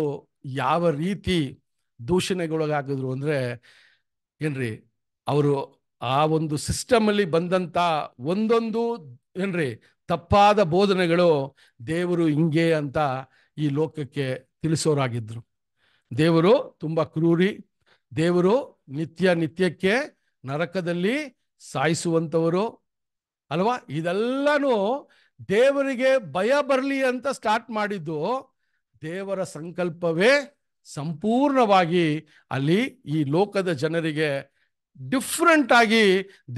ಯಾವ ರೀತಿ ದೂಷಣೆಗೊಳಗಾಗಿದ್ರು ಅಂದರೆ ಏನ್ರಿ ಅವರು ಆ ಒಂದು ಸಿಸ್ಟಮಲ್ಲಿ ಬಂದಂಥ ಒಂದೊಂದು ಏನ್ರಿ ತಪ್ಪಾದ ಬೋಧನೆಗಳು ದೇವರು ಹಿಂಗೆ ಅಂತ ಈ ಲೋಕಕ್ಕೆ ತಿಳಿಸೋರಾಗಿದ್ರು ದೇವರು ತುಂಬ ಕ್ರೂರಿ ದೇವರು ನಿತ್ಯ ನಿತ್ಯಕ್ಕೆ ನರಕದಲ್ಲಿ ಸಾಯಿಸುವಂಥವರು ಅಲ್ವಾ ಇದೆಲ್ಲನೂ ದೇವರಿಗೆ ಭಯ ಬರಲಿ ಅಂತ ಸ್ಟಾರ್ಟ್ ಮಾಡಿದ್ದು ದೇವರ ಸಂಕಲ್ಪವೇ ಸಂಪೂರ್ಣವಾಗಿ ಅಲ್ಲಿ ಈ ಲೋಕದ ಜನರಿಗೆ ಡಿಫ್ರೆಂಟ್ ಆಗಿ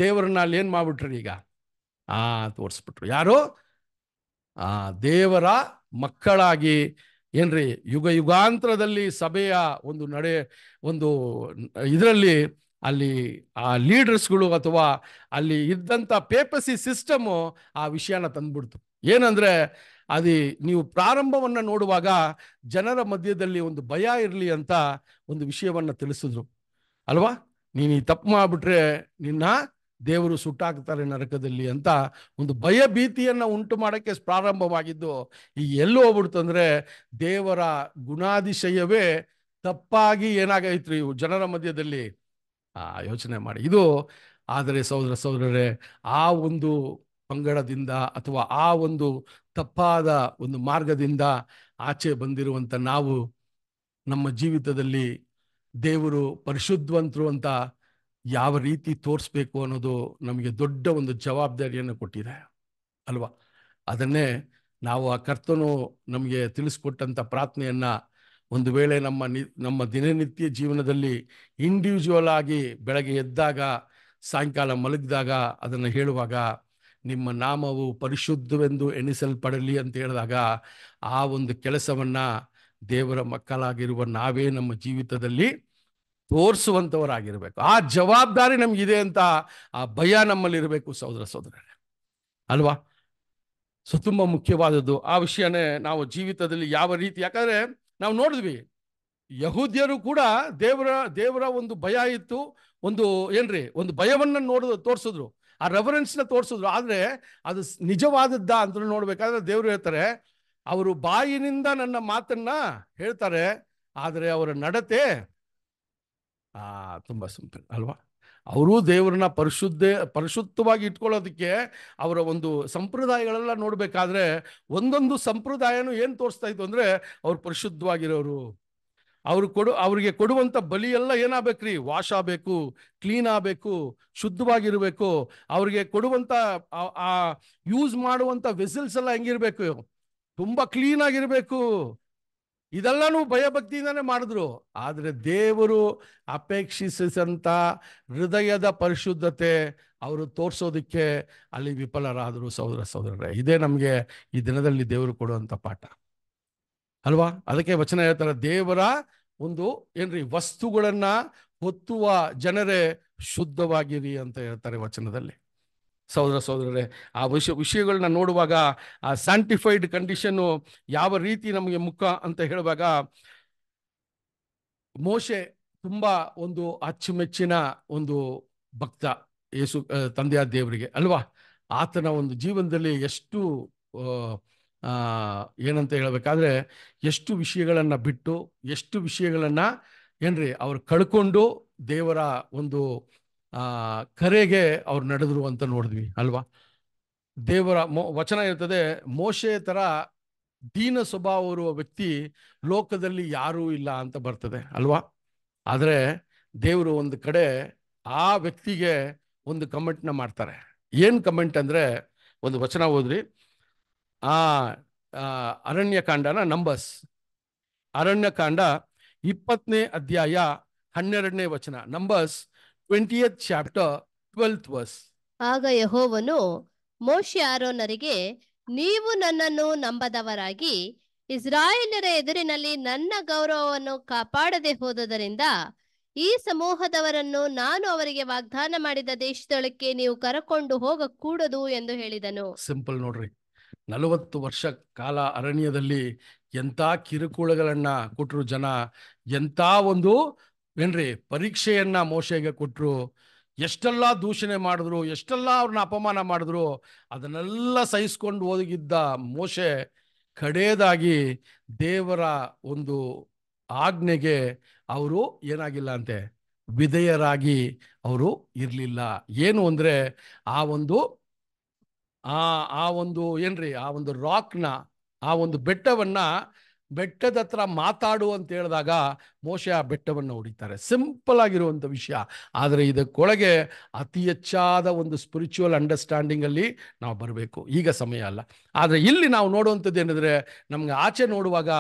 ದೇವರನ್ನ ಅಲ್ಲಿ ಏನು ಮಾಡ್ಬಿಟ್ರಿ ಈಗ ಆ ತೋರಿಸ್ಬಿಟ್ರು ಯಾರು ಆ ದೇವರ ಮಕ್ಕಳಾಗಿ ಏನ್ರಿ ಯುಗ ಯುಗಾಂತರದಲ್ಲಿ ಸಭೆಯ ಒಂದು ನಡೆ ಒಂದು ಇದರಲ್ಲಿ ಅಲ್ಲಿ ಆ ಲೀಡರ್ಸ್ಗಳು ಅಥವಾ ಅಲ್ಲಿ ಇದ್ದಂಥ ಪೇಪಸಿ ಸಿಸ್ಟಮು ಆ ವಿಷಯನ ತಂದ್ಬಿಡ್ತು ಏನಂದರೆ ಅದು ನೀವು ಪ್ರಾರಂಭವನ್ನು ನೋಡುವಾಗ ಜನರ ಮಧ್ಯದಲ್ಲಿ ಒಂದು ಭಯ ಇರಲಿ ಅಂತ ಒಂದು ವಿಷಯವನ್ನು ತಿಳಿಸಿದ್ರು ಅಲ್ವಾ ನೀನು ಈ ತಪ್ಪು ಮಾಡಿಬಿಟ್ರೆ ನಿನ್ನ ದೇವರು ಸುಟ್ಟಾಕ್ತಾರೆ ನರಕದಲ್ಲಿ ಅಂತ ಒಂದು ಭಯ ಭೀತಿಯನ್ನು ಉಂಟು ಮಾಡೋಕ್ಕೆ ಪ್ರಾರಂಭವಾಗಿದ್ದು ಈ ಎಲ್ಲಿ ಹೋಗ್ಬಿಡ್ತಂದ್ರೆ ದೇವರ ಗುಣಾದಿಶಯವೇ ತಪ್ಪಾಗಿ ಏನಾಗೈತ್ರಿ ಇವು ಜನರ ಮಧ್ಯದಲ್ಲಿ ಆ ಯೋಚನೆ ಮಾಡಿ ಇದು ಆದರೆ ಸಹೋದರ ಸಹೋದರರೇ ಆ ಒಂದು ಪಂಗಡದಿಂದ ಅಥವಾ ಆ ಒಂದು ತಪ್ಪಾದ ಒಂದು ಮಾರ್ಗದಿಂದ ಆಚೆ ಬಂದಿರುವಂಥ ನಾವು ನಮ್ಮ ಜೀವಿತದಲ್ಲಿ ದೇವರು ಪರಿಶುದ್ಧವಂತರು ಅಂತ ಯಾವ ರೀತಿ ತೋರಿಸ್ಬೇಕು ಅನ್ನೋದು ನಮಗೆ ದೊಡ್ಡ ಒಂದು ಜವಾಬ್ದಾರಿಯನ್ನು ಕೊಟ್ಟಿದೆ ಅಲ್ವಾ ಅದನ್ನೇ ನಾವು ಆ ಕರ್ತನು ನಮಗೆ ತಿಳಿಸ್ಕೊಟ್ಟಂಥ ಪ್ರಾರ್ಥನೆಯನ್ನು ಒಂದು ವೇಳೆ ನಮ್ಮ ನಿ ನಮ್ಮ ದಿನನಿತ್ಯ ಜೀವನದಲ್ಲಿ ಇಂಡಿವಿಜುವಲ್ ಆಗಿ ಬೆಳಗ್ಗೆ ಎದ್ದಾಗ ಸಾಯಂಕಾಲ ಮಲಗಿದಾಗ ಅದನ್ನು ಹೇಳುವಾಗ ನಿಮ್ಮ ನಾಮವು ಪರಿಶುದ್ಧವೆಂದು ಎಣಿಸಲ್ಪಡಲಿ ಅಂತ ಹೇಳಿದಾಗ ಆ ಒಂದು ಕೆಲಸವನ್ನು ದೇವರ ಮಕ್ಕಳಾಗಿರುವ ನಾವೇ ನಮ್ಮ ಜೀವಿತದಲ್ಲಿ ತೋರಿಸುವಂಥವರಾಗಿರಬೇಕು ಆ ಜವಾಬ್ದಾರಿ ನಮಗಿದೆ ಅಂತ ಆ ಭಯ ನಮ್ಮಲ್ಲಿರಬೇಕು ಸಹೋದರ ಸಹೋದರರೇ ಅಲ್ವಾ ಸೊ ತುಂಬ ಮುಖ್ಯವಾದದ್ದು ಆ ವಿಷಯನೇ ನಾವು ಜೀವಿತದಲ್ಲಿ ಯಾವ ರೀತಿ ಯಾಕಂದರೆ ನಾವು ನೋಡಿದ್ವಿ ಯಹೂದ್ಯರು ಕೂಡ ದೇವರ ದೇವರ ಒಂದು ಭಯ ಇತ್ತು ಒಂದು ಏನ್ರಿ ಒಂದು ಭಯವನ್ನು ನೋಡ ತೋರಿಸಿದ್ರು ಆ ರೆಫರೆನ್ಸ್ನ ತೋರಿಸಿದ್ರು ಆದರೆ ಅದು ನಿಜವಾದದ್ದ ಅಂತ ನೋಡ್ಬೇಕಾದ್ರೆ ದೇವರು ಹೇಳ್ತಾರೆ ಅವರು ಬಾಯಿನಿಂದ ನನ್ನ ಮಾತನ್ನ ಹೇಳ್ತಾರೆ ಆದರೆ ಅವರ ನಡತೆ ಆ ತುಂಬ ಸಿಂಪಲ್ ಅಲ್ವಾ ಅವರು ದೇವರನ್ನ ಪರಿಶುದ್ಧ ಪರಿಶುದ್ಧವಾಗಿ ಇಟ್ಕೊಳ್ಳೋದಕ್ಕೆ ಅವರ ಒಂದು ಸಂಪ್ರದಾಯಗಳೆಲ್ಲ ನೋಡಬೇಕಾದ್ರೆ ಒಂದೊಂದು ಸಂಪ್ರದಾಯನೂ ಏನು ತೋರಿಸ್ತಾ ಇತ್ತು ಅಂದರೆ ಅವ್ರು ಪರಿಶುದ್ಧವಾಗಿರೋರು ಅವರು ಕೊಡು ಅವರಿಗೆ ಕೊಡುವಂಥ ಬಲಿಯೆಲ್ಲ ಏನಾಗಬೇಕ್ರಿ ವಾಶ್ ಆಗಬೇಕು ಕ್ಲೀನ್ ಆಗಬೇಕು ಶುದ್ಧವಾಗಿರಬೇಕು ಅವ್ರಿಗೆ ಕೊಡುವಂಥ ಆ ಯೂಸ್ ಮಾಡುವಂಥ ವೆಸಲ್ಸ್ ಎಲ್ಲ ಹೆಂಗಿರಬೇಕು ತುಂಬ ಕ್ಲೀನಾಗಿರಬೇಕು ಇದೆಲ್ಲನೂ ಭಯಭಕ್ತಿಯಿಂದಾನೇ ಮಾಡಿದ್ರು ಆದರೆ ದೇವರು ಅಪೇಕ್ಷಿಸಿದಂಥ ಹೃದಯದ ಪರಿಶುದ್ಧತೆ ಅವರು ತೋರಿಸೋದಕ್ಕೆ ಅಲ್ಲಿ ವಿಫಲರಾದರು ಸಹೋದರ ಸಹೋದರರೇ ಇದೇ ನಮಗೆ ಈ ದಿನದಲ್ಲಿ ದೇವರು ಕೊಡುವಂಥ ಪಾಠ ಅಲ್ವಾ ಅದಕ್ಕೆ ವಚನ ಹೇಳ್ತಾರೆ ದೇವರ ಒಂದು ಏನ್ರಿ ವಸ್ತುಗಳನ್ನ ಹೊತ್ತುವ ಜನರೇ ಶುದ್ಧವಾಗಿರಿ ಅಂತ ಹೇಳ್ತಾರೆ ವಚನದಲ್ಲಿ ಸಹೋದರ ಸಹೋದರರೇ ಆ ವಿಷಯ ವಿಷಯಗಳನ್ನ ನೋಡುವಾಗ ಆ ಸ್ಯಾಂಟಿಫೈಡ್ ಕಂಡೀಷನ್ನು ಯಾವ ರೀತಿ ನಮಗೆ ಮುಖ ಅಂತ ಹೇಳುವಾಗ ಮೋಶೆ ತುಂಬ ಒಂದು ಅಚ್ಚುಮೆಚ್ಚಿನ ಒಂದು ಭಕ್ತ ಯೇಸು ತಂದೆಯ ದೇವರಿಗೆ ಅಲ್ವಾ ಆತನ ಒಂದು ಜೀವನದಲ್ಲಿ ಎಷ್ಟು ಏನಂತ ಹೇಳಬೇಕಾದ್ರೆ ಎಷ್ಟು ವಿಷಯಗಳನ್ನು ಬಿಟ್ಟು ಎಷ್ಟು ವಿಷಯಗಳನ್ನು ಏನ್ರಿ ಅವ್ರು ಕಳ್ಕೊಂಡು ದೇವರ ಒಂದು ಕರೆಗೆ ಅವ್ರು ನಡೆದ್ರು ಅಂತ ನೋಡಿದ್ವಿ ಅಲ್ವಾ ದೇವರ ವಚನ ಇರ್ತದೆ ಮೋಶೆ ಥರ ದೀನ ಸ್ವಭಾವ ಇರುವ ವ್ಯಕ್ತಿ ಲೋಕದಲ್ಲಿ ಯಾರೂ ಇಲ್ಲ ಅಂತ ಬರ್ತದೆ ಅಲ್ವಾ ಆದರೆ ದೇವರು ಒಂದು ಕಡೆ ಆ ವ್ಯಕ್ತಿಗೆ ಒಂದು ಕಮೆಂಟ್ನ ಮಾಡ್ತಾರೆ ಏನು ಕಮೆಂಟ್ ಅಂದರೆ ಒಂದು ವಚನ ಓದ್ರಿ ಆ ಅರಣ್ಯಕಾಂಡನ ನಂಬರ್ಸ್ ಅರಣ್ಯಕಾಂಡ ಇಪ್ಪತ್ತನೇ ಅಧ್ಯಾಯ ಹನ್ನೆರಡನೇ ವಚನ Numbers twentieth chapter twelfth verse ಆಗ ಯಹೋವನು ಮೋಶಿ ಆರೋನರಿಗೆ ನೀವು ನನ್ನನ್ನು ನಂಬದವರಾಗಿ ಇಸ್ರಾಯೇಲರ ಎದುರಿನಲ್ಲಿ ನನ್ನ ಗೌರವವನ್ನು ಕಾಪಾಡದೆ ಹೋದದರಿಂದ ಈ ಸಮೂಹದವರನ್ನು ನಾನು ಅವರಿಗೆ ವಾಗ್ದಾನ ಮಾಡಿದ ದೇಶದೊಳಕ್ಕೆ ನೀವು ಕರಕೊಂಡು ಹೋಗಕೂಡದು ಎಂದು ಹೇಳಿದನು ಸಿಂಪಲ್ ನೋಡ್ರಿ ನಲವತ್ತು ವರ್ಷ ಕಾಲ ಅರಣ್ಯದಲ್ಲಿ ಎಂತ ಕಿರುಕುಳಗಳನ್ನ ಕೊಟ್ಟರು ಜನ ಎಂತ ಒಂದು ಏನ್ರಿ ಪರೀಕ್ಷೆಯನ್ನ ಮೋಶೆಗೆ ಕೊಟ್ಟರು ಎಷ್ಟೆಲ್ಲ ದೂಷಣೆ ಮಾಡಿದ್ರು ಎಷ್ಟೆಲ್ಲ ಅವ್ರನ್ನ ಅಪಮಾನ ಮಾಡಿದ್ರು ಅದನ್ನೆಲ್ಲ ಸಹಿಸ್ಕೊಂಡು ಹೋಗಿದ್ದ ಮೋಶೆ ಕಡೆಯದಾಗಿ ದೇವರ ಒಂದು ಆಜ್ಞೆಗೆ ಅವರು ಏನಾಗಿಲ್ಲ ಅಂತೆ ವಿಧೇಯರಾಗಿ ಅವರು ಇರಲಿಲ್ಲ ಏನು ಅಂದರೆ ಆ ಒಂದು ಆ ಆ ಒಂದು ಏನ್ರಿ ಆ ಒಂದು ರಾಕ್ನ ಆ ಒಂದು ಬೆಟ್ಟವನ್ನ ಬೆಟ್ಟದ ಹತ್ರ ಮಾತಾಡು ಅಂತ ಹೇಳಿದಾಗ ಮೋಶ ಆ ಬೆಟ್ಟವನ್ನು ಹೊಡಿತಾರೆ ಸಿಂಪಲ್ ಆಗಿರುವಂಥ ವಿಷಯ ಆದರೆ ಇದಕ್ಕೊಳಗೆ ಅತಿ ಹೆಚ್ಚಾದ ಒಂದು ಸ್ಪಿರಿಚುವಲ್ ಅಂಡರ್ಸ್ಟ್ಯಾಂಡಿಂಗಲ್ಲಿ ನಾವು ಬರಬೇಕು ಈಗ ಸಮಯ ಅಲ್ಲ ಆದರೆ ಇಲ್ಲಿ ನಾವು ನೋಡುವಂಥದ್ದು ಏನಿದ್ರೆ ನಮ್ಗೆ ಆಚೆ ನೋಡುವಾಗ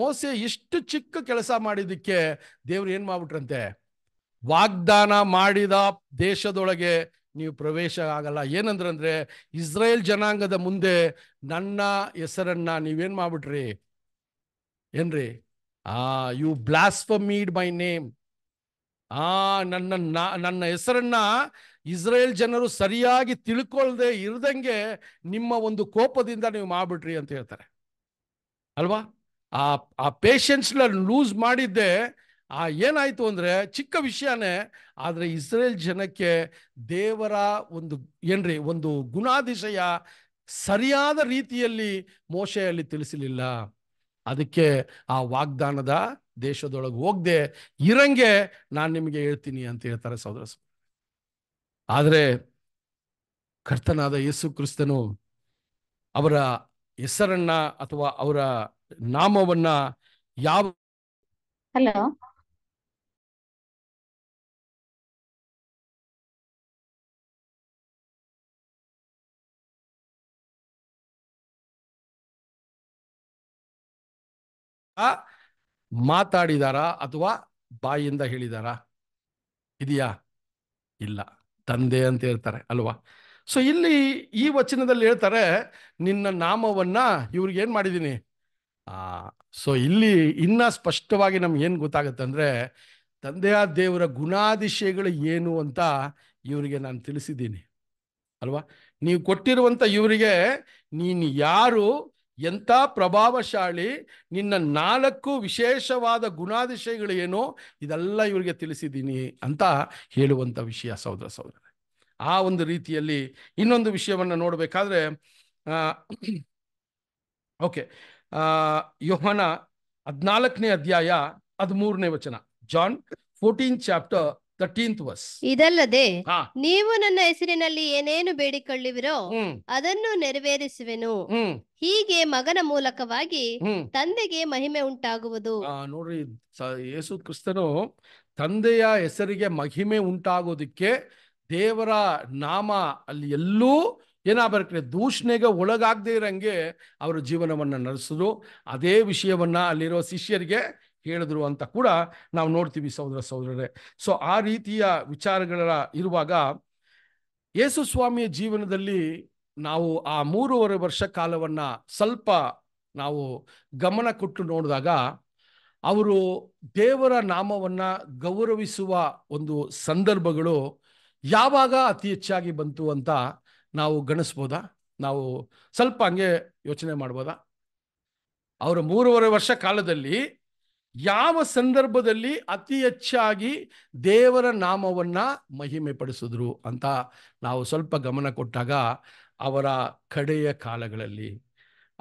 ಮೋಸೆ ಇಷ್ಟು ಚಿಕ್ಕ ಕೆಲಸ ಮಾಡಿದ್ದಕ್ಕೆ ದೇವ್ರು ಏನು ಮಾಡ್ಬಿಟ್ರಂತೆ ವಾಗ್ದಾನ ಮಾಡಿದ ದೇಶದೊಳಗೆ ನೀವು ಪ್ರವೇಶ ಆಗಲ್ಲ ಏನಂದ್ರಂದ್ರೆ ಇಸ್ರೇಲ್ ಜನಾಂಗದ ಮುಂದೆ ನನ್ನ ಹೆಸರನ್ನ ನೀವೇನು ಮಾಡ್ಬಿಟ್ರಿ ಏನ್ರಿ ಆ ಯು ಮೀಡ್ ಮೈ ನೇಮ್ ಆ ನನ್ನ ನನ್ನ ಹೆಸರನ್ನ ಇಸ್ರೇಲ್ ಜನರು ಸರಿಯಾಗಿ ತಿಳ್ಕೊಳ್ದೆ ಇರದಂಗೆ ನಿಮ್ಮ ಒಂದು ಕೋಪದಿಂದ ನೀವು ಮಾಡ್ಬಿಟ್ರಿ ಅಂತ ಹೇಳ್ತಾರೆ ಅಲ್ವಾ ಆ ಆ ಪೇಷನ್ಸ್ನ ಲೂಸ್ ಮಾಡಿದ್ದೆ ಆ ಏನಾಯಿತು ಅಂದರೆ ಚಿಕ್ಕ ವಿಷಯನೇ ಆದರೆ ಇಸ್ರೇಲ್ ಜನಕ್ಕೆ ದೇವರ ಒಂದು ಏನ್ರಿ ಒಂದು ಗುಣಾಧಿಶಯ ಸರಿಯಾದ ರೀತಿಯಲ್ಲಿ ಮೋಶೆಯಲ್ಲಿ ತಿಳಿಸಲಿಲ್ಲ ಅದಕ್ಕೆ ಆ ವಾಗ್ದಾನದ ದೇಶದೊಳಗೆ ಹೋಗದೆ ಇರಂಗೆ ನಾನು ನಿಮಗೆ ಹೇಳ್ತೀನಿ ಅಂತ ಹೇಳ್ತಾರೆ ಸಹೋದರ ಆದರೆ ಕರ್ತನಾದ ಯೇಸು ಕ್ರಿಸ್ತನು ಅವರ ಹೆಸರನ್ನ ಅಥವಾ ಅವರ ನಾಮವನ್ನ ಯಾವ ಹಲೋ ಮಾತಾಡಿದಾರಾ ಅಥವಾ ಬಾಯಿಂದ ಹೇಳಿದಾರಾ ಇದೆಯಾ ಇಲ್ಲ ತಂದೆ ಅಂತ ಹೇಳ್ತಾರೆ ಅಲ್ವಾ ಸೊ ಇಲ್ಲಿ ಈ ವಚನದಲ್ಲಿ ಹೇಳ್ತಾರೆ ನಿನ್ನ ನಾಮವನ್ನ ಇವ್ರಿಗೆ ಏನು ಮಾಡಿದ್ದೀನಿ ಆ ಸೊ ಇಲ್ಲಿ ಇನ್ನ ಸ್ಪಷ್ಟವಾಗಿ ನಮ್ಗೆ ಏನು ಗೊತ್ತಾಗುತ್ತೆ ಅಂದ್ರೆ ತಂದೆಯ ದೇವರ ಗುಣಾದಿಶಯಗಳು ಏನು ಅಂತ ಇವರಿಗೆ ನಾನು ತಿಳಿಸಿದ್ದೀನಿ ಅಲ್ವಾ ನೀವು ಕೊಟ್ಟಿರುವಂಥ ಇವರಿಗೆ ನೀನು ಯಾರು ಎಂಥ ಪ್ರಭಾವಶಾಲಿ ನಿನ್ನ ನಾಲ್ಕು ವಿಶೇಷವಾದ ಗುಣಾದಿಶಯಗಳು ಏನು ಇದೆಲ್ಲ ಇವರಿಗೆ ತಿಳಿಸಿದ್ದೀನಿ ಅಂತ ಹೇಳುವಂಥ ವಿಷಯ ಸಹೋದರ ಸಹೋದರ ಆ ಒಂದು ರೀತಿಯಲ್ಲಿ ಇನ್ನೊಂದು ವಿಷಯವನ್ನು ನೋಡಬೇಕಾದ್ರೆ ಓಕೆ ಯೋಹನ ಹದಿನಾಲ್ಕನೇ ಅಧ್ಯಾಯ ಹದಿಮೂರನೇ ವಚನ John fourteen chapter thirteenth verse ಇದಲ್ಲದೆ ನೀವು ನನ್ನ ಹೆಸರಿನಲ್ಲಿ ಏನೇನು ಬೇಡಿಕೊಳ್ಳುವಿರೋ ಅದನ್ನು ನೆರವೇರಿಸುವೆನು ಹೀಗೆ ಮಗನ ಮೂಲಕವಾಗಿ ತಂದೆಗೆ ಮಹಿಮೆ ಉಂಟಾಗುವುದು ನೋಡ್ರಿ ಯೇಸು ಕ್ರಿಸ್ತನು ತಂದೆಯ ಹೆಸರಿಗೆ ಮಹಿಮೆ ಉಂಟಾಗೋದಿಕ್ಕೆ ದೇವರ ನಾಮ ಅಲ್ಲಿ ಎಲ್ಲೂ ಏನಾಗಬೇಕು ದೂಷಣೆಗೆ ಒಳಗಾಗದೇ ಇರಂಗೆ ಅವರ ಜೀವನವನ್ನ ನಡೆಸಿದ್ರು ಅದೇ ವಿಷಯವನ್ನ ಅಲ್ಲಿರೋ ಶಿಷ್ಯರಿಗೆ ಹೇಳಿದ್ರು ಅಂತ ಕೂಡ ನಾವು ನೋಡ್ತೀವಿ ಸಹೋದರ ಸಹೋದರರೇ ಸೊ ಆ ರೀತಿಯ ವಿಚಾರಗಳ ಇರುವಾಗ ಯೇಸು ಸ್ವಾಮಿಯ ಜೀವನದಲ್ಲಿ ನಾವು ಆ ಮೂರುವರೆ ವರ್ಷ ಕಾಲವನ್ನು ಸ್ವಲ್ಪ ನಾವು ಗಮನ ಕೊಟ್ಟು ನೋಡಿದಾಗ ಅವರು ದೇವರ ನಾಮವನ್ನು ಗೌರವಿಸುವ ಒಂದು ಸಂದರ್ಭಗಳು ಯಾವಾಗ ಅತಿ ಹೆಚ್ಚಾಗಿ ಬಂತು ಅಂತ ನಾವು ಗಣಿಸ್ಬೋದಾ ನಾವು ಸ್ವಲ್ಪ ಹಂಗೆ ಯೋಚನೆ ಮಾಡ್ಬೋದಾ ಅವರ ಮೂರುವರೆ ವರ್ಷ ಕಾಲದಲ್ಲಿ ಯಾವ ಸಂದರ್ಭದಲ್ಲಿ ಅತಿ ಹೆಚ್ಚಾಗಿ ದೇವರ ನಾಮವನ್ನು ಮಹಿಮೆ ಪಡಿಸಿದ್ರು ಅಂತ ನಾವು ಸ್ವಲ್ಪ ಗಮನ ಕೊಟ್ಟಾಗ ಅವರ ಕಡೆಯ ಕಾಲಗಳಲ್ಲಿ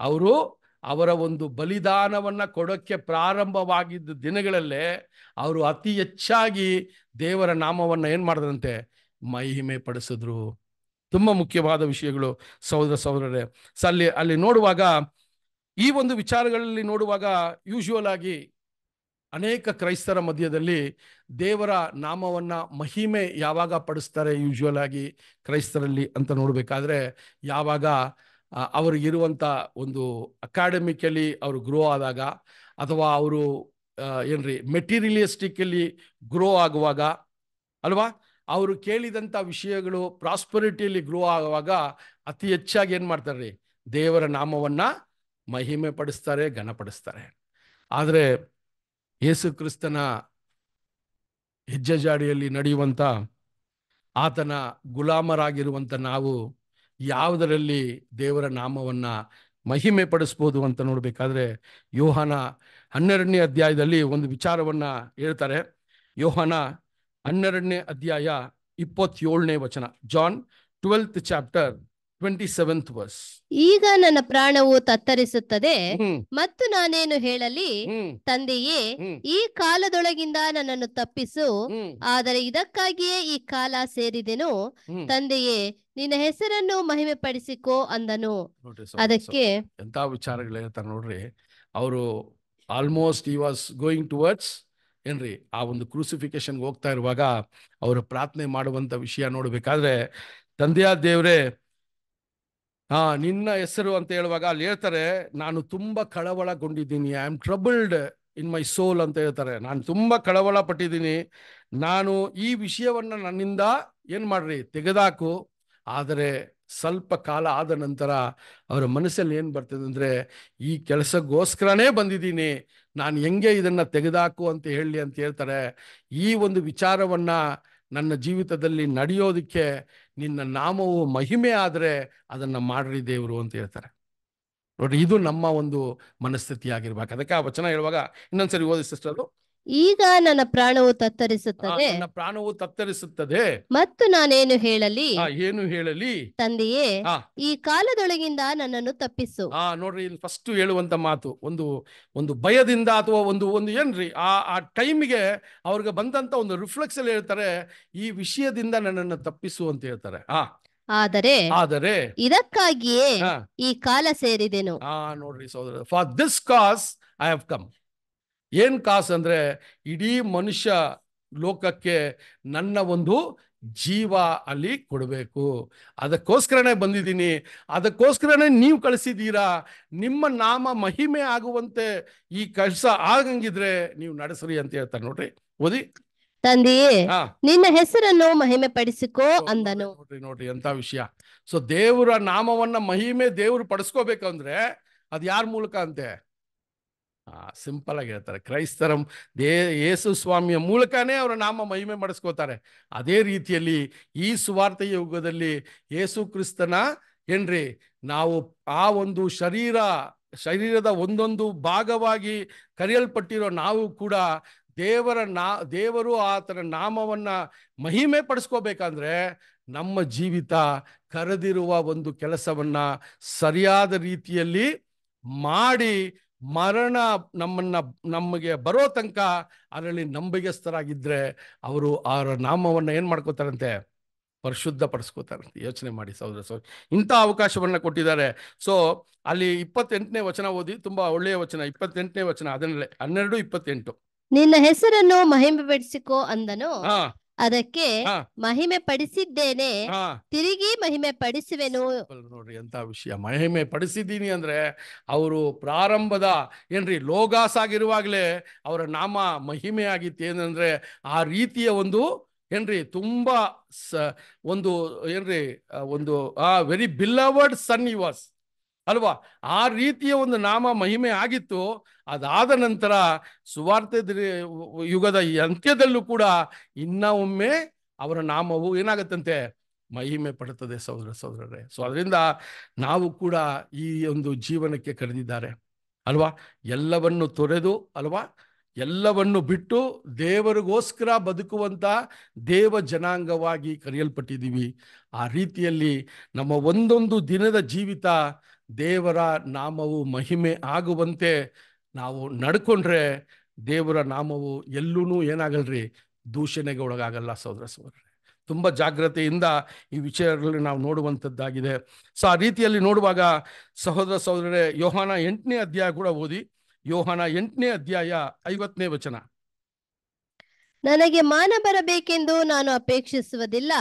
ಅವರು ಅವರ ಒಂದು ಬಲಿದಾನವನ್ನು ಕೊಡೋಕ್ಕೆ ಪ್ರಾರಂಭವಾಗಿದ್ದ ದಿನಗಳಲ್ಲೇ ಅವರು ಅತಿ ಹೆಚ್ಚಾಗಿ ದೇವರ ನಾಮವನ್ನು ಏನು ಮಾಡಿದ್ರಂತೆ ಮಹಿಮೆ ಪಡಿಸಿದ್ರು ತುಂಬ ಮುಖ್ಯವಾದ ವಿಷಯಗಳು ಸಹೋದರ ಸಹೋದರರೇ ಸಲ್ಲಿ ಅಲ್ಲಿ ನೋಡುವಾಗ ಈ ಒಂದು ವಿಚಾರಗಳಲ್ಲಿ ನೋಡುವಾಗ ಯೂಶುವಲ್ ಆಗಿ ಅನೇಕ ಕ್ರೈಸ್ತರ ಮಧ್ಯದಲ್ಲಿ ದೇವರ ನಾಮವನ್ನು ಮಹಿಮೆ ಯಾವಾಗ ಪಡಿಸ್ತಾರೆ ಯೂಶುವಲ್ ಆಗಿ ಕ್ರೈಸ್ತರಲ್ಲಿ ಅಂತ ನೋಡಬೇಕಾದ್ರೆ ಯಾವಾಗ ಅವರಿಗಿರುವಂಥ ಒಂದು ಅಕಾಡೆಮಿಕಲಿ ಅವರು ಗ್ರೋ ಆದಾಗ ಅಥವಾ ಅವರು ಏನ್ರಿ ಮೆಟೀರಿಯಲಿಸ್ಟಿಕಲಿ ಗ್ರೋ ಆಗುವಾಗ ಅಲ್ವಾ ಅವರು ಕೇಳಿದಂಥ ವಿಷಯಗಳು ಪ್ರಾಸ್ಪರಿಟಿಯಲ್ಲಿ ಗ್ರೋ ಆಗುವಾಗ ಅತಿ ಹೆಚ್ಚಾಗಿ ಏನು ಮಾಡ್ತಾರೆ ದೇವರ ನಾಮವನ್ನು ಮಹಿಮೆ ಪಡಿಸ್ತಾರೆ ಘನಪಡಿಸ್ತಾರೆ ಆದರೆ ಯೇಸು ಕ್ರಿಸ್ತನ ಹೆಜ್ಜೆಜಾಡಿಯಲ್ಲಿ ನಡೆಯುವಂಥ ಆತನ ಗುಲಾಮರಾಗಿರುವಂಥ ನಾವು ಯಾವುದರಲ್ಲಿ ದೇವರ ನಾಮವನ್ನು ಮಹಿಮೆ ಪಡಿಸ್ಬೋದು ಅಂತ ನೋಡಬೇಕಾದ್ರೆ ಯೋಹನ ಹನ್ನೆರಡನೇ ಅಧ್ಯಾಯದಲ್ಲಿ ಒಂದು ವಿಚಾರವನ್ನು ಹೇಳ್ತಾರೆ ಯೋಹನ ಹನ್ನೆರಡನೇ ಅಧ್ಯಾಯ ಇಪ್ಪತ್ತೇಳನೇ ವಚನ ಜಾನ್ ಟ್ವೆಲ್ತ್ ಚಾಪ್ಟರ್ ಈಗ ನನ್ನ ಪ್ರಾಣವು ತತ್ತರಿಸುತ್ತದೆ ಮತ್ತು ನಾನೇನು ಹೇಳಲಿ ತಂದೆಯೇ ಈ ಕಾಲದೊಳಗಿಂದ ನನ್ನನ್ನು ತಪ್ಪಿಸು ಆದರೆ ಇದಕ್ಕಾಗಿಯೇ ಈ ಕಾಲ ಸೇರಿದೆನು ತಂದೆಯೇ ನಿನ್ನ ಹೆಸರನ್ನು ಮಹಿಮೆ ಪಡಿಸಿಕೋ ಅಂದನು ಅದಕ್ಕೆ ಎಂತ ವಿಚಾರಗಳು ಹೇಳ್ತಾರೆ ನೋಡ್ರಿ ಅವರು ಆಲ್ಮೋಸ್ಟ್ ಈ ವಾಸ್ ಗೋಯಿಂಗ್ ಟುವರ್ಡ್ಸ್ ಏನ್ರಿ ಆ ಒಂದು ಕ್ರೂಸಿಫಿಕೇಶನ್ ಹೋಗ್ತಾ ಇರುವಾಗ ಅವರು ಪ್ರಾರ್ಥನೆ ಮಾಡುವಂತ ವಿಷಯ ನೋಡಬೇಕಾದ್ರೆ ತಂದೆಯ ದೇವ್ರೆ ಹಾ ನಿನ್ನ ಹೆಸರು ಅಂತ ಹೇಳುವಾಗ ಅಲ್ಲಿ ಹೇಳ್ತಾರೆ ನಾನು ತುಂಬಾ ಕಳವಳಗೊಂಡಿದ್ದೀನಿ I am troubled in my soul ಅಂತ ಹೇಳ್ತಾರೆ ನಾನು ತುಂಬಾ ಕಳವಳ ಪಟ್ಟಿದ್ದೀನಿ ನಾನು ಈ ವಿಷಯವನ್ನ ನನ್ನಿಂದ ಏನ್ ಮಾಡ್ರಿ ತೆಗೆದಾಕು ಆದರೆ ಸ್ವಲ್ಪ ಕಾಲ ಆದ ನಂತರ ಅವರ ಮನಸ್ಸಲ್ಲಿ ಏನು ಬರ್ತದೆ ಅಂದರೆ ಈ ಕೆಲಸಕ್ಕೋಸ್ಕರನೇ ಬಂದಿದ್ದೀನಿ ನಾನು ಹೆಂಗೆ ಇದನ್ನು ತೆಗೆದಾಕು ಅಂತ ಹೇಳಿ ಅಂತ ಹೇಳ್ತಾರೆ ಈ ಒಂದು ವಿಚಾರವನ್ನು ನನ್ನ ಜೀವಿತದಲ್ಲಿ ನಡೆಯೋದಕ್ಕೆ ನಿನ್ನ ನಾಮವು ಮಹಿಮೆ ಆದರೆ ಅದನ್ನು ಮಾಡ್ರಿ ದೇವರು ಅಂತ ಹೇಳ್ತಾರೆ ನೋಡ್ರಿ ಇದು ನಮ್ಮ ಒಂದು ಮನಸ್ಥಿತಿ ಆಗಿರ್ಬೇಕು ಅದಕ್ಕೆ ಆ ವಚನ ಹೇಳುವಾಗ ಇನ್ನೊಂದ್ಸರಿ ಓದಿ ಅದು ಈಗ ನನ್ನ ಪ್ರಾಣವು ತತ್ತರಿಸುತ್ತದೆ ನನ್ನ ಪ್ರಾಣವು ತತ್ತರಿಸುತ್ತದೆ ಮತ್ತು ನಾನೇನು ಹೇಳಲಿ ಏನು ಹೇಳಲಿ ತಂದೆಯೇ ಈ ಕಾಲದೊಳಗಿಂದ ನನ್ನನ್ನು ತಪ್ಪಿಸು ಆ ನೋಡ್ರಿ ಇಲ್ಲಿ ಫಸ್ಟ್ ಹೇಳುವಂತ ಮಾತು ಒಂದು ಒಂದು ಭಯದಿಂದ ಅಥವಾ ಒಂದು ಒಂದು ಏನ್ರಿ ಆ ಆ ಟೈಮ್ಗೆ ಅವ್ರಿಗೆ ಬಂದಂತ ಒಂದು ರಿಫ್ಲೆಕ್ಸ್ ಅಲ್ಲಿ ಹೇಳ್ತಾರೆ ಈ ವಿಷಯದಿಂದ ನನ್ನನ್ನು ತಪ್ಪಿಸು ಅಂತ ಹೇಳ್ತಾರೆ ಆ ಆದರೆ ಆದರೆ ಇದಕ್ಕಾಗಿಯೇ ಈ ಕಾಲ ಸೇರಿದೆನು ಆ ನೋಡ್ರಿ ಸೋದರ for this cause I have come ಏನು ಕಾಸು ಅಂದರೆ ಇಡೀ ಮನುಷ್ಯ ಲೋಕಕ್ಕೆ ನನ್ನ ಒಂದು ಜೀವ ಅಲ್ಲಿ ಕೊಡಬೇಕು ಅದಕ್ಕೋಸ್ಕರನೇ ಬಂದಿದ್ದೀನಿ ಅದಕ್ಕೋಸ್ಕರನೇ ನೀವು ಕಳಿಸಿದ್ದೀರಾ ನಿಮ್ಮ ನಾಮ ಮಹಿಮೆ ಆಗುವಂತೆ ಈ ಕೆಲಸ ಆಗಂಗಿದ್ರೆ ನೀವು ನಡೆಸ್ರಿ ಅಂತ ಹೇಳ್ತಾರೆ ನೋಡ್ರಿ ಓದಿ ತಂದೆಯೇ ನಿನ್ನ ಹೆಸರನ್ನು ಮಹಿಮೆ ಪಡಿಸಿಕೋ ಅಂದನು ನೋಡ್ರಿ ನೋಡ್ರಿ ಅಂತ ವಿಷಯ ಸೊ ದೇವರ ನಾಮವನ್ನ ಮಹಿಮೆ ದೇವರು ಪಡಿಸ್ಕೋಬೇಕಂದ್ರೆ ಅದ್ ಯಾರ ಮೂಲಕ ಅಂತೆ ಸಿಂಪಲ್ ಆಗಿ ಹೇಳ್ತಾರೆ ಕ್ರೈಸ್ತರಂ ದೇ ಯೇಸು ಸ್ವಾಮಿಯ ಮೂಲಕನೇ ಅವರ ನಾಮ ಮಹಿಮೆ ಮಾಡಿಸ್ಕೋತಾರೆ ಅದೇ ರೀತಿಯಲ್ಲಿ ಈ ಸುವಾರ್ತೆ ಯುಗದಲ್ಲಿ ಯೇಸು ಕ್ರಿಸ್ತನ ಏನ್ರಿ ನಾವು ಆ ಒಂದು ಶರೀರ ಶರೀರದ ಒಂದೊಂದು ಭಾಗವಾಗಿ ಕರೆಯಲ್ಪಟ್ಟಿರೋ ನಾವು ಕೂಡ ದೇವರ ನಾ ದೇವರು ಆತನ ನಾಮವನ್ನ ಮಹಿಮೆ ಪಡಿಸ್ಕೋಬೇಕಂದ್ರೆ ನಮ್ಮ ಜೀವಿತ ಕರೆದಿರುವ ಒಂದು ಕೆಲಸವನ್ನ ಸರಿಯಾದ ರೀತಿಯಲ್ಲಿ ಮಾಡಿ ಮರಣ ನಮ್ಮನ್ನ ನಮಗೆ ಬರೋ ತನಕ ಅದರಲ್ಲಿ ನಂಬಿಕೆಸ್ಥರಾಗಿದ್ದರೆ ಅವರು ಅವರ ನಾಮವನ್ನು ಏನು ಮಾಡ್ಕೋತಾರಂತೆ ಪರಿಶುದ್ಧ ಪಡಿಸ್ಕೋತಾರಂತೆ ಯೋಚನೆ ಮಾಡಿ ಸಹೋದರ ಸೊ ಇಂಥ ಅವಕಾಶವನ್ನ ಕೊಟ್ಟಿದ್ದಾರೆ ಸೊ ಅಲ್ಲಿ ಇಪ್ಪತ್ತೆಂಟನೇ ವಚನ ಓದಿ ತುಂಬಾ ಒಳ್ಳೆಯ ವಚನ ಇಪ್ಪತ್ತೆಂಟನೇ ವಚನ ಅದನ್ನೇ ಹನ್ನೆರಡು ಇಪ್ಪತ್ತೆಂಟು ನಿನ್ನ ಹೆಸರನ್ನು ಮಹಿಮೆಪಡಿಸಿಕೋ ಅಂದನು ಅದಕ್ಕೆ ಮಹಿಮೆ ಪಡಿಸಿದ್ದೇನೆ ತಿರುಗಿ ಮಹಿಮೆ ಪಡಿಸುವೆನು ನೋಡ್ರಿ ಎಂತ ವಿಷಯ ಮಹಿಮೆ ಪಡಿಸಿದ್ದೀನಿ ಅಂದ್ರೆ ಅವರು ಪ್ರಾರಂಭದ ಏನ್ರಿ ಲೋಗಾಸ್ ಆಗಿರುವಾಗಲೇ ಅವರ ನಾಮ ಮಹಿಮೆ ಆಗಿತ್ತು ಏನಂದ್ರೆ ಆ ರೀತಿಯ ಒಂದು ಏನ್ರಿ ತುಂಬಾ ಸ ಒಂದು ಏನ್ರಿ ಒಂದು ಆ ವೆರಿ ಬಿಲವರ್ಡ್ ಸನ್ ಯು ಅಲ್ವಾ ಆ ರೀತಿಯ ಒಂದು ನಾಮ ಮಹಿಮೆ ಆಗಿತ್ತು ಅದಾದ ನಂತರ ಸುವಾರ್ತೆ ಯುಗದ ಅಂತ್ಯದಲ್ಲೂ ಕೂಡ ಇನ್ನ ಒಮ್ಮೆ ಅವರ ನಾಮವು ಏನಾಗತ್ತಂತೆ ಮಹಿಮೆ ಪಡುತ್ತದೆ ಸಹೋದರ ಸಹೋದರರೇ ಸೊ ಅದರಿಂದ ನಾವು ಕೂಡ ಈ ಒಂದು ಜೀವನಕ್ಕೆ ಕರೆದಿದ್ದಾರೆ ಅಲ್ವಾ ಎಲ್ಲವನ್ನು ತೊರೆದು ಅಲ್ವಾ ಎಲ್ಲವನ್ನು ಬಿಟ್ಟು ದೇವರಿಗೋಸ್ಕರ ಬದುಕುವಂಥ ದೇವ ಜನಾಂಗವಾಗಿ ಕರೆಯಲ್ಪಟ್ಟಿದ್ದೀವಿ ಆ ರೀತಿಯಲ್ಲಿ ನಮ್ಮ ಒಂದೊಂದು ದಿನದ ಜೀವಿತ ದೇವರ ನಾಮವು ಮಹಿಮೆ ಆಗುವಂತೆ ನಾವು ನಡ್ಕೊಂಡ್ರೆ ದೇವರ ನಾಮವು ಎಲ್ಲೂ ಏನಾಗಲ್ರಿ ದೂಷಣೆಗೆ ಒಳಗಾಗಲ್ಲ ಸಹೋದರ ಸಹೋದರ ತುಂಬ ಜಾಗ್ರತೆಯಿಂದ ಈ ವಿಚಾರಗಳಲ್ಲಿ ನಾವು ನೋಡುವಂಥದ್ದಾಗಿದೆ ಸೊ ಆ ರೀತಿಯಲ್ಲಿ ನೋಡುವಾಗ ಸಹೋದರ ಸಹೋದರರೇ ಯೋಹಾನ ಎಂಟನೇ ಅಧ್ಯಾಯ ಕೂಡ ಓದಿ ಯೋಹಾನ ಎಂಟನೇ ಅಧ್ಯಾಯ ಐವತ್ತನೇ ವಚನ ನನಗೆ ಮಾನ ಬರಬೇಕೆಂದು ನಾನು ಅಪೇಕ್ಷಿಸುವುದಿಲ್ಲ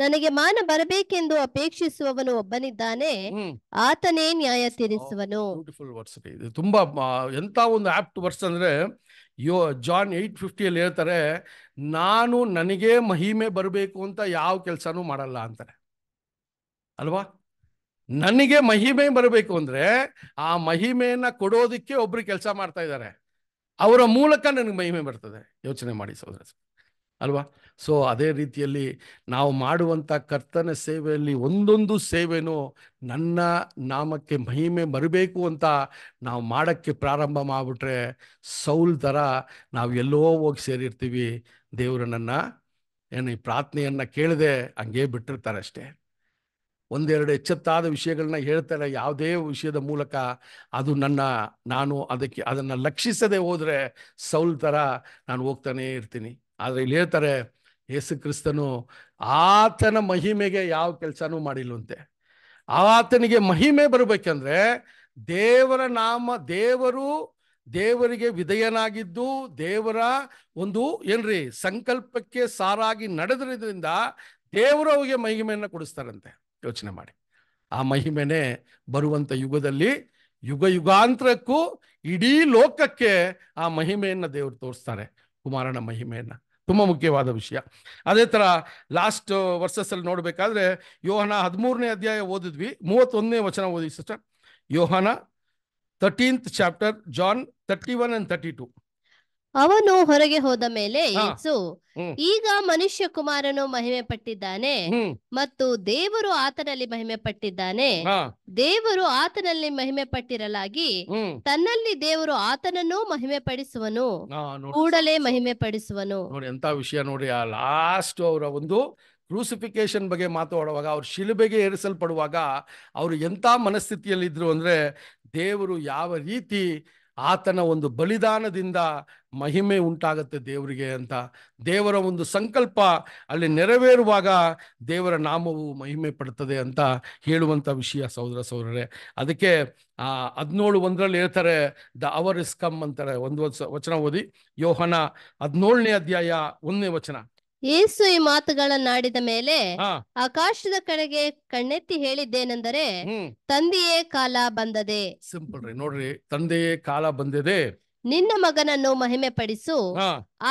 ನನಗೆ ಮಾನ ಬರಬೇಕೆಂದು ಅಪೇಕ್ಷಿಸುವವನು ಒಬ್ಬನಿದ್ದಾನೆ ಆತನೇ ನ್ಯಾಯ oh, ತೀರಿಸುವನು ಬ್ಯೂಟಿಫುಲ್ ವರ್ಸ್ ಇದು ತುಂಬಾ ಎಂತ ಒಂದು ಆಪ್ಟ್ ವರ್ಸ್ ಅಂದ್ರೆ ಯೋ ಜಾನ್ ಏಟ್ ಫಿಫ್ಟಿಯಲ್ಲಿ ಹೇಳ್ತಾರೆ ನಾನು ನನಗೆ ಮಹಿಮೆ ಬರಬೇಕು ಅಂತ ಯಾವ ಕೆಲಸನೂ ಮಾಡಲ್ಲ ಅಂತಾರೆ ಅಲ್ವಾ ನನಗೆ ಮಹಿಮೆ ಬರಬೇಕು ಅಂದ್ರೆ ಆ ಮಹಿಮೆಯನ್ನ ಕೊಡೋದಕ್ಕೆ ಒಬ್ರು ಕೆಲಸ ಮಾಡ್ತಾ ಇದ್ದಾರೆ ಅವರ ಮೂಲಕ ನನಗೆ ಮಹಿಮೆ ಬರ್ತದೆ ಯೋಚನೆ ಮಾಡಿ ಸಹೋದರ ಅಲ್ವಾ ಸೊ ಅದೇ ರೀತಿಯಲ್ಲಿ ನಾವು ಮಾಡುವಂಥ ಕರ್ತನ ಸೇವೆಯಲ್ಲಿ ಒಂದೊಂದು ಸೇವೆನೂ ನನ್ನ ನಾಮಕ್ಕೆ ಮಹಿಮೆ ಬರಬೇಕು ಅಂತ ನಾವು ಮಾಡೋಕ್ಕೆ ಪ್ರಾರಂಭ ಮಾಡಿಬಿಟ್ರೆ ಸೌಲ್ ಥರ ನಾವು ಎಲ್ಲೋ ಹೋಗಿ ಸೇರಿರ್ತೀವಿ ದೇವರು ನನ್ನ ಏನು ಈ ಪ್ರಾರ್ಥನೆಯನ್ನು ಕೇಳದೆ ಹಂಗೇ ಬಿಟ್ಟಿರ್ತಾರೆ ಅಷ್ಟೇ ಒಂದೆರಡು ಎಚ್ಚೆತ್ತಾದ ವಿಷಯಗಳನ್ನ ಹೇಳ್ತಾರೆ ಯಾವುದೇ ವಿಷಯದ ಮೂಲಕ ಅದು ನನ್ನ ನಾನು ಅದಕ್ಕೆ ಅದನ್ನು ಲಕ್ಷಿಸದೆ ಹೋದರೆ ಸೌಲ್ ಥರ ನಾನು ಹೋಗ್ತಾನೇ ಇರ್ತೀನಿ ಆದರೆ ಇಲ್ಲಿ ಹೇಳ್ತಾರೆ ಯೇಸು ಕ್ರಿಸ್ತನು ಆತನ ಮಹಿಮೆಗೆ ಯಾವ ಕೆಲಸನೂ ಮಾಡಿಲ್ವಂತೆ ಆತನಿಗೆ ಮಹಿಮೆ ಬರಬೇಕಂದ್ರೆ ದೇವರ ನಾಮ ದೇವರು ದೇವರಿಗೆ ವಿಧೇಯನಾಗಿದ್ದು ದೇವರ ಒಂದು ಏನ್ರಿ ಸಂಕಲ್ಪಕ್ಕೆ ಸಾರಾಗಿ ನಡೆದಿರೋದ್ರಿಂದ ದೇವರು ಅವರಿಗೆ ಮಹಿಮೆಯನ್ನು ಕೊಡಿಸ್ತಾರಂತೆ ಯೋಚನೆ ಮಾಡಿ ಆ ಮಹಿಮೆನೇ ಬರುವಂಥ ಯುಗದಲ್ಲಿ ಯುಗ ಯುಗಾಂತರಕ್ಕೂ ಇಡೀ ಲೋಕಕ್ಕೆ ಆ ಮಹಿಮೆಯನ್ನು ದೇವರು ತೋರಿಸ್ತಾರೆ ಕುಮಾರನ ಮಹಿಮೆಯನ್ನು ತುಂಬ ಮುಖ್ಯವಾದ ವಿಷಯ ಅದೇ ಥರ ಲಾಸ್ಟ್ ವರ್ಸಸ್ಸಲ್ಲಿ ನೋಡಬೇಕಾದ್ರೆ ಯೋಹನ ಹದಿಮೂರನೇ ಅಧ್ಯಾಯ ಓದಿದ್ವಿ ಮೂವತ್ತೊಂದನೇ ವಚನ ಓದಿ ಸಿಸ್ಟರ್ ಯೋಹನ thirteenth chapter John thirty one and thirty two ಅವನು ಹೊರಗೆ ಹೋದ ಮೇಲೆ ಯೇಸು ಈಗ ಮನುಷ್ಯ ಕುಮಾರನು ಮಹಿಮೆ ಪಟ್ಟಿದ್ದಾನೆ ಮತ್ತು ದೇವರು ಆತನಲ್ಲಿ ಮಹಿಮೆ ಪಟ್ಟಿದ್ದಾನೆ ದೇವರು ಆತನಲ್ಲಿ ಮಹಿಮೆ ಪಟ್ಟಿರಲಾಗಿ ತನ್ನಲ್ಲಿ ದೇವರು ಆತನನ್ನು ಮಹಿಮೆ ಪಡಿಸುವನು ಕೂಡಲೇ ಮಹಿಮೆ ಪಡಿಸುವನು ನೋಡಿ ಎಂತ ವಿಷಯ ನೋಡಿ ಆ ಲಾಸ್ಟ್ ಅವರ ಒಂದು ಕ್ರೂಸಿಫಿಕೇಶನ್ ಬಗ್ಗೆ ಮಾತಾಡುವಾಗ ಅವ್ರ ಶಿಲುಬೆಗೆ ಏರಿಸಲ್ಪಡುವಾಗ ಅವರು ಮನಸ್ಥಿತಿಯಲ್ಲಿ ಇದ್ರು ಅಂದ್ರೆ ದೇವರು ಯಾವ ರೀತಿ ಆತನ ಒಂದು ಬಲಿದಾನದಿಂದ ಮಹಿಮೆ ಉಂಟಾಗುತ್ತೆ ದೇವರಿಗೆ ಅಂತ ದೇವರ ಒಂದು ಸಂಕಲ್ಪ ಅಲ್ಲಿ ನೆರವೇರುವಾಗ ದೇವರ ನಾಮವು ಮಹಿಮೆ ಪಡ್ತದೆ ಅಂತ ಹೇಳುವಂಥ ವಿಷಯ ಸಹೋದರ ಸೌರರೇ ಅದಕ್ಕೆ ಆ ಹದಿನೇಳು ಒಂದರಲ್ಲಿ ಹೇಳ್ತಾರೆ ದ ಅವರ್ ಇಸ್ ಕಮ್ ಅಂತಾರೆ ಒಂದು ವಚನ ಓದಿ ಯೋಹನ ಹದಿನೇಳನೇ ಅಧ್ಯಾಯ ಒಂದನೇ ವಚನ ಯೇಸು ಈ ಮಾತುಗಳನ್ನಾಡಿದ ಮೇಲೆ ಆಕಾಶದ ಕಡೆಗೆ ಕಣ್ಣೆತ್ತಿ ಹೇಳಿದ್ದೇನೆಂದರೆ ತಂದೆಯೇ ಕಾಲ ಬಂದದೆ ಸಿಂಪಲ್ ರೀ ನೋಡ್ರಿ ತಂದೆಯೇ ಕಾಲ ಬಂದಿದೆ ನಿನ್ನ ಮಗನನ್ನು ಮಹಿಮೆ ಪಡಿಸು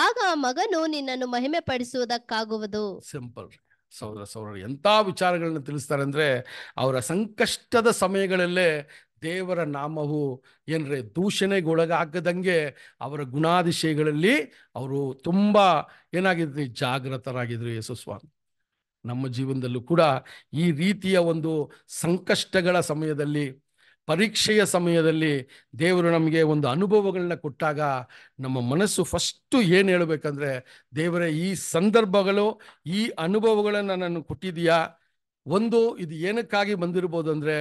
ಆಗ ಮಗನು ನಿನ್ನನ್ನು ಮಹಿಮೆ ಪಡಿಸುವುದಕ್ಕಾಗುವುದು ಸಿಂಪಲ್ ಸೌರ ಸೌರ ಎಂತ ವಿಚಾರಗಳನ್ನ ತಿಳಿಸ್ತಾರೆ ಅಂದ್ರೆ ಅವರ ಸಂಕಷ್ಟದ ಸಮಯಗಳಲ್ಲೇ ದೇವರ ನಾಮವು ಏನರೆ ದೂಷಣೆಗೊಳಗಾಗದಂಗೆ ಅವರ ಗುಣಾದಿಶಯಗಳಲ್ಲಿ ಅವರು ತುಂಬ ಏನಾಗಿದ್ರಿ ಜಾಗೃತರಾಗಿದ್ರು ಸ್ವಾಮಿ ನಮ್ಮ ಜೀವನದಲ್ಲೂ ಕೂಡ ಈ ರೀತಿಯ ಒಂದು ಸಂಕಷ್ಟಗಳ ಸಮಯದಲ್ಲಿ ಪರೀಕ್ಷೆಯ ಸಮಯದಲ್ಲಿ ದೇವರು ನಮಗೆ ಒಂದು ಅನುಭವಗಳನ್ನ ಕೊಟ್ಟಾಗ ನಮ್ಮ ಮನಸ್ಸು ಫಸ್ಟು ಏನು ಹೇಳಬೇಕಂದ್ರೆ ದೇವರ ಈ ಸಂದರ್ಭಗಳು ಈ ಅನುಭವಗಳನ್ನು ನಾನು ಕೊಟ್ಟಿದೆಯಾ ಒಂದು ಇದು ಏನಕ್ಕಾಗಿ ಬಂದಿರ್ಬೋದು ಅಂದರೆ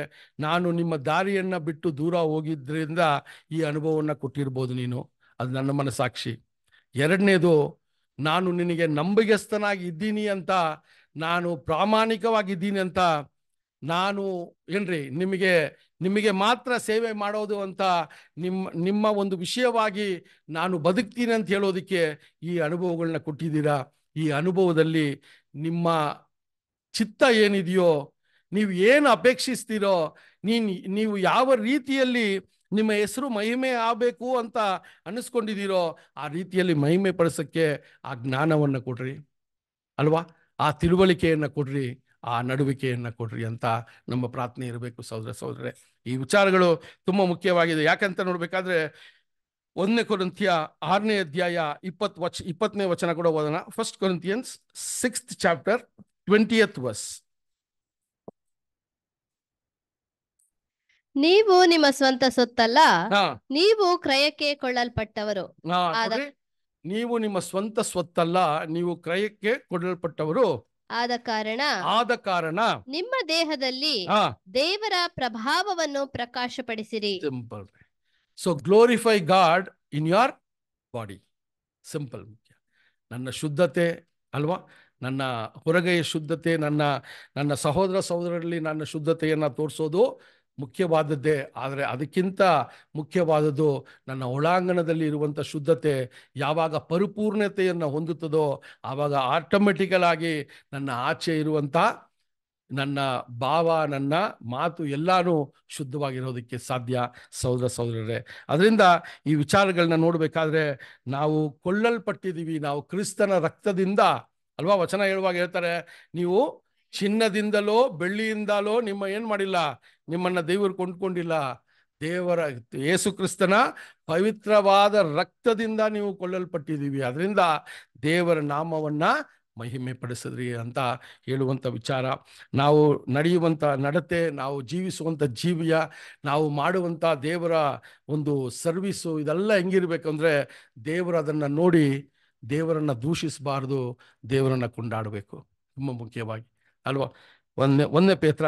ನಾನು ನಿಮ್ಮ ದಾರಿಯನ್ನು ಬಿಟ್ಟು ದೂರ ಹೋಗಿದ್ದರಿಂದ ಈ ಅನುಭವವನ್ನು ಕೊಟ್ಟಿರ್ಬೋದು ನೀನು ಅದು ನನ್ನ ಮನಸ್ಸಾಕ್ಷಿ ಎರಡನೇದು ನಾನು ನಿನಗೆ ನಂಬಿಗೆಸ್ತನಾಗಿ ಇದ್ದೀನಿ ಅಂತ ನಾನು ಪ್ರಾಮಾಣಿಕವಾಗಿದ್ದೀನಿ ಅಂತ ನಾನು ಏನ್ರಿ ನಿಮಗೆ ನಿಮಗೆ ಮಾತ್ರ ಸೇವೆ ಮಾಡೋದು ಅಂತ ನಿಮ್ಮ ನಿಮ್ಮ ಒಂದು ವಿಷಯವಾಗಿ ನಾನು ಬದುಕ್ತೀನಿ ಅಂತ ಹೇಳೋದಕ್ಕೆ ಈ ಅನುಭವಗಳನ್ನ ಕೊಟ್ಟಿದ್ದೀರಾ ಈ ಅನುಭವದಲ್ಲಿ ನಿಮ್ಮ ಚಿತ್ತ ಏನಿದೆಯೋ ನೀವು ಏನು ಅಪೇಕ್ಷಿಸ್ತೀರೋ ನೀನ್ ನೀವು ಯಾವ ರೀತಿಯಲ್ಲಿ ನಿಮ್ಮ ಹೆಸರು ಮಹಿಮೆ ಆಗಬೇಕು ಅಂತ ಅನ್ನಿಸ್ಕೊಂಡಿದ್ದೀರೋ ಆ ರೀತಿಯಲ್ಲಿ ಮಹಿಮೆ ಪಡಿಸೋಕ್ಕೆ ಆ ಜ್ಞಾನವನ್ನು ಕೊಡ್ರಿ ಅಲ್ವಾ ಆ ತಿಳುವಳಿಕೆಯನ್ನು ಕೊಡ್ರಿ ಆ ನಡುವಿಕೆಯನ್ನು ಕೊಡ್ರಿ ಅಂತ ನಮ್ಮ ಪ್ರಾರ್ಥನೆ ಇರಬೇಕು ಸಹೋದರ ಸಹೋದರೇ ಈ ವಿಚಾರಗಳು ತುಂಬ ಮುಖ್ಯವಾಗಿದೆ ಯಾಕಂತ ನೋಡಬೇಕಾದ್ರೆ ಒಂದನೇ ಕೊರಂತಿಯ ಆರನೇ ಅಧ್ಯಾಯ ಇಪ್ಪತ್ತು ವಚ ಇಪ್ಪತ್ತನೇ ವಚನ ಕೂಡ ಓದೋಣ first Corinthians sixth chapter twentieth verse ನೀವು ನಿಮ್ಮ ಸ್ವಂತ ಸೊತ್ತಲ್ಲ ನೀವು ಕ್ರಯಕ್ಕೆ ಕೊಳ್ಳಲ್ಪಟ್ಟವರು ನೀವು ನಿಮ್ಮ ಸ್ವಂತ ಸ್ವತ್ತಲ್ಲ ನೀವು ಕ್ರಯಕ್ಕೆ ಕೊಡಲ್ಪಟ್ಟವರು ಆದ ಕಾರಣ ಆದ ಕಾರಣ ನಿಮ್ಮ ದೇಹದಲ್ಲಿ ದೇವರ ಪ್ರಭಾವವನ್ನು ಪ್ರಕಾಶಪಡಿಸಿರಿ simple so glorify God in your body simple ಮುಖ್ಯ ನನ್ನ ಶುದ್ಧತೆ ಅಲ್ವಾ ನನ್ನ ಹೊರಗೆಯ ಶುದ್ಧತೆ ನನ್ನ ನನ್ನ ಸಹೋದರ ಸಹೋದರರಲ್ಲಿ ನನ್ನ ಶುದ್ಧತೆಯನ್ನು ತೋರಿಸೋದು ಮುಖ್ಯವಾದದ್ದೇ ಆದರೆ ಅದಕ್ಕಿಂತ ಮುಖ್ಯವಾದದ್ದು ನನ್ನ ಒಳಾಂಗಣದಲ್ಲಿ ಇರುವಂಥ ಶುದ್ಧತೆ ಯಾವಾಗ ಪರಿಪೂರ್ಣತೆಯನ್ನು ಹೊಂದುತ್ತದೋ ಆವಾಗ ಆಟೋಮೆಟಿಕಲಾಗಿ ನನ್ನ ಆಚೆ ಇರುವಂಥ ನನ್ನ ಭಾವ ನನ್ನ ಮಾತು ಎಲ್ಲನೂ ಶುದ್ಧವಾಗಿರೋದಕ್ಕೆ ಸಾಧ್ಯ ಸಹೋದರ ಸಹೋದರರೇ ಅದರಿಂದ ಈ ವಿಚಾರಗಳನ್ನ ನೋಡಬೇಕಾದ್ರೆ ನಾವು ಕೊಳ್ಳಲ್ಪಟ್ಟಿದ್ದೀವಿ ನಾವು ಕ್ರಿಸ್ತನ ರಕ್ತದಿಂದ ಅಲ್ವಾ ವಚನ ಹೇಳುವಾಗ ಹೇಳ್ತಾರೆ ನೀವು ಚಿನ್ನದಿಂದಲೋ ಬೆಳ್ಳಿಯಿಂದಲೋ ನಿಮ್ಮ ಏನು ಮಾಡಿಲ್ಲ ನಿಮ್ಮನ್ನು ದೇವರು ಕೊಂಡ್ಕೊಂಡಿಲ್ಲ ದೇವರ ಯೇಸು ಕ್ರಿಸ್ತನ ಪವಿತ್ರವಾದ ರಕ್ತದಿಂದ ನೀವು ಕೊಳ್ಳಲ್ಪಟ್ಟಿದ್ದೀವಿ ಅದರಿಂದ ದೇವರ ನಾಮವನ್ನು ಮಹಿಮೆ ಪಡಿಸಿದ್ರಿ ಅಂತ ಹೇಳುವಂಥ ವಿಚಾರ ನಾವು ನಡೆಯುವಂಥ ನಡತೆ ನಾವು ಜೀವಿಸುವಂಥ ಜೀವಿಯ ನಾವು ಮಾಡುವಂಥ ದೇವರ ಒಂದು ಸರ್ವಿಸು ಇದೆಲ್ಲ ಹೆಂಗಿರ್ಬೇಕಂದ್ರೆ ದೇವರು ಅದನ್ನು ನೋಡಿ ದೇವರನ್ನ ದೂಷಿಸಬಾರದು ದೇವರನ್ನ ಕೊಂಡಾಡಬೇಕು ತುಂಬಾ ಮುಖ್ಯವಾಗಿ ಅಲ್ವಾ ಒಂದನೇ ಒಂದನೇ ಪೇತ್ರ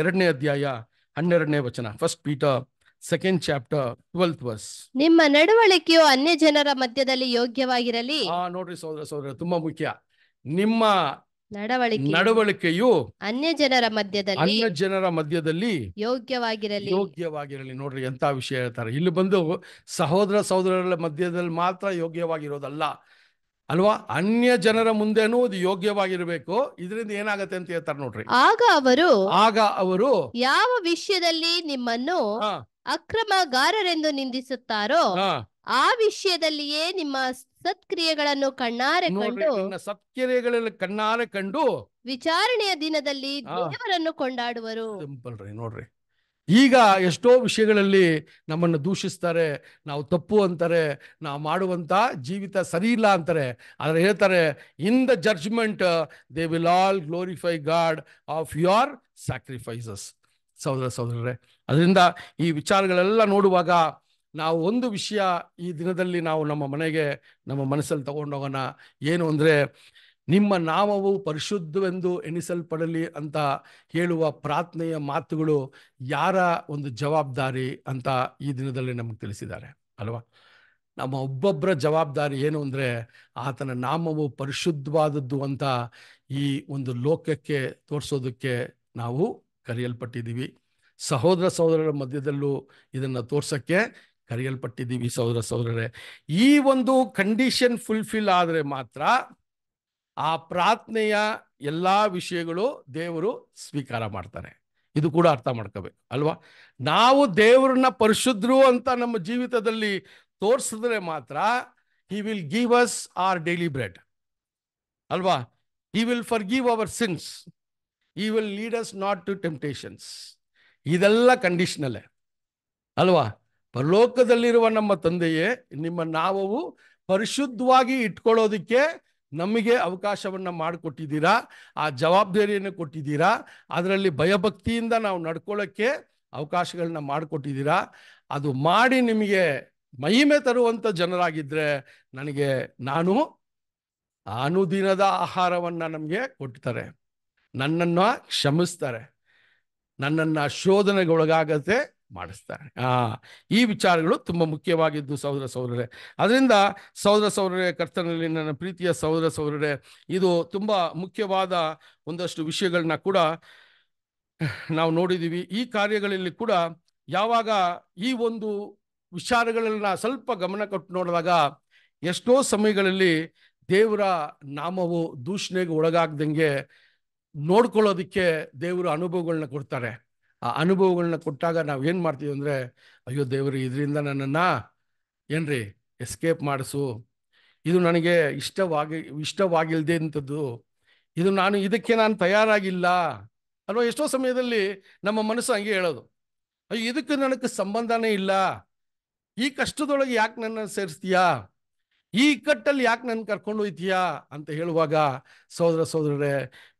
ಎರಡನೇ ಅಧ್ಯಾಯ ಹನ್ನೆರಡನೇ ವಚನ first Peter second chapter twelfth verse ನಿಮ್ಮ ನಡವಳಿಕೆಯು ಅನ್ಯ ಜನರ ಮಧ್ಯದಲ್ಲಿ ಯೋಗ್ಯವಾಗಿರಲಿ ಹಾ ನೋಡ್ರಿ ಸೋದರ ಸೋದರ ತುಂಬಾ ಮುಖ್ಯ ನಿಮ್ಮ ನಡವಳಿಕೆ ನಡವಳಿಕೆಯು ಅನ್ಯ ಜನರ ಮಧ್ಯದಲ್ಲಿ ಅನ್ಯ ಜನರ ಮಧ್ಯದಲ್ಲಿ ಯೋಗ್ಯವಾಗಿರಲಿ ಯೋಗ್ಯವಾಗಿರಲಿ ನೋಡ್ರಿ ಎಂತ ವಿಷಯ ಹೇಳ್ತಾರೆ ಇಲ್ಲಿ ಬಂದು ಸಹೋದರ ಸಹೋದರರ ಮಧ್ಯದಲ್ಲಿ ಮಾತ್ರ ಯೋಗ್ಯವಾಗಿರೋದಲ್ಲ ಅಲ್ವಾ ಅನ್ಯ ಜನರ ಮುಂದೆನೂ ಇದು ಯೋಗ್ಯವಾಗಿರಬೇಕು ಇದರಿಂದ ಏನಾಗತ್ತೆ ಅಂತ ಹೇಳ್ತಾರೆ ನೋಡ್ರಿ ಆಗ ಅವರು ಆಗ ಅವರು ಯಾವ ವಿಷಯದಲ್ಲಿ ನಿಮ್ಮನ್ನು ಅಕ್ರಮಗಾರರೆಂದು ನಿಂದಿಸುತ್ತಾರೋ ಆ ವಿಷಯದಲ್ಲಿಯೇ ನಿಮ್ಮ ಸತ್ಕ್ರಿಯೆಗಳನ್ನು ಕಣ್ಣಾರೆ ಕಂಡು ಸತ್ಕ್ರಿಯೆಗಳನ್ನು ಕಣ್ಣಾರೆ ಕಂಡು ವಿಚಾರಣೆಯ ದಿನದಲ್ಲಿ ದೇವರನ್ನು ಕೊಂಡಾಡುವರು ಸಿಂಪಲ್ ರೀ ನೋಡ್ರಿ ಈಗ ಎಷ್ಟೋ ವಿಷಯಗಳಲ್ಲಿ ನಮ್ಮನ್ನು ದೂಷಿಸ್ತಾರೆ ನಾವು ತಪ್ಪು ಅಂತಾರೆ ನಾವು ಮಾಡುವಂಥ ಜೀವಿತ ಸರಿ ಇಲ್ಲ ಅಂತಾರೆ ಆದರೆ ಹೇಳ್ತಾರೆ in the judgment they will all glorify God of your sacrifices ಸಹೋದರ ಸಹೋದರರೇ ಅದರಿಂದ ಈ ವಿಚಾರಗಳೆಲ್ಲ ನೋಡುವಾಗ ನಾವು ಒಂದು ವಿಷಯ ಈ ದಿನದಲ್ಲಿ ನಾವು ನಮ್ಮ ಮನೆಗೆ ನಮ್ಮ ಮನಸ್ಸಲ್ಲಿ ತಗೊಂಡೋಗೋಣ ಏನು ಅಂದರೆ ನಿಮ್ಮ ನಾಮವು ಪರಿಶುದ್ಧವೆಂದು ಎಣಿಸಲ್ಪಡಲಿ ಅಂತ ಹೇಳುವ ಪ್ರಾರ್ಥನೆಯ ಮಾತುಗಳು ಯಾರ ಒಂದು ಜವಾಬ್ದಾರಿ ಅಂತ ಈ ದಿನದಲ್ಲಿ ನಮಗೆ ತಿಳಿಸಿದ್ದಾರೆ ಅಲ್ವಾ ನಮ್ಮ ಒಬ್ಬೊಬ್ಬರ ಜವಾಬ್ದಾರಿ ಏನು ಅಂದರೆ ಆತನ ನಾಮವು ಪರಿಶುದ್ಧವಾದದ್ದು ಅಂತ ಈ ಒಂದು ಲೋಕಕ್ಕೆ ತೋರಿಸೋದಕ್ಕೆ ನಾವು ಕರೆಯಲ್ಪಟ್ಟಿದ್ದೀವಿ ಸಹೋದರ ಸಹೋದರರ ಮಧ್ಯದಲ್ಲೂ ಇದನ್ನು ತೋರ್ಸೋಕ್ಕೆ ಕರೆಯಲ್ಪಟ್ಟಿದ್ದೀವಿ ಸಹೋದರ ಸಹೋದರರೇ ಈ ಒಂದು ಕಂಡೀಷನ್ ಫುಲ್ಫಿಲ್ ಆದರೆ ಮಾತ್ರ ಆ ಪ್ರಾರ್ಥನೆಯ ಎಲ್ಲ ವಿಷಯಗಳು ದೇವರು ಸ್ವೀಕಾರ ಮಾಡ್ತಾರೆ ಇದು ಕೂಡ ಅರ್ಥ ಮಾಡ್ಕೋಬೇಕು ಅಲ್ವಾ ನಾವು ದೇವರನ್ನ ಪರಿಶುದ್ಧರು ಅಂತ ನಮ್ಮ ಜೀವಿತದಲ್ಲಿ ತೋರಿಸಿದ್ರೆ ಮಾತ್ರ he will give us our daily bread ಅಲ್ವಾ he will forgive our sins he will lead us not to temptations ಇದೆಲ್ಲ ಕಂಡೀಷ್ನಲ್ಲೇ ಅಲ್ವಾ ಪರಲೋಕದಲ್ಲಿರುವ ನಮ್ಮ ತಂದೆಯೇ ನಿಮ್ಮ ನಾವವು ಪರಿಶುದ್ಧವಾಗಿ ಇಟ್ಕೊಳ್ಳೋದಕ್ಕೆ ನಮಗೆ ಅವಕಾಶವನ್ನು ಮಾಡಿಕೊಟ್ಟಿದ್ದೀರಾ ಆ ಜವಾಬ್ದಾರಿಯನ್ನು ಕೊಟ್ಟಿದ್ದೀರಾ ಅದರಲ್ಲಿ ಭಯಭಕ್ತಿಯಿಂದ ನಾವು ನಡ್ಕೊಳ್ಳೋಕ್ಕೆ ಅವಕಾಶಗಳನ್ನ ಮಾಡಿಕೊಟ್ಟಿದ್ದೀರಾ ಅದು ಮಾಡಿ ನಿಮಗೆ ಮಹಿಮೆ ತರುವಂಥ ಜನರಾಗಿದ್ದರೆ ನನಗೆ ನಾನು ಅನುದಿನದ ಆಹಾರವನ್ನು ನಮಗೆ ಕೊಡ್ತಾರೆ ನನ್ನನ್ನು ಕ್ಷಮಿಸ್ತಾರೆ ನನ್ನನ್ನು ಶೋಧನೆಗೊಳಗಾಗತ್ತೆ ಮಾಡಿಸ್ತಾರೆ ಆ ಈ ವಿಚಾರಗಳು ತುಂಬ ಮುಖ್ಯವಾಗಿದ್ದು ಸಹೋದರ ಸೌರರೇ ಅದರಿಂದ ಸಹೋದರ ಸಹೋದರೇ ಕರ್ತನಲ್ಲಿ ನನ್ನ ಪ್ರೀತಿಯ ಸಹೋದರ ಸೌರರೆ ಇದು ತುಂಬ ಮುಖ್ಯವಾದ ಒಂದಷ್ಟು ವಿಷಯಗಳನ್ನ ಕೂಡ ನಾವು ನೋಡಿದ್ದೀವಿ ಈ ಕಾರ್ಯಗಳಲ್ಲಿ ಕೂಡ ಯಾವಾಗ ಈ ಒಂದು ವಿಚಾರಗಳನ್ನ ಸ್ವಲ್ಪ ಗಮನ ಕೊಟ್ಟು ನೋಡಿದಾಗ ಎಷ್ಟೋ ಸಮಯಗಳಲ್ಲಿ ದೇವರ ನಾಮವು ದೂಷಣೆಗೆ ಒಳಗಾಗ್ದಂಗೆ ನೋಡ್ಕೊಳ್ಳೋದಕ್ಕೆ ದೇವರ ಅನುಭವಗಳನ್ನ ಕೊಡ್ತಾರೆ ಆ ಅನುಭವಗಳನ್ನ ಕೊಟ್ಟಾಗ ನಾವು ಏನು ಮಾಡ್ತೀವಿ ಅಂದರೆ ಅಯ್ಯೋ ದೇವರು ಇದರಿಂದ ನನ್ನನ್ನು ಏನ್ರಿ ಎಸ್ಕೇಪ್ ಮಾಡಿಸು ಇದು ನನಗೆ ಇಷ್ಟವಾಗಿ ಇಷ್ಟವಾಗಿಲ್ಲದೆ ಅಂಥದ್ದು ಇದು ನಾನು ಇದಕ್ಕೆ ನಾನು ತಯಾರಾಗಿಲ್ಲ ಅಲ್ವಾ ಎಷ್ಟೋ ಸಮಯದಲ್ಲಿ ನಮ್ಮ ಮನಸ್ಸು ಹಂಗೆ ಹೇಳೋದು ಅಯ್ಯೋ ಇದಕ್ಕೆ ನನಗೆ ಸಂಬಂಧನೇ ಇಲ್ಲ ಈ ಕಷ್ಟದೊಳಗೆ ಯಾಕೆ ನನ್ನ ಸೇರಿಸ್ತೀಯಾ ಈ ಕಟ್ಟಲ್ಲಿ ಯಾಕೆ ನನ್ನ ಕರ್ಕೊಂಡು ಹೋಯ್ತೀಯಾ ಅಂತ ಹೇಳುವಾಗ ಸೋದರ ಸೋದರರೇ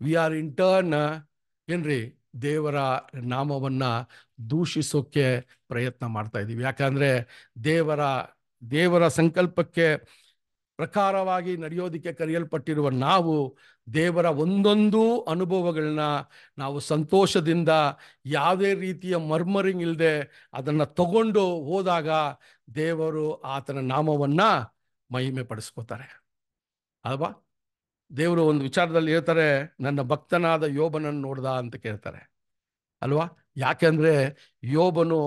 ವಿ ಆರ್ ಇನ್ ಟರ್ನ್ ಏನ್ರಿ ದೇವರ ನಾಮವನ್ನು ದೂಷಿಸೋಕ್ಕೆ ಪ್ರಯತ್ನ ಮಾಡ್ತಾ ಇದ್ದೀವಿ ಯಾಕಂದರೆ ದೇವರ ದೇವರ ಸಂಕಲ್ಪಕ್ಕೆ ಪ್ರಕಾರವಾಗಿ ನಡೆಯೋದಕ್ಕೆ ಕರೆಯಲ್ಪಟ್ಟಿರುವ ನಾವು ದೇವರ ಒಂದೊಂದು ಅನುಭವಗಳನ್ನ ನಾವು ಸಂತೋಷದಿಂದ ಯಾವುದೇ ರೀತಿಯ ಮರ್ಮರಿಂಗ್ ಇಲ್ಲದೆ ಅದನ್ನು ತಗೊಂಡು ಹೋದಾಗ ದೇವರು ಆತನ ನಾಮವನ್ನು ಮಹಿಮೆ ಪಡಿಸ್ಕೋತಾರೆ ಅಲ್ವಾ ದೇವರು ಒಂದು ವಿಚಾರದಲ್ಲಿ ಹೇಳ್ತಾರೆ ನನ್ನ ಭಕ್ತನಾದ ಯೋಬನನ್ನು ನೋಡ್ದ ಅಂತ ಕೇಳ್ತಾರೆ ಅಲ್ವಾ ಯಾಕೆಂದ್ರೆ ಯೋಬನು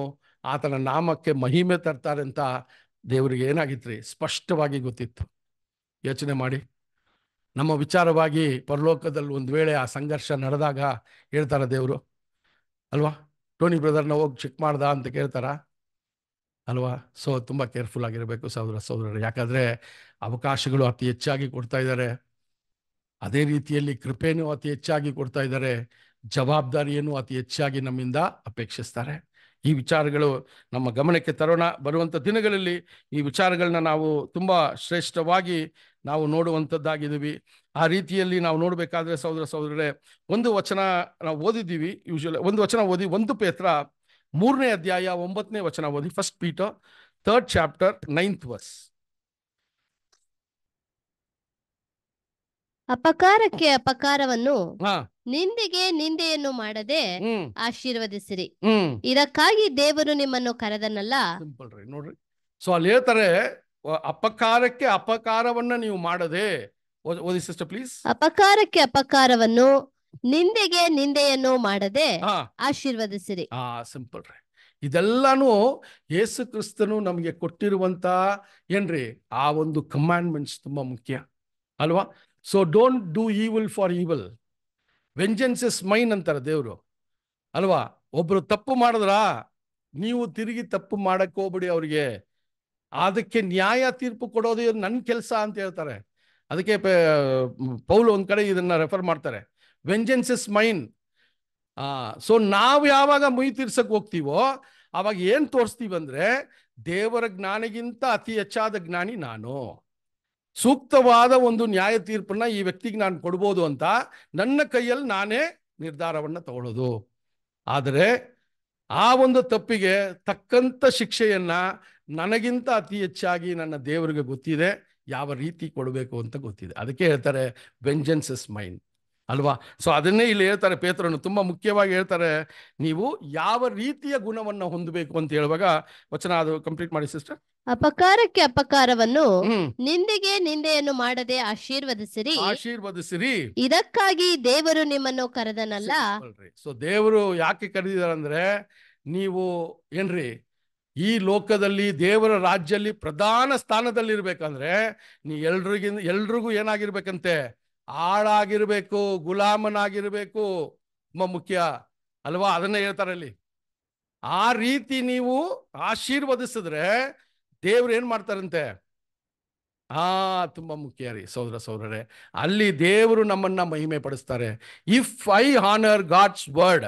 ಆತನ ನಾಮಕ್ಕೆ ಮಹಿಮೆ ತರ್ತಾರೆ ಅಂತ ದೇವರಿಗೆ ಏನಾಗಿತ್ರಿ ಸ್ಪಷ್ಟವಾಗಿ ಗೊತ್ತಿತ್ತು ಯೋಚನೆ ಮಾಡಿ ನಮ್ಮ ವಿಚಾರವಾಗಿ ಪರಲೋಕದಲ್ಲಿ ಒಂದು ವೇಳೆ ಆ ಸಂಘರ್ಷ ನಡೆದಾಗ ಹೇಳ್ತಾರ ದೇವರು ಅಲ್ವಾ ಟೋನಿ ಬ್ರದರ್ನ ಹೋಗಿ ಚೆಕ್ ಮಾಡ್ದ ಅಂತ ಕೇಳ್ತಾರ ಅಲ್ವಾ ಸೊ ತುಂಬ ಕೇರ್ಫುಲ್ ಆಗಿರಬೇಕು ಸಹೋದರ ಸಹೋದರರು ಯಾಕಂದರೆ ಅವಕಾಶಗಳು ಅತಿ ಹೆಚ್ಚಾಗಿ ಕೊಡ್ತಾ ಇದ್ದಾರೆ ಅದೇ ರೀತಿಯಲ್ಲಿ ಕೃಪೆಯನ್ನು ಅತಿ ಹೆಚ್ಚಾಗಿ ಕೊಡ್ತಾ ಇದ್ದಾರೆ ಜವಾಬ್ದಾರಿಯನ್ನು ಅತಿ ಹೆಚ್ಚಾಗಿ ನಮ್ಮಿಂದ ಅಪೇಕ್ಷಿಸ್ತಾರೆ ಈ ವಿಚಾರಗಳು ನಮ್ಮ ಗಮನಕ್ಕೆ ತರೋಣ ಬರುವಂಥ ದಿನಗಳಲ್ಲಿ ಈ ವಿಚಾರಗಳನ್ನ ನಾವು ತುಂಬ ಶ್ರೇಷ್ಠವಾಗಿ ನಾವು ನೋಡುವಂಥದ್ದಾಗಿದ್ದೀವಿ ಆ ರೀತಿಯಲ್ಲಿ ನಾವು ನೋಡಬೇಕಾದ್ರೆ ಸಹೋದರ ಸಹೋದರರೇ ಒಂದು ವಚನ ನಾವು ಓದಿದ್ದೀವಿ ಯೂಶಲ್ ಒಂದು ವಚನ ಓದಿ ಒಂದು ಪೇತ್ರ ಮೂರನೇ ಅಧ್ಯಾಯ ಒಂಬತ್ತನೇ ವಚನ ಓದಿ first Peter third chapter ninth verse ಅಪಕಾರಕ್ಕೆ ಅಪಕಾರವನ್ನು ನಿಂದಿಗೆ ನಿಂದೆಯನ್ನು ಮಾಡದೆ ಆಶೀರ್ವದಿಸಿರಿ ಇದಕ್ಕಾಗಿ ದೇವರು ನಿಮ್ಮನ್ನು ಕರೆದನಲ್ಲ ನೋಡ್ರಿ ಸೊ ಅಲ್ಲಿ ಹೇಳ್ತಾರೆ ಅಪಕಾರಕ್ಕೆ ಅಪಕಾರವನ್ನ ನೀವು ಮಾಡದೆ ಪ್ಲೀಸ್ ಅಪಕಾರಕ್ಕೆ ಅಪಕಾರವನ್ನು ನಿಂದೆಗೆ ನಿಂದೆಯನ್ನು ಮಾಡದೆ ಆಶೀರ್ವದಿಸಿರಿ ಆ ಸಿಂಪಲ್ ರೀ ಇದೆಲ್ಲಾನು ಯೇಸು ಕ್ರಿಸ್ತನು ನಮಗೆ ಕೊಟ್ಟಿರುವಂತ ಏನ್ರಿ ಆ ಒಂದು ಕಮಾಂಡ್ಮೆಂಟ್ಸ್ ತುಂಬಾ ಮುಖ್ಯ ಅಲ್ವಾ so don't do evil for evil vengeance is mine ಅಂತಾರೆ ದೇವರು ಅಲ್ವಾ ಒಬ್ಬರು ತಪ್ಪು ಮಾಡಿದ್ರ ನೀವು ತಿರುಗಿ ತಪ್ಪು ಮಾಡಕ್ಕೆ ಹೋಗ್ಬಿಡಿ ಅವ್ರಿಗೆ ಅದಕ್ಕೆ ನ್ಯಾಯ ತೀರ್ಪು ಕೊಡೋದು ನನ್ನ ಕೆಲಸ ಅಂತ ಹೇಳ್ತಾರೆ ಅದಕ್ಕೆ ಪೌಲು ಒಂದು ಕಡೆ ಇದನ್ನ ರೆಫರ್ ಮಾಡ್ತಾರೆ ವೆಂಜನ್ಸ್ ಇಸ್ ಮೈನ್ ಸೊ ನಾವು ಯಾವಾಗ ಮೈ ತೀರ್ಸಕ್ಕೆ ಹೋಗ್ತೀವೋ ಅವಾಗ ಏನು ತೋರಿಸ್ತೀವಿ ದೇವರ ಜ್ಞಾನಿಗಿಂತ ಅತಿ ಹೆಚ್ಚಾದ ಜ್ಞಾನಿ ನಾನು ಸೂಕ್ತವಾದ ಒಂದು ನ್ಯಾಯ ತೀರ್ಪನ್ನ ಈ ವ್ಯಕ್ತಿಗೆ ನಾನು ಕೊಡ್ಬೋದು ಅಂತ ನನ್ನ ಕೈಯಲ್ಲಿ ನಾನೇ ನಿರ್ಧಾರವನ್ನ ತಗೊಳ್ಳೋದು ಆದರೆ ಆ ಒಂದು ತಪ್ಪಿಗೆ ತಕ್ಕಂಥ ಶಿಕ್ಷೆಯನ್ನ ನನಗಿಂತ ಅತಿ ಹೆಚ್ಚಾಗಿ ನನ್ನ ದೇವರಿಗೆ ಗೊತ್ತಿದೆ ಯಾವ ರೀತಿ ಕೊಡಬೇಕು ಅಂತ ಗೊತ್ತಿದೆ ಅದಕ್ಕೆ ಹೇಳ್ತಾರೆ ವೆಂಜನ್ಸ್ ಮೈಂಡ್ ಅಲ್ವಾ ಸೊ ಅದನ್ನೇ ಇಲ್ಲಿ ಹೇಳ್ತಾರೆ ಪೇತ್ರನು ತುಂಬ ಮುಖ್ಯವಾಗಿ ಹೇಳ್ತಾರೆ ನೀವು ಯಾವ ರೀತಿಯ ಗುಣವನ್ನು ಹೊಂದಬೇಕು ಅಂತ ಹೇಳುವಾಗ ವಚನ ಅದು ಕಂಪ್ಲೀಟ್ ಮಾಡಿ ಸಿಸ್ಟರ್ ಅಪಕಾರಕ್ಕೆ ಅಪಕಾರವನ್ನು ನಿಂದೆಗೆ ನಿಂದೆಯನ್ನು ಮಾಡದೆ ಆಶೀರ್ವದಿಸಿರಿ ಆಶೀರ್ವದಿಸಿರಿ ಇದಕ್ಕಾಗಿ ದೇವರು ನಿಮ್ಮನ್ನು ಕರೆದನಲ್ಲ ಸೊ ದೇವರು ಯಾಕೆ ಕರೆದಿದಾರಂದ್ರೆ ನೀವು ಏನ್ರಿ ಈ ಲೋಕದಲ್ಲಿ ದೇವರ ರಾಜ್ಯದಲ್ಲಿ ಪ್ರಧಾನ ಸ್ಥಾನದಲ್ಲಿ ಇರ್ಬೇಕಂದ್ರೆ ನೀ ಎಲ್ರಿಗಿಂತ ಎಲ್ರಿಗೂ ಏನಾಗಿರ್ಬೇಕಂತೆ ಆಳಾಗಿರಬೇಕು ಗುಲಾಮನಾಗಿರಬೇಕು ತುಂಬ ಮುಖ್ಯ ಅಲ್ವಾ ಅದನ್ನೇ ಹೇಳ್ತಾರಲ್ಲಿ ಆ ರೀತಿ ನೀವು ಆಶೀರ್ವದಿಸಿದ್ರೆ ದೇವ್ರು ಏನು ಮಾಡ್ತಾರಂತೆ ಆ ತುಂಬ ಮುಖ್ಯ ರೀ ಸೋದರ ಸೋದರರೇ ಅಲ್ಲಿ ದೇವರು ನಮ್ಮನ್ನ ಮಹಿಮೆ ಪಡಿಸ್ತಾರೆ if I honour God's word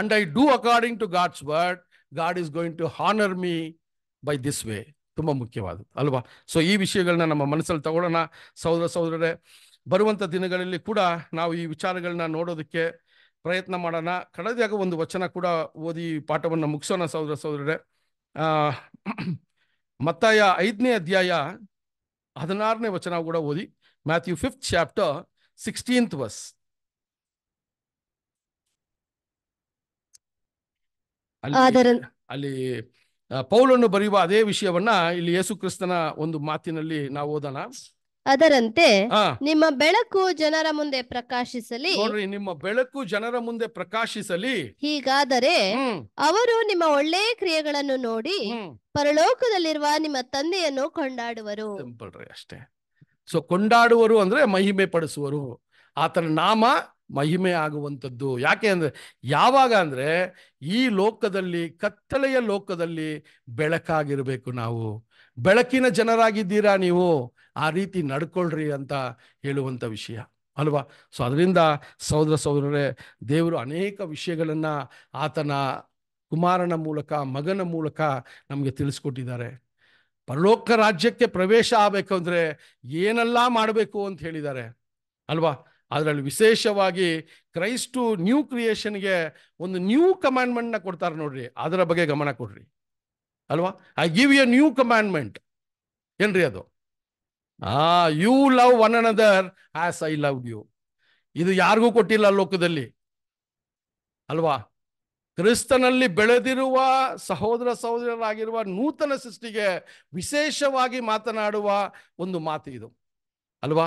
and I do according to God's word God is going to honour me by this way ತುಂಬ ಮುಖ್ಯವಾದದ್ದು ಅಲ್ವಾ ಸೊ ಈ ವಿಷಯಗಳನ್ನ ನಮ್ಮ ಮನಸ್ಸಲ್ಲಿ ತಗೊಳ್ಳೋಣ ಸಹೋದರ ಸೋದರರೇ ಬರುವಂಥ ದಿನಗಳಲ್ಲಿ ಕೂಡ ನಾವು ಈ ವಿಚಾರಗಳನ್ನ ನೋಡೋದಕ್ಕೆ ಪ್ರಯತ್ನ ಮಾಡೋಣ ಕಡದಾಗ ಒಂದು ವಚನ ಕೂಡ ಓದಿ ಪಾಠವನ್ನು ಮುಗಿಸೋಣ ಸಹೋದರ ಸಹೋದರರೇ ಮತ್ತಾಯ ಐದನೇ ಅಧ್ಯಾಯ ಹದಿನಾರನೇ ವಚನ ಕೂಡ ಓದಿ Matthew fifth chapter sixteenth verse ಅಲ್ಲಿ ಪೌಲನ್ನು ಬರೆಯುವ ಅದೇ ವಿಷಯವನ್ನ ಇಲ್ಲಿ ಯೇಸು ಕ್ರಿಸ್ತನ ಒಂದು ಮಾತಿನಲ್ಲಿ ನಾವು ಓದೋಣ ಅದರಂತೆ ನಿಮ್ಮ ಬೆಳಕು ಜನರ ಮುಂದೆ ಪ್ರಕಾಶಿಸಲಿ ನಿಮ್ಮ ಬೆಳಕು ಜನರ ಮುಂದೆ ಪ್ರಕಾಶಿಸಲಿ ಹೀಗಾದರೆ ಅವರು ನಿಮ್ಮ ಒಳ್ಳೆ ಕ್ರಿಯೆಗಳನ್ನು ನೋಡಿ ಪರಲೋಕದಲ್ಲಿರುವ ನಿಮ್ಮ ತಂದೆಯನ್ನು ಕೊಂಡಾಡುವರು ಅಷ್ಟೇ ಸೊ ಕೊಂಡಾಡುವರು ಅಂದ್ರೆ ಮಹಿಮೆ ಪಡಿಸುವರು ಆತನ ನಾಮ ಮಹಿಮೆ ಆಗುವಂಥದ್ದು ಯಾಕೆ ಅಂದ್ರೆ ಯಾವಾಗ ಅಂದ್ರೆ ಈ ಲೋಕದಲ್ಲಿ ಕತ್ತಲೆಯ ಲೋಕದಲ್ಲಿ ಬೆಳಕಾಗಿರಬೇಕು ನಾವು ಬೆಳಕಿನ ಜನರಾಗಿದ್ದೀರಾ ನೀವು ಆ ರೀತಿ ನಡ್ಕೊಳ್ರಿ ಅಂತ ಹೇಳುವಂಥ ವಿಷಯ ಅಲ್ವಾ ಸೊ ಅದರಿಂದ ಸಹೋದರ ಸಹೋದರರೇ ದೇವರು ಅನೇಕ ವಿಷಯಗಳನ್ನು ಆತನ ಕುಮಾರನ ಮೂಲಕ ಮಗನ ಮೂಲಕ ನಮಗೆ ತಿಳಿಸ್ಕೊಟ್ಟಿದ್ದಾರೆ ಪರಲೋಕ ರಾಜ್ಯಕ್ಕೆ ಪ್ರವೇಶ ಆಗಬೇಕು ಅಂದರೆ ಏನೆಲ್ಲ ಮಾಡಬೇಕು ಅಂತ ಹೇಳಿದ್ದಾರೆ ಅಲ್ವಾ ಅದರಲ್ಲಿ ವಿಶೇಷವಾಗಿ ಕ್ರೈಸ್ಟು ನ್ಯೂ ಕ್ರಿಯೇಷನ್ಗೆ ಒಂದು ನ್ಯೂ ಕಮ್ಯಾಂಡ್ಮೆಂಟ್ನ ಕೊಡ್ತಾರೆ ನೋಡ್ರಿ ಅದರ ಬಗ್ಗೆ ಗಮನ ಕೊಡ್ರಿ ಅಲ್ವಾ I give a new commandment ಏನ್ರಿ ಅದು ಆ you love one another as I love you ಇದು ಯಾರಿಗೂ ಕೊಟ್ಟಿಲ್ಲ ಲೋಕದಲ್ಲಿ ಅಲ್ವಾ ಕ್ರಿಸ್ತನಲ್ಲಿ ಬೆಳೆದಿರುವ ಸಹೋದರ ಸಹೋದರರಾಗಿರುವ ನೂತನ ಸೃಷ್ಟಿಗೆ ವಿಶೇಷವಾಗಿ ಮಾತನಾಡುವ ಒಂದು ಮಾತು ಇದು ಅಲ್ವಾ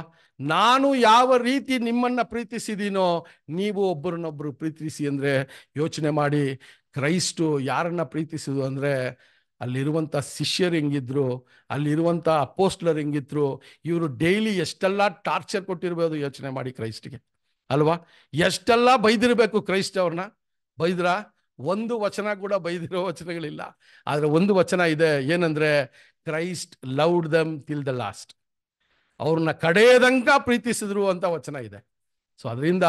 ನಾನು ಯಾವ ರೀತಿ ನಿಮ್ಮನ್ನ ಪ್ರೀತಿಸಿದೀನೋ ನೀವು ಒಬ್ಬರನ್ನೊಬ್ಬರು ಪ್ರೀತಿಸಿ ಅಂದ್ರೆ ಯೋಚನೆ ಮಾಡಿ ಕ್ರೈಸ್ಟು ಯಾರನ್ನ ಪ್ರೀತಿಸಿದು ಅಂದ್ರೆ ಅಲ್ಲಿರುವಂಥ ಶಿಷ್ಯರು ಹೆಂಗಿದ್ರು ಅಲ್ಲಿರುವಂಥ ಅಪೋಸ್ಟ್ಲರ್ ಹೆಂಗಿದ್ರು ಇವರು ಡೈಲಿ ಎಷ್ಟೆಲ್ಲ ಟಾರ್ಚರ್ ಕೊಟ್ಟಿರ್ಬೋದು ಯೋಚನೆ ಮಾಡಿ ಕ್ರೈಸ್ಟ್ಗೆ ಅಲ್ವಾ ಎಷ್ಟೆಲ್ಲ ಬೈದಿರಬೇಕು ಕ್ರೈಸ್ಟ್ ಅವ್ರನ್ನ ಬೈದ್ರ ಒಂದು ವಚನ ಕೂಡ ಬೈದಿರೋ ವಚನಗಳಿಲ್ಲ ಆದರೆ ಒಂದು ವಚನ ಇದೆ ಏನಂದರೆ Christ loved them till the last ಅವ್ರನ್ನ ಕಡೆಯದಂಕ ಪ್ರೀತಿಸಿದ್ರು ಅಂತ ವಚನ ಇದೆ ಸೊ ಅದರಿಂದ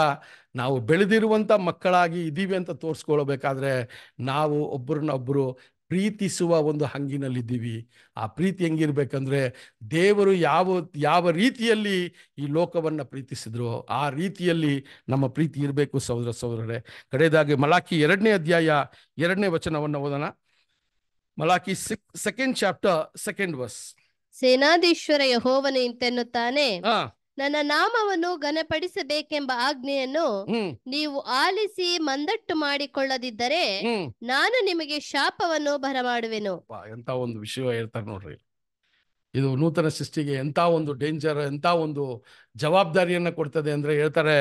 ನಾವು ಬೆಳೆದಿರುವಂಥ ಮಕ್ಕಳಾಗಿ ಇದ್ದೀವಿ ಅಂತ ತೋರಿಸ್ಕೊಳ್ಬೇಕಾದ್ರೆ ನಾವು ಒಬ್ಬರನ್ನ ಪ್ರೀತಿಸುವ ಒಂದು ಹಂಗಿನಲ್ಲಿದ್ದೀವಿ ಆ ಪ್ರೀತಿ ಹೆಂಗಿರ್ಬೇಕಂದ್ರೆ ದೇವರು ಯಾವ ಯಾವ ರೀತಿಯಲ್ಲಿ ಈ ಲೋಕವನ್ನು ಪ್ರೀತಿಸಿದ್ರು ಆ ರೀತಿಯಲ್ಲಿ ನಮ್ಮ ಪ್ರೀತಿ ಇರಬೇಕು ಸಹೋದರ ಸಹೋದರರೇ ಕಡೆಯದಾಗಿ ಮಲಾಖಿ ಎರಡನೇ ಅಧ್ಯಾಯ ಎರಡನೇ ವಚನವನ್ನು ಓದೋಣ Malachi second chapter second verse ಸೇನಾಧೀಶ್ವರ ಯಹೋವನ ಇಂತೆನ್ನುತ್ತಾನೆ ನನ್ನ ನಾಮವನ್ನು ಘನಪಡಿಸಬೇಕೆಂಬ ಆಜ್ಞೆಯನ್ನು ನೀವು ಆಲಿಸಿ ಮಂದಟ್ಟು ಮಾಡಿಕೊಳ್ಳದಿದ್ದರೆ ನಾನು ನಿಮಗೆ ಶಾಪವನ್ನು ಬರಮಾಡುವೆನು ಎಂತ ಒಂದು ವಿಷಯ ಹೇಳ್ತಾರೆ ನೋಡ್ರಿ ಇದು ನೂತನ ಸೃಷ್ಟಿಗೆ ಎಂತ ಒಂದು ಡೇಂಜರ್ ಎಂತ ಒಂದು ಜವಾಬ್ದಾರಿಯನ್ನ ಕೊಡ್ತದೆ ಅಂದ್ರೆ ಹೇಳ್ತಾರೆ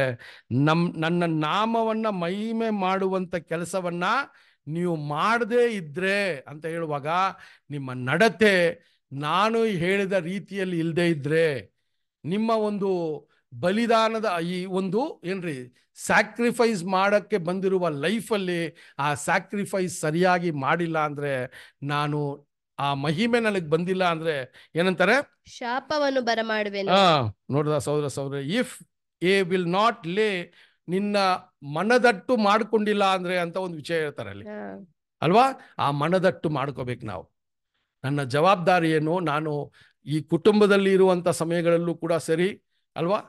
ನಮ್ ನನ್ನ ನಾಮವನ್ನ ಮಹಿಮೆ ಮಾಡುವಂತ ಕೆಲಸವನ್ನ ನೀವು ಮಾಡದೇ ಇದ್ರೆ ಅಂತ ಹೇಳುವಾಗ ನಿಮ್ಮ ನಡತೆ ನಾನು ಹೇಳಿದ ರೀತಿಯಲ್ಲಿ ಇಲ್ಲದೆ ಇದ್ರೆ ನಿಮ್ಮ ಒಂದು ಬಲಿದಾನದ ಈ ಒಂದು ಏನ್ರಿ ಸ್ಯಾಕ್ರಿಫೈಸ್ ಮಾಡೋಕ್ಕೆ ಬಂದಿರುವ ಲೈಫಲ್ಲಿ ಆ ಸ್ಯಾಕ್ರಿಫೈಸ್ ಸರಿಯಾಗಿ ಮಾಡಿಲ್ಲ ಅಂದ್ರೆ ನಾನು ಆ ಮಹಿಮೆ ನನಗೆ ಬಂದಿಲ್ಲ ಅಂದ್ರೆ ಏನಂತಾರೆ ಶಾಪವನ್ನು ಬರಮಾಡುವೆ ಹಾ ನೋಡಿದ ಸಹೋದರ ಸಹೋದರ ಇಫ್ ಎ ವಿಲ್ ನಾಟ್ ಲೇ ನಿನ್ನ ಮನದಟ್ಟು ಮಾಡ್ಕೊಂಡಿಲ್ಲ ಅಂದ್ರೆ ಅಂತ ಒಂದು ವಿಷಯ ಹೇಳ್ತಾರೆ ಅಲ್ಲಿ ಅಲ್ವಾ ಆ ಮನದಟ್ಟು ಮಾಡ್ಕೋಬೇಕು ನಾವು ನನ್ನ ಜವಾಬ್ದಾರಿ ಏನು ನಾನು ಈ ಕುಟುಂಬದಲ್ಲಿ ಇರುವಂಥ ಸಮಯಗಳಲ್ಲೂ ಕೂಡ ಸರಿ ಅಲ್ವಾ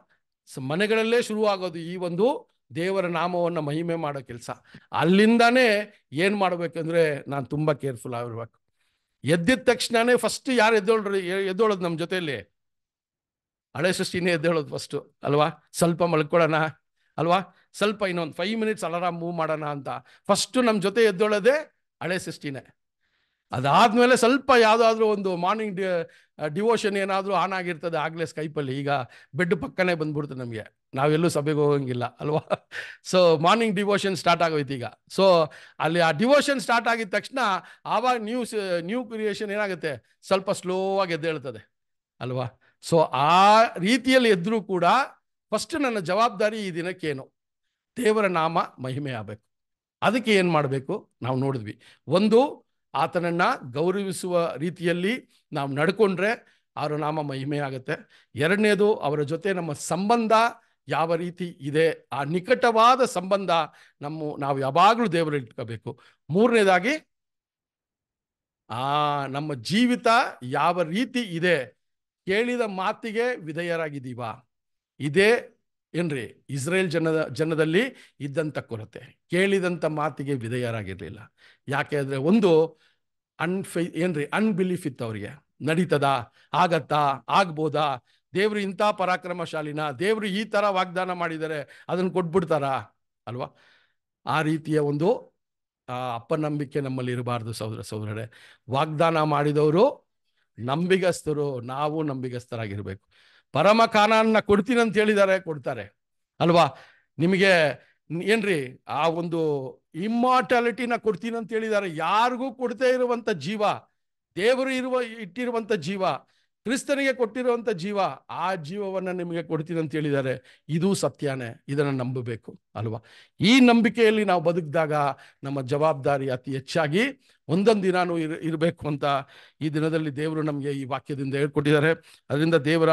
ಮನೆಗಳಲ್ಲೇ ಶುರುವಾಗೋದು ಈ ಒಂದು ದೇವರ ನಾಮವನ್ನು ಮಹಿಮೆ ಮಾಡೋ ಕೆಲಸ ಅಲ್ಲಿಂದಾನೇ ಏನು ಮಾಡಬೇಕಂದ್ರೆ ನಾನು ತುಂಬ ಕೇರ್ಫುಲ್ ಆಗಿರ್ಬೇಕು ಎದ್ದಿದ ತಕ್ಷಣನೇ ಫಸ್ಟ್ ಯಾರು ಎದ್ದೋಳ್ರಿ ಎದ್ದೇಳೋದು ನಮ್ಮ ಜೊತೆಯಲ್ಲಿ ಹಳೆ ಸೃಷ್ಟಿನೇ ಎದ್ದೇಳೋದು ಫಸ್ಟು ಅಲ್ವಾ ಸ್ವಲ್ಪ ಮಲ್ಕೊಳ್ಳೋಣ ಅಲ್ವಾ ಸ್ವಲ್ಪ ಇನ್ನೊಂದು ಫೈವ್ ಮಿನಿಟ್ಸ್ ಅಲಾರಾಮ್ ಮೂವ್ ಮಾಡೋಣ ಅಂತ ಫಸ್ಟು ನಮ್ಮ ಜೊತೆ ಎದ್ದೇಳೋದೇ ಹಳೆ ಸೃಷ್ಟಿನೇ ಅದಾದಮೇಲೆ ಸ್ವಲ್ಪ ಯಾವುದಾದ್ರೂ ಒಂದು ಮಾರ್ನಿಂಗ್ ಡಿವೋಷನ್ ಏನಾದರೂ ಆನ್ ಆಗಿರ್ತದೆ ಆಗಲೇ ಸ್ಕೈಪಲ್ಲಿ ಈಗ ಬೆಡ್ ಪಕ್ಕನೇ ಬಂದ್ಬಿಡ್ತು ನಮಗೆ ನಾವೆಲ್ಲೂ ಸಭೆಗೆ ಹೋಗೋಂಗಿಲ್ಲ ಅಲ್ವಾ ಸೊ ಮಾರ್ನಿಂಗ್ ಡಿವೋಷನ್ ಸ್ಟಾರ್ಟ್ ಆಗೋಯ್ತು ಈಗ ಸೊ ಅಲ್ಲಿ ಆ ಡಿವೋಷನ್ ಸ್ಟಾರ್ಟ್ ಆಗಿದ ತಕ್ಷಣ ಆವಾಗ ನ್ಯೂಸ್ ನ್ಯೂ ಕ್ರಿಯೇಷನ್ ಏನಾಗುತ್ತೆ ಸ್ವಲ್ಪ ಸ್ಲೋ ಆಗಿ ಎದ್ದೇಳ್ತದೆ ಅಲ್ವಾ ಸೊ ಆ ರೀತಿಯಲ್ಲಿ ಎದ್ದರೂ ಕೂಡ ಫಸ್ಟ್ ನನ್ನ ಜವಾಬ್ದಾರಿ ಈ ದಿನಕ್ಕೇನು ದೇವರ ನಾಮ ಮಹಿಮೆ ಆಗಬೇಕು ಅದಕ್ಕೆ ಏನು ಮಾಡಬೇಕು ನಾವು ನೋಡಿದ್ವಿ ಒಂದು ಆತನನ್ನ ಗೌರವಿಸುವ ರೀತಿಯಲ್ಲಿ ನಾವು ನಡ್ಕೊಂಡ್ರೆ ಅವರ ನಾಮ ಮಹಿಮೆ ಎರಡನೇದು ಅವರ ಜೊತೆ ನಮ್ಮ ಸಂಬಂಧ ಯಾವ ರೀತಿ ಇದೆ ಆ ನಿಕಟವಾದ ಸಂಬಂಧ ನಮ್ಮ ನಾವು ಯಾವಾಗಲೂ ದೇವರು ಇಟ್ಕೋಬೇಕು ಮೂರನೇದಾಗಿ ಆ ನಮ್ಮ ಜೀವಿತ ಯಾವ ರೀತಿ ಇದೆ ಕೇಳಿದ ಮಾತಿಗೆ ವಿಧೇಯರಾಗಿದ್ದೀವಾ ಇದೇ ಏನ್ರಿ ಇಸ್ರೇಲ್ ಜನದ ಜನದಲ್ಲಿ ಇದ್ದಂಥ ಕೊರತೆ ಕೇಳಿದಂಥ ಮಾತಿಗೆ ವಿಧೇಯರಾಗಿರಲಿಲ್ಲ ಯಾಕೆ ಅಂದರೆ ಒಂದು ಅನ್ಫೈ ಏನ್ರಿ ಅನ್ಬಿಲೀಫ್ ಇತ್ತು ಅವರಿಗೆ ನಡೀತದ ಆಗತ್ತಾ ಆಗ್ಬೋದಾ ದೇವರು ಇಂಥ ಪರಾಕ್ರಮಶಾಲಿನ ದೇವರು ಈ ಥರ ವಾಗ್ದಾನ ಮಾಡಿದರೆ ಅದನ್ನು ಕೊಟ್ಬಿಡ್ತಾರಾ ಅಲ್ವಾ ಆ ರೀತಿಯ ಒಂದು ಅಪ್ಪನಂಬಿಕೆ ನಮ್ಮಲ್ಲಿ ಇರಬಾರ್ದು ಸಹೋದರ ಸಹೋದರರೇ ವಾಗ್ದಾನ ಮಾಡಿದವರು ನಂಬಿಗಸ್ತರು ನಾವು ನಂಬಿಗಸ್ತರಾಗಿರಬೇಕು ಪರಮ ಕಾನನ್ನ ಕೊಡ್ತೀನಿ ಅಂತ ಹೇಳಿದ್ದಾರೆ ಕೊಡ್ತಾರೆ ಅಲ್ವಾ ನಿಮಗೆ ಏನ್ರಿ ಆ ಒಂದು ಇಮ್ಮಾರ್ಟಾಲಿಟಿನ ಕೊಡ್ತೀನಿ ಅಂತ ಹೇಳಿದ್ದಾರೆ ಯಾರಿಗೂ ಕೊಡದೇ ಇರುವಂತ ಜೀವ ದೇವರು ಇರುವ ಇಟ್ಟಿರುವಂತ ಜೀವ ಕ್ರಿಸ್ತನಿಗೆ ಕೊಟ್ಟಿರುವಂಥ ಜೀವ ಆ ಜೀವವನ್ನು ನಿಮಗೆ ಕೊಡ್ತೀನಿ ಅಂತ ಹೇಳಿದ್ದಾರೆ ಇದು ಸತ್ಯನೇ ಇದನ್ನು ನಂಬಬೇಕು ಅಲ್ವಾ ಈ ನಂಬಿಕೆಯಲ್ಲಿ ನಾವು ಬದುಕಿದಾಗ ನಮ್ಮ ಜವಾಬ್ದಾರಿ ಅತಿ ಹೆಚ್ಚಾಗಿ ಒಂದೊಂದು ದಿನಾನು ಇರ್ ಇರಬೇಕು ಅಂತ ಈ ದಿನದಲ್ಲಿ ದೇವರು ನಮಗೆ ಈ ವಾಕ್ಯದಿಂದ ಹೇಳ್ಕೊಟ್ಟಿದ್ದಾರೆ ಅದರಿಂದ ದೇವರ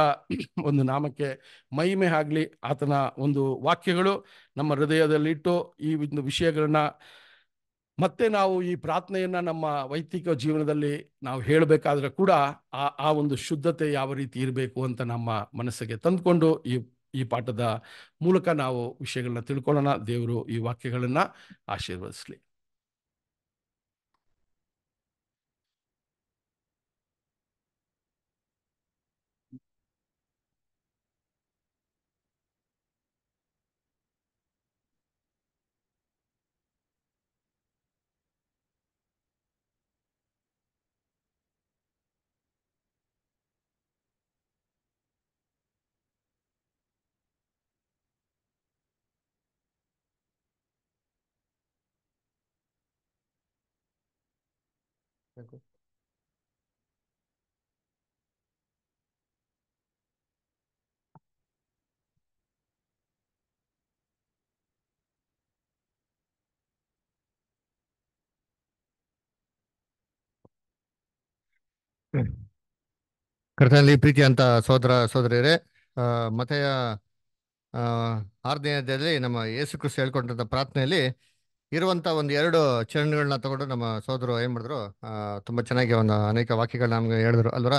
ಒಂದು ನಾಮಕ್ಕೆ ಮಹಿಮೆ ಆಗಲಿ ಆತನ ಒಂದು ವಾಕ್ಯಗಳು ನಮ್ಮ ಹೃದಯದಲ್ಲಿಟ್ಟು ಈ ಒಂದು ವಿಷಯಗಳನ್ನು ಮತ್ತೆ ನಾವು ಈ ಪ್ರಾರ್ಥನೆಯನ್ನು ನಮ್ಮ ವೈಯಕ್ತಿಕ ಜೀವನದಲ್ಲಿ ನಾವು ಹೇಳಬೇಕಾದ್ರೆ ಕೂಡ ಆ ಆ ಒಂದು ಶುದ್ಧತೆ ಯಾವ ರೀತಿ ಇರಬೇಕು ಅಂತ ನಮ್ಮ ಮನಸ್ಸಿಗೆ ತಂದುಕೊಂಡು ಈ ಈ ಪಾಠದ ಮೂಲಕ ನಾವು ವಿಷಯಗಳನ್ನ ತಿಳ್ಕೊಳ್ಳೋಣ ದೇವರು ಈ ವಾಕ್ಯಗಳನ್ನು ಆಶೀರ್ವದಿಸಲಿ Okay. ಕರ್ತನಲ್ಲಿ ಪ್ರೀತಿ ಅಂತ ಸೋದರ ಸೋದರಿಯರೇ ಮತೆಯ ಆರನೇ ಅಧ್ಯಾಯದಲ್ಲಿ ನಮ್ಮ ಯೇಸು ಕೃಷಿ ಹೇಳ್ಕೊಂಡಂತ ಪ್ರಾರ್ಥನೆಯಲ್ಲಿ ಇರುವಂತ ಒಂದು ಎರಡು ಚರಣಗಳನ್ನ ತಗೊಂಡು ನಮ್ಮ ಸೋದರು ಏನು ಮಾಡಿದ್ರು ತುಂಬಾ ಚೆನ್ನಾಗಿ ಒಂದು ಅನೇಕ ವಾಕ್ಯಗಳನ್ನ ನಮಗೆ ಹೇಳಿದ್ರು ಅಲ್ವರ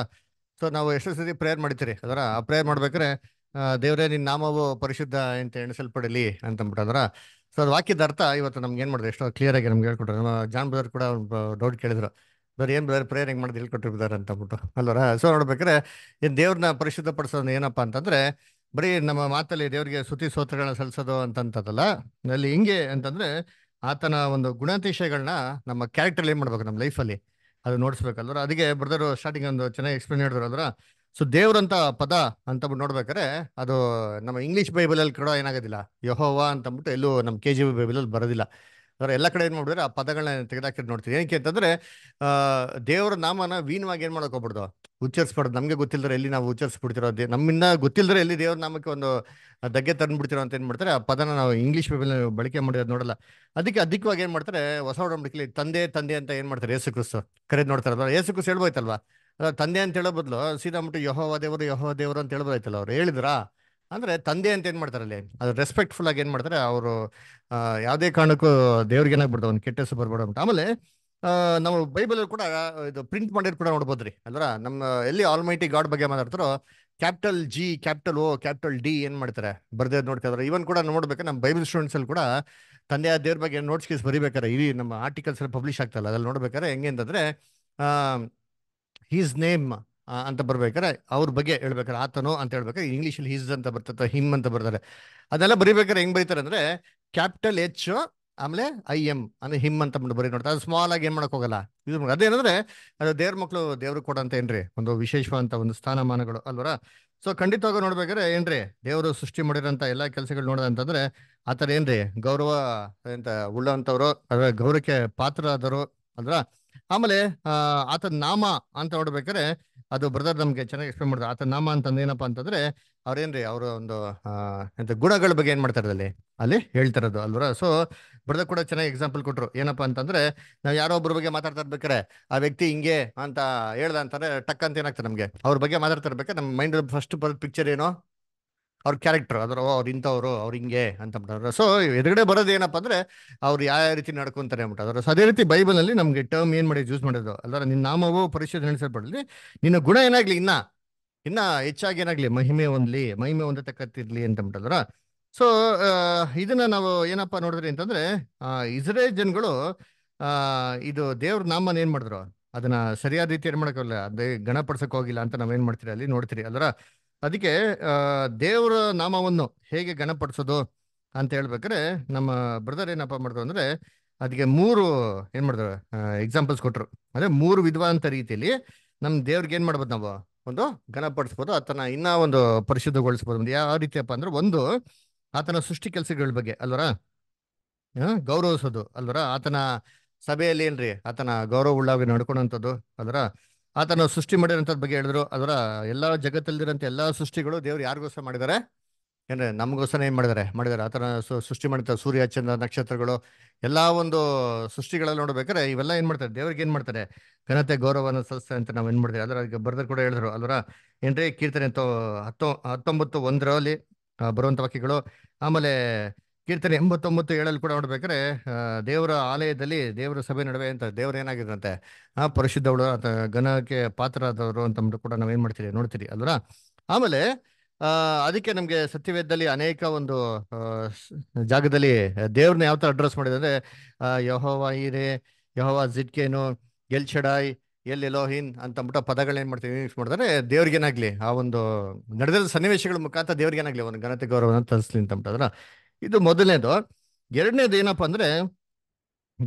ಸೊ ನಾವು ಎಷ್ಟು ಸತಿ ಪ್ರೇಯರ್ ಮಾಡ್ತೀರಿ ಅದರ ಆ ಪ್ರೇಯರ್ ಮಾಡ್ಬೇಕ್ರೆ ದೇವರೇ ನಿನ್ನ ನಾಮವು ಪರಿಶುದ್ಧ ಅಂತ ಎಣಿಸಲ್ಪಡಲಿ ಅಂತಂದ್ಬಿಟ್ಟು ಅದರ ಸೊ ಅದು ವಾಕ್ಯದ ಅರ್ಥ ಇವತ್ತು ನಮ್ಗೆ ಏನು ಮಾಡಿದ್ರು ಎಷ್ಟೋ ಕ್ಲಿಯರ್ ಆಗಿ ನಮ್ಗೆ ಹೇಳ್ಕೊಟ್ರು ನಮ್ಮ ಜಾನ್ ಬ್ರದರ್ ಕೂಡ ಡೌಟ್ ಕೇಳಿದ್ರು ಬೇರೆ ಏನು ಬ್ರದರ್ ಪ್ರೇಯರ್ ಹೆಂಗೆ ಮಾಡಿದ್ರು ಹೇಳ್ಕೊಟ್ಟಿರ್ತಾರೆ ಅಂತ ಅಂದ್ಬಿಟ್ಟು ಅಲ್ವರ ಸೊ ನೋಡ್ಬೇಕಾದ್ರೆ ಏನ್ ದೇವ್ರನ್ನ ಪರಿಶುದ್ಧ ಪಡಿಸೋದು ಏನಪ್ಪಾ ಅಂತಂದ್ರೆ ಬರೀ ನಮ್ಮ ಮಾತಲ್ಲಿ ದೇವ್ರಿಗೆ ಸುತಿ ಸ್ತೋತ್ರಗಳನ್ನ ಸಲ್ಲಿಸೋದು ಅಂತಂತದಲ್ಲ ಅಲ್ಲಿ ಹಿಂಗೆ ಅಂತಂದ್ರೆ ಆತನ ಒಂದು ಗುಣಾತಿಶಯಗಳನ್ನ ನಮ್ಮ ಕ್ಯಾರೆಕ್ಟರ್ ಏನ್ ಮಾಡ್ಬೇಕು ನಮ್ಮ ಲೈಫಲ್ಲಿ ಅದು ನೋಡಿಸ್ಬೇಕಲ್ದ್ರ ಅದಕ್ಕೆ ಬ್ರದರ್ ಸ್ಟಾರ್ಟಿಂಗ್ ಒಂದು ಚೆನ್ನಾಗಿ ಎಕ್ಸ್ಪ್ಲೇನ್ ಹೇಳಿದ್ರು ಅಂದ್ರೆ ಸೊ ದೇವ್ರಂತ ಪದ ಅಂತ ನೋಡ್ಬೇಕಾರೆ ಅದು ನಮ್ಮ ಇಂಗ್ಲಿಷ್ ಬೈಬಲಲ್ಲಿ ಅಲ್ಲಿ ಕೂಡ ಏನಾಗೋದಿಲ್ಲ ಯಹೋವಾ ಅಂತ ಅಂದ್ಬಿಟ್ಟು ಎಲ್ಲೂ ನಮ್ಮ ಕೆ ಜಿ ಬಿ ಬೈಬಲಲ್ಲಿ ಅಲ್ಲಿ ಬರೋದಿಲ್ಲ ಅದರ ಎಲ್ಲ ಕಡೆ ಏನು ಮಾಡಿದ್ರೆ ಆ ಪದಗಳನ್ನ ತೆಗೆದಾಕಿದ್ ನೋಡ್ತೀವಿ ಏನಕ್ಕೆ ಅಂತಂದ್ರೆ ದೇವರ ನಾಮನ ವೀಣವಾಗಿ ಏನು ಮಾಡೋಕೆ ಹೋಗ್ಬಿಡ್ದು ಉಚ್ಚರಿಸ್ಬಾರ್ದು ನಮಗೆ ಗೊತ್ತಿಲ್ಲದ್ರೆ ಎಲ್ಲಿ ನಾವು ಉಚ್ಚರಿಸ್ಬಿಡ್ತಿರೋ ದೇ ನಮ್ಮಿಂದ ಗೊತ್ತಿಲ್ಲದ್ರೆ ಎಲ್ಲಿ ದೇವ್ರ ನಾಮಕ್ಕೆ ಒಂದು ದಗ್ಗೆ ತಂದ್ಬಿಡ್ತಿರೋ ಅಂತ ಏನು ಮಾಡ್ತಾರೆ ಆ ಪದನ ನಾವು ಇಂಗ್ಲೀಷ್ ಬೈಬಲ್ ಬಳಕೆ ಮಾಡಿರೋದು ನೋಡಲ್ಲ ಅದಕ್ಕೆ ಅಧಿಕವಾಗಿ ಏನು ಮಾಡ್ತಾರೆ ಹೊಸ ಒಡಂಬಡಿಕೆಲಿ ತಂದೆ ತಂದೆ ಅಂತ ಏನು ಮಾಡ್ತಾರೆ ಯೇಸು ಕ್ರಿಸ್ತು ಕರೆದು ನೋಡ್ತಾರೆ ಯೇಸು ಕ್ರಿಸ್ತು ಹೇಳ್ಬೋಯ್ತಲ್ವಾ ತಂದೆ ಅಂತ ಹೇಳೋ ಬದಲು ಸೀದಾ ಮುಟ್ಟು ಯಹೋವ ದೇವರು ಯಹೋವ ದೇವರು ಅಂತ ಹೇಳ್ಬೋದಾಯ್ತಲ್ಲ ಅವ್ರು ಹೇಳಿದ್ರಾ ಅಂದ್ರೆ ತಂದೆ ಅಂತ ಏನ್ ಮಾಡ್ತಾರೆ ಅಲ್ಲಿ ಅದು ರೆಸ್ಪೆಕ್ಟ್ಫುಲ್ ಆಗಿ ಏನ್ ಮಾಡ್ತಾರೆ ಅವರು ಯಾವುದೇ ಕಾರಣಕ್ಕೂ ದೇವ್ರಿಗೆ ಏನಾಗ್ಬಾರ್ದು ಒಂದು ಕೆಟ್ಟ ಹೆಸರು ಬರ್ಬಾರ್ದು ಅಂತ ಆಮೇಲೆ ನಾವು ಬೈಬಲ್ ಕೂಡ ಇದು ಪ್ರಿಂಟ್ ಮಾಡಿರ್ ಕೂಡ ನೋಡ್ಬೋದ್ರಿ ಅಲ್ರ ನಮ್ಮ ಎಲ್ಲಿ ಆಲ್ಮೈಟಿ ಗಾಡ್ ಬಗ್ಗೆ ಮಾತಾಡ್ತಾರೋ capital G capital O capital D ಏನ್ ಮಾಡ್ತಾರೆ ಬರ್ದೇ ನೋಡ್ತಾರೆ ಇವನ್ ಕೂಡ ನೋಡ್ಬೇಕು ನಮ್ಮ ಬೈಬಲ್ ಸ್ಟೂಡೆಂಟ್ಸ್ ಅಲ್ಲಿ ಕೂಡ ತಂದೆಯ ದೇವ್ರ ಬಗ್ಗೆ ನೋಟ್ಸ್ ಕೇಸ್ ಬರಿಬೇಕಾರೆ ಇಡೀ ನಮ್ಮ ಆರ್ಟಿಕಲ್ಸ್ ಪಬ್ಲಿಷ್ ಆಗ್ತಲ್ಲ ಅದ್ರಲ್ಲಿ ನೋಡ್ಬೇಕಾದ್ರೆ ಹೆಂಗೆ ಅಂತಂದ್ರೆ ಹೀಸ್ ನೇಮ್ ಅಂತ ಬರ್ಬೇಕಾರೆ ಅವ್ರ ಬಗ್ಗೆ ಹೇಳ್ಬೇಕಾರೆ ಆತನು ಅಂತ ಹೇಳ್ಬೇಕಾದ್ರೆ ಇಂಗ್ಲೀಷಲ್ಲಿ ಹಿಸ್ ಅಂತ ಬರ್ತದೆ ಹಿಮ್ ಅಂತ ಬರ್ತಾರೆ ಅದೆಲ್ಲ ಬರಿಬೇಕಾದ್ರೆ ಹೆಂಗ್ ಬರೀತಾರೆ ಅಂದ್ರೆ ಕ್ಯಾಪಿಟಲ್ ಎಚ್ ಆಮೇಲೆ ಐ ಎಂ ಅಂದ್ರೆ ಹಿಮ್ ಅಂತ ಬಂದು ಬರೀ ನೋಡ್ತಾರೆ ಅದು ಸ್ಮಾಲ್ ಆಗಿ ಏನ್ ಮಾಡಕ್ ಹೋಗಲ್ಲ ಇದು ಅದೇನಂದ್ರೆ ಅದು ದೇವ್ರ ಮಕ್ಕಳು ದೇವ್ರಿಗೆ ಅಂತ ಏನ್ರಿ ಒಂದು ವಿಶೇಷವಾದಂತ ಒಂದು ಸ್ಥಾನಮಾನಗಳು ಅಲ್ವರ ಸೊ ಖಂಡಿತವಾಗ ನೋಡ್ಬೇಕಾದ್ರೆ ಏನ್ರಿ ದೇವರು ಸೃಷ್ಟಿ ಮಾಡಿರೋಂಥ ಎಲ್ಲ ಕೆಲಸಗಳು ನೋಡೋದಂತಂದ್ರೆ ಆ ಥರ ಏನ್ರಿ ಗೌರವ ಅಂತ ಉಳ್ಳಂತವ್ರು ಅದರ ಗೌರವಕ್ಕೆ ಪಾತ್ರ ಆದರು ಅಲ್ರ ಆಮೇಲೆ ಆತನ ನಾಮ ಅಂತ ನೋಡ್ಬೇಕಾದ್ರೆ ಅದು ಬ್ರದರ್ ನಮಗೆ ಚೆನ್ನಾಗಿ ಎಕ್ಸ್ಪ್ಲೇನ್ ಮಾಡಿದ್ರು ಆತ ನಾಮ ಅಂತಂದ್ರೆ ಏನಪ್ಪಾ ಅಂತಂದ್ರೆ ಅವ್ರೇನ್ರಿ ಅವರ ಒಂದು ಎಂತ ಗುಣಗಳ ಬಗ್ಗೆ ಏನ್ ಮಾಡ್ತಾರೆ ಅಲ್ಲಿ ಅಲ್ಲಿ ಹೇಳ್ತಾರದು ಅಲ್ವರ ಸೊ ಬ್ರದರ್ ಕೂಡ ಚೆನ್ನಾಗಿ ಎಕ್ಸಾಂಪಲ್ ಕೊಟ್ರು ಏನಪ್ಪಾ ಅಂತಂದ್ರೆ ನಾವು ಯಾರೋ ಒಬ್ಬರ ಬಗ್ಗೆ ಮಾತಾಡ್ತಾ ಇರ್ಬೇಕಾರೆ ಆ ವ್ಯಕ್ತಿ ಹಿಂಗೆ ಅಂತ ಹೇಳ್ದ ಅಂತಾರೆ ಟಕ್ ಅಂತ ಏನಾಗ್ತದೆ ನಮಗೆ ಅವ್ರ ಬಗ್ಗೆ ಮಾತಾಡ್ತಾ ಇರ್ಬೇಕಾರೆ ನಮ್ಮ ಮೈಂಡ್ ಫಸ್ಟ್ ಬರೋದು ಪಿಕ್ಚರ್ ಏನೋ ಅವ್ರ ಕ್ಯಾರೆಕ್ಟರ್ ಅದರ ಅವ್ರು ಇಂಥವ್ರು ಅವ್ರು ಹಿಂಗೆ ಅಂತ ಸೊ ಎದುರುಗಡೆ ಬರೋದು ಏನಪ್ಪ ಅಂದ್ರೆ ಅವ್ರು ಯಾವ ರೀತಿ ನಡ್ಕೊಂತಾರೆ ಅಂಬಿಟ್ಟವ್ರು ಸೊ ಅದೇ ರೀತಿ ಬೈಬಲ್ ಅಲ್ಲಿ ನಮ್ಗೆ ಟರ್ಮ್ ಏನ್ ಮಾಡಿ ಯೂಸ್ ಮಾಡೋದು ಅಲ್ಲಾರ ನಿನ್ನ ನಾಮವು ಪರಿಶೋಧನೆ ನಡೆಸಲ್ಪಡಲಿ ನಿನ್ನ ಗುಣ ಏನಾಗ್ಲಿ ಇನ್ನ ಇನ್ನ ಹೆಚ್ಚಾಗಿ ಏನಾಗ್ಲಿ ಮಹಿಮೆ ಒಂದ್ಲಿ ಮಹಿಮೆ ಹೊಂದತಕ್ಕಂತಿರ್ಲಿ ಅಂತ ಬಿಟ್ಟದ್ರ ಸೊ ಇದನ್ನ ನಾವು ಏನಪ್ಪ ನೋಡಿದ್ರಿ ಅಂತಂದ್ರೆ ಇಸ್ರೇಲ್ ಜನಗಳು ಆ ಇದು ದೇವ್ರ ನಾಮನ ಏನ್ ಮಾಡಿದ್ರು ಅದನ್ನ ಸರಿಯಾದ ರೀತಿ ಏನ್ ಮಾಡೋಕ್ಕಲ್ಲ ಅದೇ ಗಣಪಡಿಸಕ್ ಹೋಗಿಲ್ಲ ಅಂತ ನಾವೇನ್ ಮಾಡ್ತೀರಿ ಅಲ್ಲಿ ನೋಡ್ತೀರಿ ಅಲ್ರ ಅದಕ್ಕೆ ದೇವರ ನಾಮವನ್ನು ಹೇಗೆ ಗಣಪಡಿಸೋದು ಅಂತ ಹೇಳ್ಬೇಕಾದ್ರೆ ನಮ್ಮ ಬ್ರದರ್ ಏನಪ್ಪ ಮಾಡಿದ್ರು ಅಂದ್ರೆ ಅದಕ್ಕೆ ಮೂರು ಏನು ಮಾಡಿದ್ರು ಎಕ್ಸಾಂಪಲ್ಸ್ ಕೊಟ್ಟರು ಅಂದ್ರೆ ಮೂರು ವಿದ್ವಾಂತ ರೀತಿಯಲ್ಲಿ ನಮ್ ದೇವ್ರಿಗೆ ಏನು ಮಾಡ್ಬೋದು ನಾವು ಒಂದು ಗಣಪಡಿಸ್ಬೋದು ಆತನ ಇನ್ನ ಒಂದು ಪರಿಶುದ್ಧಗೊಳಿಸ್ಬೋದು ಒಂದು ಯಾವ ರೀತಿಯಪ್ಪ ಅಂದ್ರೆ ಒಂದು ಆತನ ಸೃಷ್ಟಿ ಕೆಲಸಗಳ ಬಗ್ಗೆ ಅಲ್ವರ ಗೌರವಿಸೋದು ಅಲ್ವರ ಆತನ ಸಭೆಯಲ್ಲಿ ಏನ್ರಿ ಆತನ ಗೌರವ ಉಳ್ಳಾಗಿ ನಡ್ಕೊಳಂಥದ್ದು ಅಲ್ವರ ಆತನ ಸೃಷ್ಟಿ ಮಾಡಿರೋಂಥದ್ ಬಗ್ಗೆ ಹೇಳಿದ್ರು ಅದರ ಎಲ್ಲ ಜಗತ್ತಲ್ಲಿರೋಂಥ ಎಲ್ಲ ಸೃಷ್ಟಿಗಳು ದೇವ್ರು ಯಾರಿಗೋಸ್ಕರ ಮಾಡಿದ್ದಾರೆ ಏನ್ರೆ ನಮಗೋಸ್ಕರ ಏನು ಮಾಡಿದ್ದಾರೆ ಮಾಡಿದ್ದಾರೆ ಆತನ ಸೃಷ್ಟಿ ಮಾಡಿದ ಸೂರ್ಯ ಚಂದ್ರ ನಕ್ಷತ್ರಗಳು ಎಲ್ಲ ಒಂದು ಸೃಷ್ಟಿಗಳಲ್ಲಿ ನೋಡ್ಬೇಕಾರೆ ಇವೆಲ್ಲ ಏನು ಮಾಡ್ತಾರೆ ದೇವ್ರಿಗೆ ಏನು ಮಾಡ್ತಾರೆ ಘನತೆ ಗೌರವನ ಸಲ್ಲಿಸ್ತಾರೆ ಅಂತ ನಾವು ಏನು ಮಾಡ್ತೀವಿ ಅದರ ಬರೆದ್ರು ಕೂಡ ಹೇಳಿದ್ರು ಅದರ ಏನ್ರಿ ಕೀರ್ತನೆ ಹತ್ತೊ ಹತ್ತೊಂಬತ್ತು ಒಂದರಲ್ಲಿ ಬರುವಂಥ ವಾಕ್ಯಗಳು ಆಮೇಲೆ ಕೀರ್ತನೆ ಎಂಬತ್ತೊಂಬತ್ತು ಏಳಲ್ಲಿ ಕೂಡ ನೋಡ್ಬೇಕಾರೆ ದೇವರ ಆಲಯದಲ್ಲಿ ದೇವರ ಸಭೆ ನಡುವೆ ಅಂತ ದೇವ್ರ ಏನಾಗಿದ್ರಂತೆ ಆ ಪರಿಶುದ್ಧವಳು ಅಥವಾ ಘನಕ್ಕೆ ಪಾತ್ರ ಆದವರು ಅಂತ ಕೂಡ ನಾವು ಏನ್ ಮಾಡ್ತೀರಿ ನೋಡ್ತೀರಿ ಅಲ್ವಾ ಆಮೇಲೆ ಅದಕ್ಕೆ ನಮಗೆ ಸತ್ಯವೇದದಲ್ಲಿ ಅನೇಕ ಒಂದು ಜಾಗದಲ್ಲಿ ದೇವ್ರನ್ನ ಯಾವ ತರ ಅಡ್ರೆಸ್ ಮಾಡಿದೆ ಅಂದರೆ ಯಹೋವಾ ಹಿರೇ ಯಹೋವಾ ಜಿಟ್ಕೇನು ಎಲ್ ಶಡಾಯ್ ಎಲ್ ಎಲೋಹಿನ್ ಅಂತಂದ್ಬಿಟ್ಟು ಪದಗಳನ್ನ ಏನು ಮಾಡ್ತೀವಿ ಯೂಸ್ ಮಾಡಿದ್ರೆ ಏನಾಗ್ಲಿ ಆ ಒಂದು ನಡೆದ ಸನ್ನಿವೇಶಗಳ ಮುಖಾಂತರ ಏನಾಗ್ಲಿ ಒಂದು ಘನತೆ ಗೌರವನ ತರಿಸ್ಲಿ ಅಂತಂಬಿಟ್ಟದ್ರ ಇದು ಮೊದಲನೇದು ಎರಡನೇದು ಏನಪ್ಪಾ ಅಂದ್ರೆ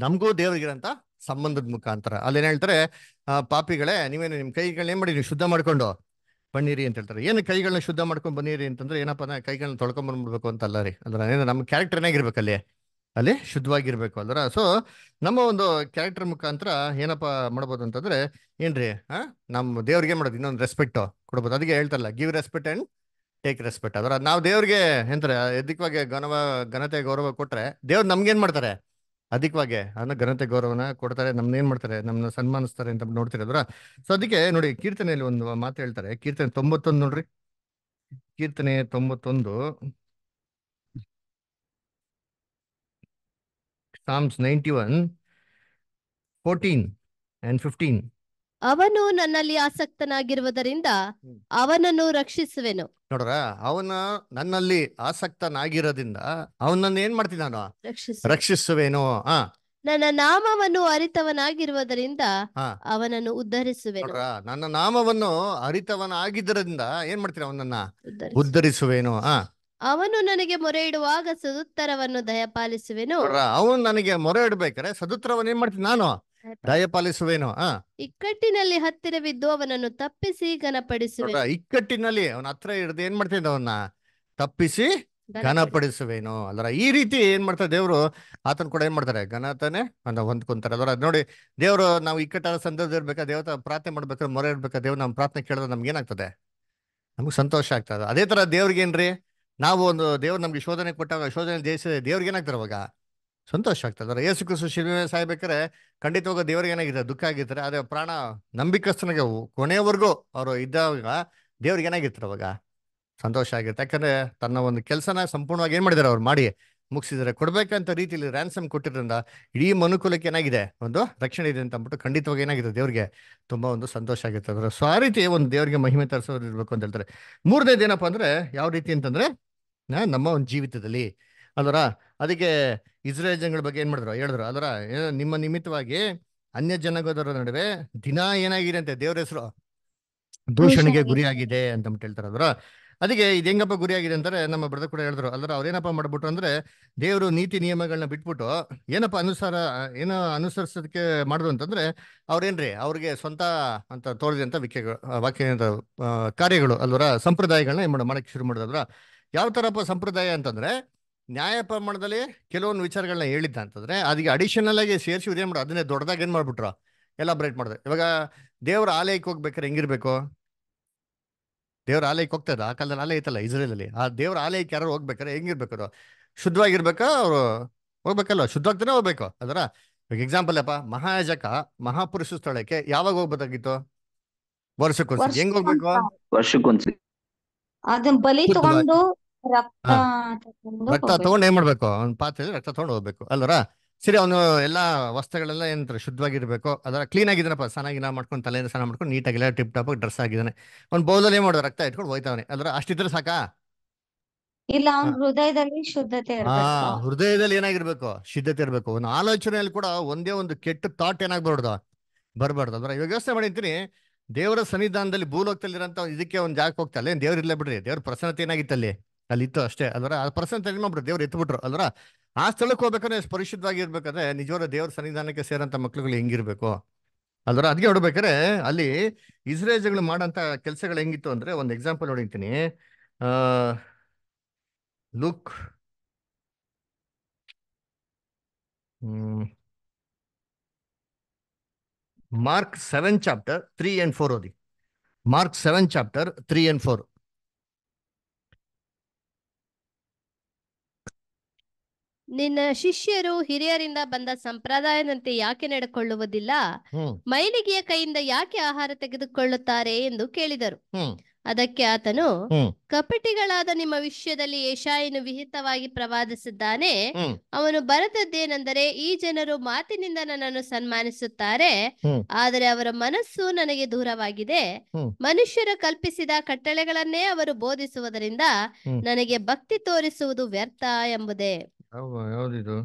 ನಮಗೂ ದೇವರಿಗಿರಂತ ಸಂಬಂಧದ ಮುಖಾಂತರ ಏನ್ ಹೇಳ್ತಾರೆ ಪಾಪಿಗಳೇ ನೀವೇನು ನಿಮ್ ಕೈಗಳನ್ನ ಏನ್ ಮಾಡಿ ನೀವು ಶುದ್ಧ ಮಾಡ್ಕೊಂಡು ಬನ್ನಿರಿ ಅಂತ ಹೇಳ್ತಾರೆ ಏನು ಕೈಗಳನ್ನ ಶುದ್ಧ ಮಾಡ್ಕೊಂಡು ಬನ್ನಿರಿ ಅಂತಂದ್ರೆ ಏನಪ್ಪ ಕೈಗಳನ್ನ ತೊಳ್ಕೊಂಡ್ ಬಂದ್ಬಿಡ್ಬೇಕು ಅಂತ ಅಲ್ಲ ರೀ ಅಂದ್ರೆ ಏನು ನಮ್ಮ ಕ್ಯಾರೆಕ್ಟರ್ನಾಗಿರ್ಬೇಕು ಅಲ್ಲಿ ಅಲ್ಲಿ ಶುದ್ಧವಾಗಿರ್ಬೇಕು ಅಲ್ರ ಸೊ ನಮ್ಮ ಒಂದು ಕ್ಯಾರೆಕ್ಟರ್ ಮುಖಾಂತರ ಏನಪ್ಪಾ ಮಾಡ್ಬೋದು ಅಂತಂದ್ರೆ ಏನ್ರಿ ಆ ನಮ್ಮ ದೇವ್ರಿಗೆ ಮಾಡೋದು ಇನ್ನೊಂದು ರೆಸ್ಪೆಕ್ಟ್ ಕೊಡ್ಬೋದು ಅದಕ್ಕೆ ಹೇಳ್ತಾರಲ್ಲ give respect and take respect ಅದರ ನಾವು ದೇವ್ರಿಗೆ ಎಂತಾರೆ ಅಧಿಕವಾಗಿ ಗೌರವ ಘನತೆ ಗೌರವ ಕೊಟ್ರೆ ದೇವ್ರು ನಮ್ಗೇನ್ ಮಾಡ್ತಾರೆ ಅಧಿಕವಾಗಿ ಅದನ್ನ ಘನತೆ ಗೌರವನ ಕೊಡ್ತಾರೆ ನಮ್ನ ಏನ್ ಮಾಡ್ತಾರೆ ನಮ್ನ ಸನ್ಮಾನಿಸ್ತಾರೆ ಅಂತ ಅದರ ಸೊ ಅದಕ್ಕೆ ನೋಡಿ ಕೀರ್ತನೆಯಲ್ಲಿ ಒಂದು ಮಾತು ಹೇಳ್ತಾರೆ ಕೀರ್ತನೆ ತೊಂಬತ್ತೊಂದು ನೋಡ್ರಿ ಕೀರ್ತನೆ ತೊಂಬತ್ತೊಂದು Psalms ninety one fourteen and fifteen ಅವನು ನನ್ನಲ್ಲಿ ಆಸಕ್ತನಾಗಿರುವುದರಿಂದ ಅವನನ್ನು ರಕ್ಷಿಸುವೆನು ನೋಡ್ರ ಅವನ ನನ್ನಲ್ಲಿ ಆಸಕ್ತನಾಗಿರೋದ್ರಿಂದ ಅವನನ್ನ ಏನ್ ಮಾಡ್ತೀನಿ ನಾನು ರಕ್ಷಿಸುವೆನು ನನ್ನ ನಾಮವನ್ನು ಅರಿತವನಾಗಿರುವುದರಿಂದ ಅವನನ್ನು ಉದ್ಧರಿಸುವೆ ನನ್ನ ನಾಮವನ್ನು ಅರಿತವನಾಗಿದ್ದರಿಂದ ಏನ್ ಮಾಡ್ತೀನಿ ಅವನನ್ನ ಉದ್ಧರಿಸುವೆನು ಆ ಅವನು ನನಗೆ ಮೊರೆ ಇಡುವಾಗ ಸದುತ್ತರವನ್ನು ದಯಪಾಲಿಸುವೆನು ಅವನು ನನಗೆ ಮೊರೆ ಇಡಬೇಕಾರೆ ಸದುತ್ತರವನ್ನು ಏನ್ ಮಾಡ್ತೀನಿ ನಾನು ದಯಪಾಲಿಸುವೇನೋ ಆ ಇಕ್ಕಟ್ಟಿನಲ್ಲಿ ಹತ್ತಿರವಿದ್ದು ಅವನನ್ನು ತಪ್ಪಿಸಿ ಘನಪಡಿಸುವೆ ಇಕ್ಕಟ್ಟಿನಲ್ಲಿ ಅವನ ಹತ್ರ ಹಿಡಿದು ಏನ್ ಮಾಡ್ತಿದ್ದ ಅವನ್ನ ತಪ್ಪಿಸಿ ಘನಪಡಿಸುವೇನು ಅಲ್ಲರ ಈ ರೀತಿ ಏನ್ ಮಾಡ್ತಾರೆ ದೇವ್ರು ಆತನ ಕೂಡ ಏನ್ ಮಾಡ್ತಾರೆ ಘನತಾನೆ ಅಂತ ಹೊಂದ್ಕೊಂತಾರೆ ಅದರ ನೋಡಿ ದೇವರು ನಾವು ಇಕ್ಕಟ್ಟಾದ ಸಂದರ್ಭ ಇರ್ಬೇಕಾ ದೇವತ ಪ್ರಾರ್ಥನೆ ಮಾಡ್ಬೇಕಾದ್ರೆ ಮೊರೆ ಇರ್ಬೇಕಾ ದೇವ್ ನಮ್ಮ ಪ್ರಾರ್ಥನೆ ಕೇಳಿದ್ರೆ ನಮ್ಗೆ ಏನಾಗ್ತದೆ ನಮ್ಗೆ ಸಂತೋಷ ಆಗ್ತದೆ ಅದೇ ತರ ಏನ್ರಿ ನಾವು ಒಂದು ದೇವ್ರು ನಮ್ಗೆ ಶೋಧನೆ ಕೊಟ್ಟಾಗ ಶೋಧನೆ ದೇಶ ದೇವ್ರಿಗೆ ಏನಾಗ್ತಾರೆ ಅವಾಗ ಸಂತೋಷ ಆಗ್ತದೆ ಯೇಸು ಕ್ರಿಸ್ತು ಶಿಲುವೆ ಸಾಯ್ಬೇಕಾರೆ ಖಂಡಿತವಾಗ ದೇವ್ರಿಗೆ ಏನಾಗಿದೆ ದುಃಖ ಆಗಿರ್ತಾರೆ ಆದರೆ ಪ್ರಾಣ ನಂಬಿಕಸ್ತನಿಗೆ ಕೊನೆಯವರೆಗೂ ಅವರು ಇದ್ದಾಗ ದೇವ್ರಿಗೆ ಏನಾಗಿರ್ತಾರೆ ಅವಾಗ ಸಂತೋಷ ಆಗಿರುತ್ತೆ ಯಾಕಂದ್ರೆ ತನ್ನ ಒಂದು ಕೆಲಸನ ಸಂಪೂರ್ಣವಾಗಿ ಏನು ಮಾಡಿದಾರೆ ಅವ್ರು ಮಾಡಿ ಮುಗಿಸಿದ್ದಾರೆ ಕೊಡ್ಬೇಕಂತ ರೀತಿಯಲ್ಲಿ ರ್ಯಾನ್ಸಮ್ ಕೊಟ್ಟಿದ್ರಿಂದ ಇಡೀ ಮನುಕುಲಕ್ಕೆ ಏನಾಗಿದೆ ಒಂದು ರಕ್ಷಣೆ ಇದೆ ಅಂತ ಅಂದ್ಬಿಟ್ಟು ಖಂಡಿತವಾಗಿ ಏನಾಗಿದೆ ದೇವ್ರಿಗೆ ತುಂಬಾ ಒಂದು ಸಂತೋಷ ಆಗಿರ್ತದೆ ಅಂದ್ರೆ ಸೊ ಆ ರೀತಿ ಒಂದು ದೇವ್ರಿಗೆ ಮಹಿಮೆ ಇರ್ಬೇಕು ಅಂತ ಹೇಳ್ತಾರೆ ಮೂರನೇದು ಅಂದ್ರೆ ಯಾವ ರೀತಿ ಅಂತಂದ್ರೆ ನಮ್ಮ ಒಂದು ಜೀವಿತದಲ್ಲಿ ಅದರ ಅದಕ್ಕೆ ಇಸ್ರೇಲ್ ಜನಗಳ ಬಗ್ಗೆ ಏನ್ ಮಾಡಿದ್ರು ಹೇಳಿದ್ರು ಅದರ ನಿಮ್ಮ ನಿಮಿತ್ತವಾಗಿ ಅನ್ಯ ಜನಗೋದರ ನಡುವೆ ದಿನ ಏನಾಗಿದೆ ಅಂತೆ ದೇವ್ರ ಹೆಸರು ದೂಷಣೆಗೆ ಗುರಿಯಾಗಿದೆ ಅಂತ ಹೇಳ್ತಾರೆ ಅದರ ಅದಕ್ಕೆ ಇದು ಹೆಂಗಪ್ಪ ಗುರಿಯಾಗಿದೆ ಅಂತಾರೆ ನಮ್ಮ ಬ್ರದರ್ ಕೂಡ ಹೇಳಿದ್ರು ಅಲ್ಲರ ಅವ್ರೇನಪ್ಪ ಮಾಡ್ಬಿಟ್ರು ಅಂದ್ರೆ ದೇವರು ನೀತಿ ನಿಯಮಗಳನ್ನ ಬಿಟ್ಬಿಟ್ಟು ಏನಪ್ಪ ಅನುಸಾರ ಏನೋ ಅನುಸರಿಸೋದಕ್ಕೆ ಮಾಡಿದ್ರು ಅಂತಂದ್ರೆ ಅವ್ರೇನ್ರಿ ಅವ್ರಿಗೆ ಸ್ವಂತ ಅಂತ ತೋರಿದಂತ ವಿಖ್ಯಗಳು ವಾಕ್ಯ ಕಾರ್ಯಗಳು ಅಲ್ವರ ಸಂಪ್ರದಾಯಗಳನ್ನ ಏನ್ ಮಾಡೋಕೆ ಶುರು ಮಾಡಿದ್ರ ಯಾವ ತರಪ್ಪ ಸಂಪ್ರದಾಯ ಅಂತಂದ್ರೆ ನ್ಯಾಯ ಪ್ರಮಾಣದಲ್ಲಿ ಕೆಲವೊಂದು ವಿಚಾರಗಳನ್ನ ಹೇಳಿದ್ದ ಅಂತಂದ್ರೆ ಅದಕ್ಕೆ ಅಡಿಷನಲ್ ಆಗಿ ಸೇರಿಸಿ ಏನ್ ಮಾಡೋದು ಅದನ್ನೇ ದೊಡ್ಡದಾಗಿ ಏನು ಮಾಡ್ಬಿಟ್ರ ಎಲಾಬ್ರೇಟ್ ಮಾಡಿದ್ರೆ ಇವಾಗ ದೇವ್ರ ಆಲಯಕ್ಕೆ ಹೋಗ್ಬೇಕಾರೆ ಹೆಂಗಿರ್ಬೇಕು ದೇವ್ರ ಆಲಯಕ್ಕೆ ಹೋಗ್ತಾ ಇದ್ದ ಆ ಕಾಲದಲ್ಲಿ ಆಲಯ ಐತಲ್ಲ ಇಸ್ರೇಲಲ್ಲಿ ಆ ದೇವ್ರ ಆಲಯಕ್ಕೆ ಯಾರು ಹೋಗ್ಬೇಕಾರೆ ಹೆಂಗಿರ್ಬೇಕು ಅವರು ಶುದ್ಧವಾಗಿರ್ಬೇಕಾ ಅವರು ಹೋಗ್ಬೇಕಲ್ವ ಶುದ್ಧವಾಗ್ತಾನೆ ಹೋಗ್ಬೇಕು ಅದರ ಈಗ ಎಕ್ಸಾಂಪಲ್ ಅಪ್ಪ ಮಹಾಯಾಜಕ ಮಹಾಪುರುಷ ಸ್ಥಳಕ್ಕೆ ಯಾವಾಗ ಹೋಗ್ಬೇಕಾಗಿತ್ತು ವರ್ಷಕ್ಕೊಂದ್ಸರಿ ಹೆಂಗ್ ಹೋಗ್ಬೇಕು ಬಲಿ ತಗೊಂಡು ರಕ್ತ ತೊಗೊಂಡ್ ಏನ್ ಮಾಡ್ಬೇಕು ಅವ್ನ ಪಾತ್ರೆಯಲ್ಲಿ ರಕ್ತ ತಗೊಂಡ್ ಹೋಗ್ಬೇಕು ಅಲ್ವರ ಸರಿ ಅವನು ಎಲ್ಲಾ ವಸ್ತ್ರಗಳೆಲ್ಲ ಏನ್ ಶುದ್ಧವಾಗಿರ್ಬೇಕು ಅದರ ಕ್ಲೀನ್ ಆಗಿದ್ದಾನಪ್ಪ ಸ್ನಾನ ಮಾಡ್ಕೊಂಡು ತಲೆಯಿಂದ ಸ್ನಾನ ಮಾಡ್ಕೊಂಡು ನೀಟಾಗಿಲ್ಲ ಟಿಪ್ ಟಾಪ್ ಡ್ರೆಸ್ ಆಗಿದ್ದಾನೆ ಅವ್ನ್ ಬೌಲಲ್ಲಿ ಏನ್ ಮಾಡೋದು ರಕ್ತ ಇಟ್ಕೊಂಡು ಹೋಯ್ತಾವನೆ ಅದರ ಅಷ್ಟಿದ್ರೆ ಸಾಕಾ ಇಲ್ಲ ಅವ್ನ ಹೃದಯದಲ್ಲಿ ಶುದ್ಧತೆ ಹೃದಯದಲ್ಲಿ ಏನಾಗಿರ್ಬೇಕು ಶುದ್ಧತೆ ಇರ್ಬೇಕು ಒಂದು ಆಲೋಚನೆಯಲ್ಲಿ ಕೂಡ ಒಂದೇ ಒಂದು ಕೆಟ್ಟ ಥಾಟ್ ಏನಾಗ್ಬಾರ್ದು ಬರಬಾರ್ದು ಅದ್ರ ಇವಾಗ ವ್ಯವಸ್ಥೆ ಮಾಡಿರ್ತೀನಿ ದೇವರ ಸನ್ನಿಧಾನದಲ್ಲಿ ಭೂಲೋಕದಲ್ಲಿರೋಂಥ ಇದಕ್ಕೆ ಒಂದು ಜಾಗ ಹೋಗ್ತಾ ಅಲ್ಲೇ ದೇವ್ರ ಇಲ್ಲ ಬಿಡ್ರಿ ದೇವ್ರ ಪ್ರಸನ್ನತೆ ಏನಾಗಿತ್ತಲ್ಲಿ ಇತ್ತು ಅಷ್ಟೇ ಅಲ್ವರ ಆ ಪರ್ಸನ್ ಮಾಡ್ಬಿಟ್ರು ದೇವ್ರು ಎತ್ಬಿಟ್ರು ಅಲ್ವರ ಆ ಸ್ಥಳಕ್ಕೆ ಹೋಗ್ಬೇಕಂದ್ರೆ ಪರಿಶುದ್ಧವಾಗಿ ಇರ್ಬೇಕಾದ್ರೆ ನಿಜವಾದ ದೇವ್ರ ಸನ್ನಿಧಾನಕ್ಕೆ ಸೇರಂತ ಮಕ್ಳುಗಳು ಹೆಂಗಿರ್ಬೇಕು ಅಲ್ವರ ಅದ್ಗೆ ನೋಡ್ಬೇಕಾದ್ರೆ ಅಲ್ಲಿ ಇಸ್ರೇಜ್ಗಳು ಮಾಡಂತ ಕೆಲಸಗಳು ಹೆಂಗಿತ್ತು ಅಂದ್ರೆ ಒಂದು ಎಕ್ಸಾಂಪಲ್ ನೋಡಿಂತೀನಿ look Mark seven chapter three and four ಓದಿ Mark seven chapter three and four ನಿನ್ನ ಶಿಷ್ಯರು ಹಿರಿಯರಿಂದ ಬಂದ ಸಂಪ್ರದಾಯದಂತೆ ಯಾಕೆ ನಡೆಕೊಳ್ಳುವುದಿಲ್ಲ ಮೈಲಿಗೆಯ ಕೈಯಿಂದ ಯಾಕೆ ಆಹಾರ ತೆಗೆದುಕೊಳ್ಳುತ್ತಾರೆ ಎಂದು ಕೇಳಿದರು ಅದಕ್ಕೆ ಆತನು ಕಪಟಿಗಳಾದ ನಿಮ್ಮ ವಿಷಯದಲ್ಲಿ ಏಷಾಯನು ವಿಹಿತವಾಗಿ ಪ್ರವಾದಿಸಿದ್ದಾನೆ ಅವನು ಬರೆದದ್ದೇನೆಂದರೆ ಈ ಜನರು ಮಾತಿನಿಂದ ನನ್ನನ್ನು ಸನ್ಮಾನಿಸುತ್ತಾರೆ ಆದರೆ ಅವರ ಮನಸ್ಸು ನನಗೆ ದೂರವಾಗಿದೆ ಮನುಷ್ಯರು ಕಲ್ಪಿಸಿದ ಕಟ್ಟಳೆಗಳನ್ನೇ ಅವರು ಬೋಧಿಸುವುದರಿಂದ ನನಗೆ ಭಕ್ತಿ ತೋರಿಸುವುದು ವ್ಯರ್ಥ ಎಂಬುದೇ ಯಾವ್ದಿದು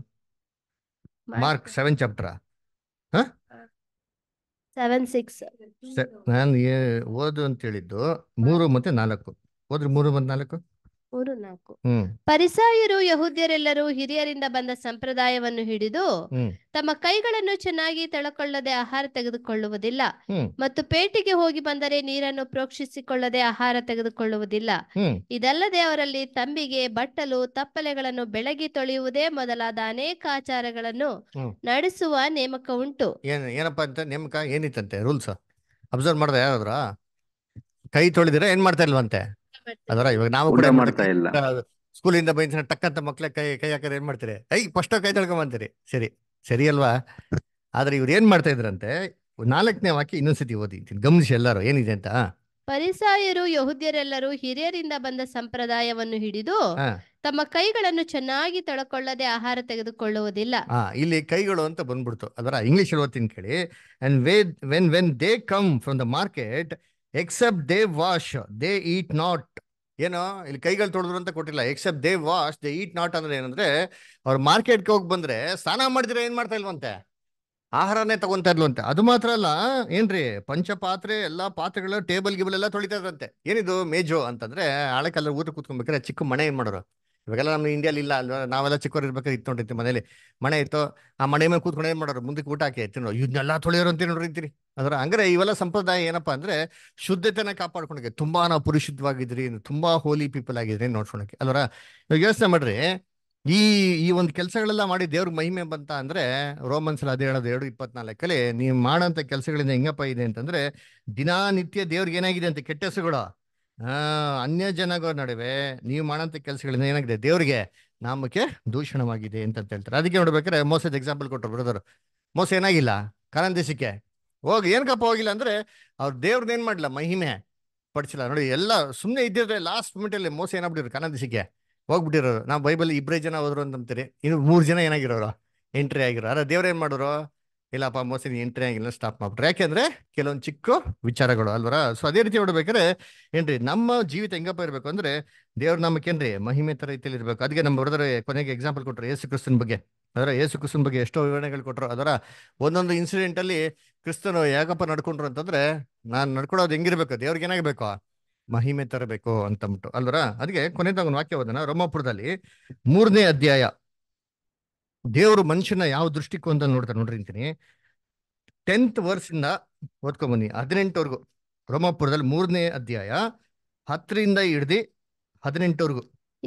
Mark seven chapter seven six ನಾನು ಓದು ಅಂತ ಹೇಳಿದ್ದು ಮೂರು ಮತ್ತೆ ನಾಲ್ಕು ಹೋದ್ರೆ ಮೂರು ಮತ್ತೆ ನಾಲ್ಕು ಮೂರು ನಾಲ್ಕು ಪರಿಸಾಯರು ಯಹೂದ್ಯರೆಲ್ಲರೂ ಹಿರಿಯರಿಂದ ಬಂದ ಸಂಪ್ರದಾಯವನ್ನು ಹಿಡಿದು ತಮ್ಮ ಕೈಗಳನ್ನು ಚೆನ್ನಾಗಿ ತಳಕೊಳ್ಳದೆ ಆಹಾರ ತೆಗೆದುಕೊಳ್ಳುವುದಿಲ್ಲ ಮತ್ತು ಪೇಟೆಗೆ ಹೋಗಿ ಬಂದರೆ ನೀರನ್ನು ಪ್ರೋಕ್ಷಿಸಿಕೊಳ್ಳದೆ ಆಹಾರ ತೆಗೆದುಕೊಳ್ಳುವುದಿಲ್ಲ ಇದಲ್ಲದೆ ಅವರಲ್ಲಿ ತಂಬಿಗೆ ಬಟ್ಟಲು ತಪ್ಪಲೆಗಳನ್ನು ಬೆಳಗಿ ತೊಳೆಯುವುದೇ ಮೊದಲಾದ ಅನೇಕ ಆಚಾರಗಳನ್ನು ನಡೆಸುವ ನೇಮಕ ಉಂಟು ಅಂತ ನೇಮಕ ಏನಿತ್ತಂತೆ ರೂಲ್ಸ್ ಅಬ್ಸರ್ವ್ ಮಾಡಿದ್ರ ಕೈ ತೊಳೆದಿರ ಏನ್ ಮಾಡ್ತಾ ಇಲ್ವಂತೆ ಅದರ ಇವಾಗ ನಾವು ಕೂಡ ಮಾಡ್ತಾ ಇಲ್ಲ ಸ್ಕೂಲಿಂದ ಬೈದ ಟಕ್ಕಂತ ಮಕ್ಳ ಕೈ ಕೈ ಹಾಕಿದ್ರೆ ಏನ್ ಮಾಡ್ತಾರೆ ಐ ಫಸ್ಟ್ ಕೈ ತಳ್ಕೊಂಬಂತೀರಿ ಸರಿ ಸರಿ ಅಲ್ವಾ ಆದ್ರೆ ಇವ್ರು ಏನ್ ಮಾಡ್ತಾ ಇದ್ರಂತೆ ನಾಲ್ಕನೇ ವಾಕ್ಯ ಇನ್ನೊಂದ್ಸತಿ ಓದಿ ಗಮನಿಸಿ ಎಲ್ಲರೂ ಏನಿದೆ ಅಂತ ಪರಿಸಾಯರು ಯಹುದ್ಯರೆಲ್ಲರೂ ಹಿರಿಯರಿಂದ ಬಂದ ಸಂಪ್ರದಾಯವನ್ನು ಹಿಡಿದು ತಮ್ಮ ಕೈಗಳನ್ನು ಚೆನ್ನಾಗಿ ತಳ್ಕೊಳ್ಳದೆ ಆಹಾರ ತೆಗೆದುಕೊಳ್ಳುವುದಿಲ್ಲ ಇಲ್ಲಿ ಕೈಗಳು ಅಂತ ಬಂದ್ಬಿಡ್ತು ಅದರ ಇಂಗ್ಲಿಷ್ ಓದ್ತೀನಿ ಕೇಳಿ and when when they come from the market except they wash they eat not ಏನೋ ಇಲ್ಲಿ ಕೈಗಳು ತೊಳೆದ್ರು ಅಂತ ಕೊಟ್ಟಿಲ್ಲ except they wash they eat not ಅಂದ್ರೆ ಏನಂದ್ರೆ ಅವ್ರು ಮಾರ್ಕೆಟ್ಗೆ ಹೋಗಿ ಬಂದ್ರೆ ಸ್ನಾನ ಮಾಡಿದ್ರೆ ಏನ್ ಮಾಡ್ತಾ ಇಲ್ವಂತೆ ಆಹಾರನೇ ತಗೊಂತ ಇಲ್ವಂತೆ ಅದು ಮಾತ್ರ ಅಲ್ಲ ಏನ್ರಿ ಪಂಚಪಾತ್ರೆ ಎಲ್ಲಾ ಪಾತ್ರೆಗಳು ಟೇಬಲ್ ಗಿಬಲ್ ಎಲ್ಲ ತೊಳಿತಾ ಇದ್ರಂತೆ ಏನಿದು ಮೇಜು ಅಂತಂದ್ರೆ ಹಳೆ ಕಾಲ ಊಟ ಕೂತ್ಕೊಂಡ್ಬೇಕಾದ್ರೆ ಚಿಕ್ಕ ಮನೆ ಏನ್ ಮಾಡೋರು ಇವಾಗೆಲ್ಲ ನಮ್ಮ ಇಂಡಿಯಲ್ಲಿ ಇಲ್ಲ ಅಲ್ವಾ ನಾವೆಲ್ಲ ಚಿಕ್ಕವ್ರು ಇರ್ಬೇಕಾದ್ರೆ ಇತ್ತು ನೋಡಿರ್ತೀವಿ ಮನೇಲಿ ಮನೆ ಇತ್ತು ಆ ಮನೆ ಮೇಲೆ ಕೂತ್ಕೊಂಡು ಏನು ಮಾಡೋರು ಮುಂದಕ್ಕೆ ಊಟ ಹಾಕಿ ತಿನ್ನೋ ಇದನ್ನೆಲ್ಲ ತೊಳೆಯೋರು ಅಂತ ನೋಡಿರ್ತೀರಿ ಅದರ ಅಂದ್ರೆ ಇವೆಲ್ಲ ಸಂಪ್ರದಾಯ ಏನಪ್ಪಾ ಅಂದ್ರೆ ಶುದ್ಧತೆನ ಕಾಪಾಡ್ಕೊಂಡೋಗಿ ತುಂಬಾ ನಾವು ಪುರುಷಿತವಾಗಿದ್ರಿ ತುಂಬಾ ಹೋಲಿ ಪೀಪಲ್ ಆಗಿದ್ರಿ ನೋಡ್ಕೊಳಕ್ಕೆ ಅದರ ಇವಾಗ ಯೋಚನೆ ಮಾಡ್ರಿ ಈ ಈ ಒಂದು ಕೆಲಸಗಳೆಲ್ಲ ಮಾಡಿ ದೇವ್ರ ಮಹಿಮೆ ಬಂತ ಅಂದ್ರೆ ರೋಮನ್ಸಲ್ಲಿ ಅದೇ ಹೇಳೋದು ಎರಡು ಇಪ್ಪತ್ನಾಲ್ಕಲ್ಲಿ ನೀವು ಮಾಡೋಂಥ ಕೆಲಸಗಳಿಂದ ಹೆಂಗಪ್ಪ ಇದೆ ಅಂತಂದ್ರೆ ದಿನಾನಿತ್ಯ ದೇವ್ರಿಗೆ ಏನಾಗಿದೆ ಅಂತ ಕೆಟ್ಟ ಹೆಸರುಗಳು ಹಾ ಅನ್ಯ ಜನಗಳ ನಡುವೆ ನೀವು ಮಾಡೋಂಥ ಕೆಲಸಗಳಿಂದ ಏನಾಗಿದೆ ದೇವ್ರಿಗೆ ನಾಮಕ್ಕೆ ದೂಷಣವಾಗಿದೆ ಅಂತ ಹೇಳ್ತಾರೆ ಅದಕ್ಕೆ ನೋಡ್ಬೇಕಾದ್ರೆ ಮೋಸದ ಎಕ್ಸಾಂಪಲ್ ಕೊಟ್ಟರು ಬ್ರದರ್ ಮೋಸ ಏನಾಗಿಲ್ಲ ಕರನ್ ದೇಶಕ್ಕೆ ಹೋಗಿ ಏನಕ್ಕಪ್ಪ ಹೋಗಿಲ್ಲ ಅಂದ್ರೆ ಅವ್ರ ದೇವ್ರದ್ದು ಏನ್ ಮಾಡ್ಲಿಲ್ಲ ಮಹಿಮೆ ಪಡಿಸಿಲ್ಲ ನೋಡಿ ಎಲ್ಲ ಸುಮ್ಮನೆ ಇದ್ದಿದ್ರೆ ಲಾಸ್ಟ್ ಮೂಮೆಂಟಲ್ಲಿ ಮೋಸ ಏನಾಗ್ಬಿಟ್ಟಿರು ಕನ್ನ ದಿಸಿಕೆ ಹೋಗ್ಬಿಟ್ಟಿರೋರು ನಾವು ಬೈಬಲ್ ಇಬ್ಬರೇ ಜನ ಹೋದ್ರು ಅಂತಂತೀರಿ ಇನ್ನು ಮೂರು ಜನ ಏನಾಗಿರೋರು ಎಂಟ್ರಿ ಆಗಿರೋ ಅರ ದೇವ್ರು ಏನ್ ಮಾಡೋರು ಇಲ್ಲಪ್ಪ ಮೋಸಿನ ಎಂಟ್ರಿ ಆಗಿಲ್ಲ ಸ್ಟಾಪ್ ಮಾಡ್ಬಿಟ್ರೆ ಯಾಕೆಂದ್ರೆ ಕೆಲವೊಂದು ಚಿಕ್ಕ ವಿಚಾರಗಳು ಅಲ್ವರ ಸೊ ಅದೇ ರೀತಿ ನೋಡ್ಬೇಕಾದ್ರೆ ಏನ್ರಿ ನಮ್ಮ ಜೀವಿತ ಹೆಂಗಪ್ಪ ಇರ್ಬೇಕು ಅಂದ್ರೆ ದೇವ್ರ ಏನ್ರಿ ಮಹಿಮೆ ತರ ರೀತಿಯಲ್ಲಿ ಇರ್ಬೇಕು ಅದಕ್ಕೆ ನಮ್ಮ ಬರೋದ್ರ ಕೊನೆಗೆ ಎಕ್ಸಾಂಪಲ್ ಕೊಟ್ಟರು ಯೇಸು ಕ್ರಿಸ್ತನ್ ಬಗ್ಗೆ ಅದರ ಯೇಸು ಕ್ರಿಸ್ತನ್ ಬಗ್ಗೆ ಎಷ್ಟೋ ವಿವರಣೆಗಳು ಕೊಟ್ಟರು ಅದರ ಒಂದೊಂದು ಇನ್ಸಿಡೆಂಟ್ ಅಲ್ಲಿ ಕ್ರಿಸ್ತನು ಯಾಕಪ್ಪ ನಡ್ಕೊಂಡ್ರು ಅಂತಂದ್ರೆ ನಾನು ನಡ್ಕೊಳೋದು ಹೆಂಗಿರ್ಬೇಕು ದೇವ್ರಿಗೆ ಏನಾಗಬೇಕು ಮಹಿಮೆ ತರಬೇಕು ಅಂತಂಬಿಟ್ಟು ಅಲ್ವರ ಅದಕ್ಕೆ ಕೊನೆದಾಗ ಒಂದು ವಾಕ್ಯ ಓದೋಣ ರೋಮಾಪುರದಲ್ಲಿ ಮೂರನೇ ಅಧ್ಯಾಯ ದೇವರು ಮನುಷ್ಯನ ಯಾವ ಅಂತ ನೋಡ್ತಾರೆ ನೋಡ್ರಿ ಅಂತೀನಿ ಟೆಂತ್ ವರ್ಸಿಂದ ಓದ್ಕೊಂಬನ್ನಿ ಹದಿನೆಂಟವರೆಗೂ ರೋಮಾಪುರದಲ್ಲಿ ಮೂರನೇ ಅಧ್ಯಾಯ ಹತ್ತರಿಂದ ಹಿಡ್ದಿ ಹದಿನೆಂಟವರೆಗೂ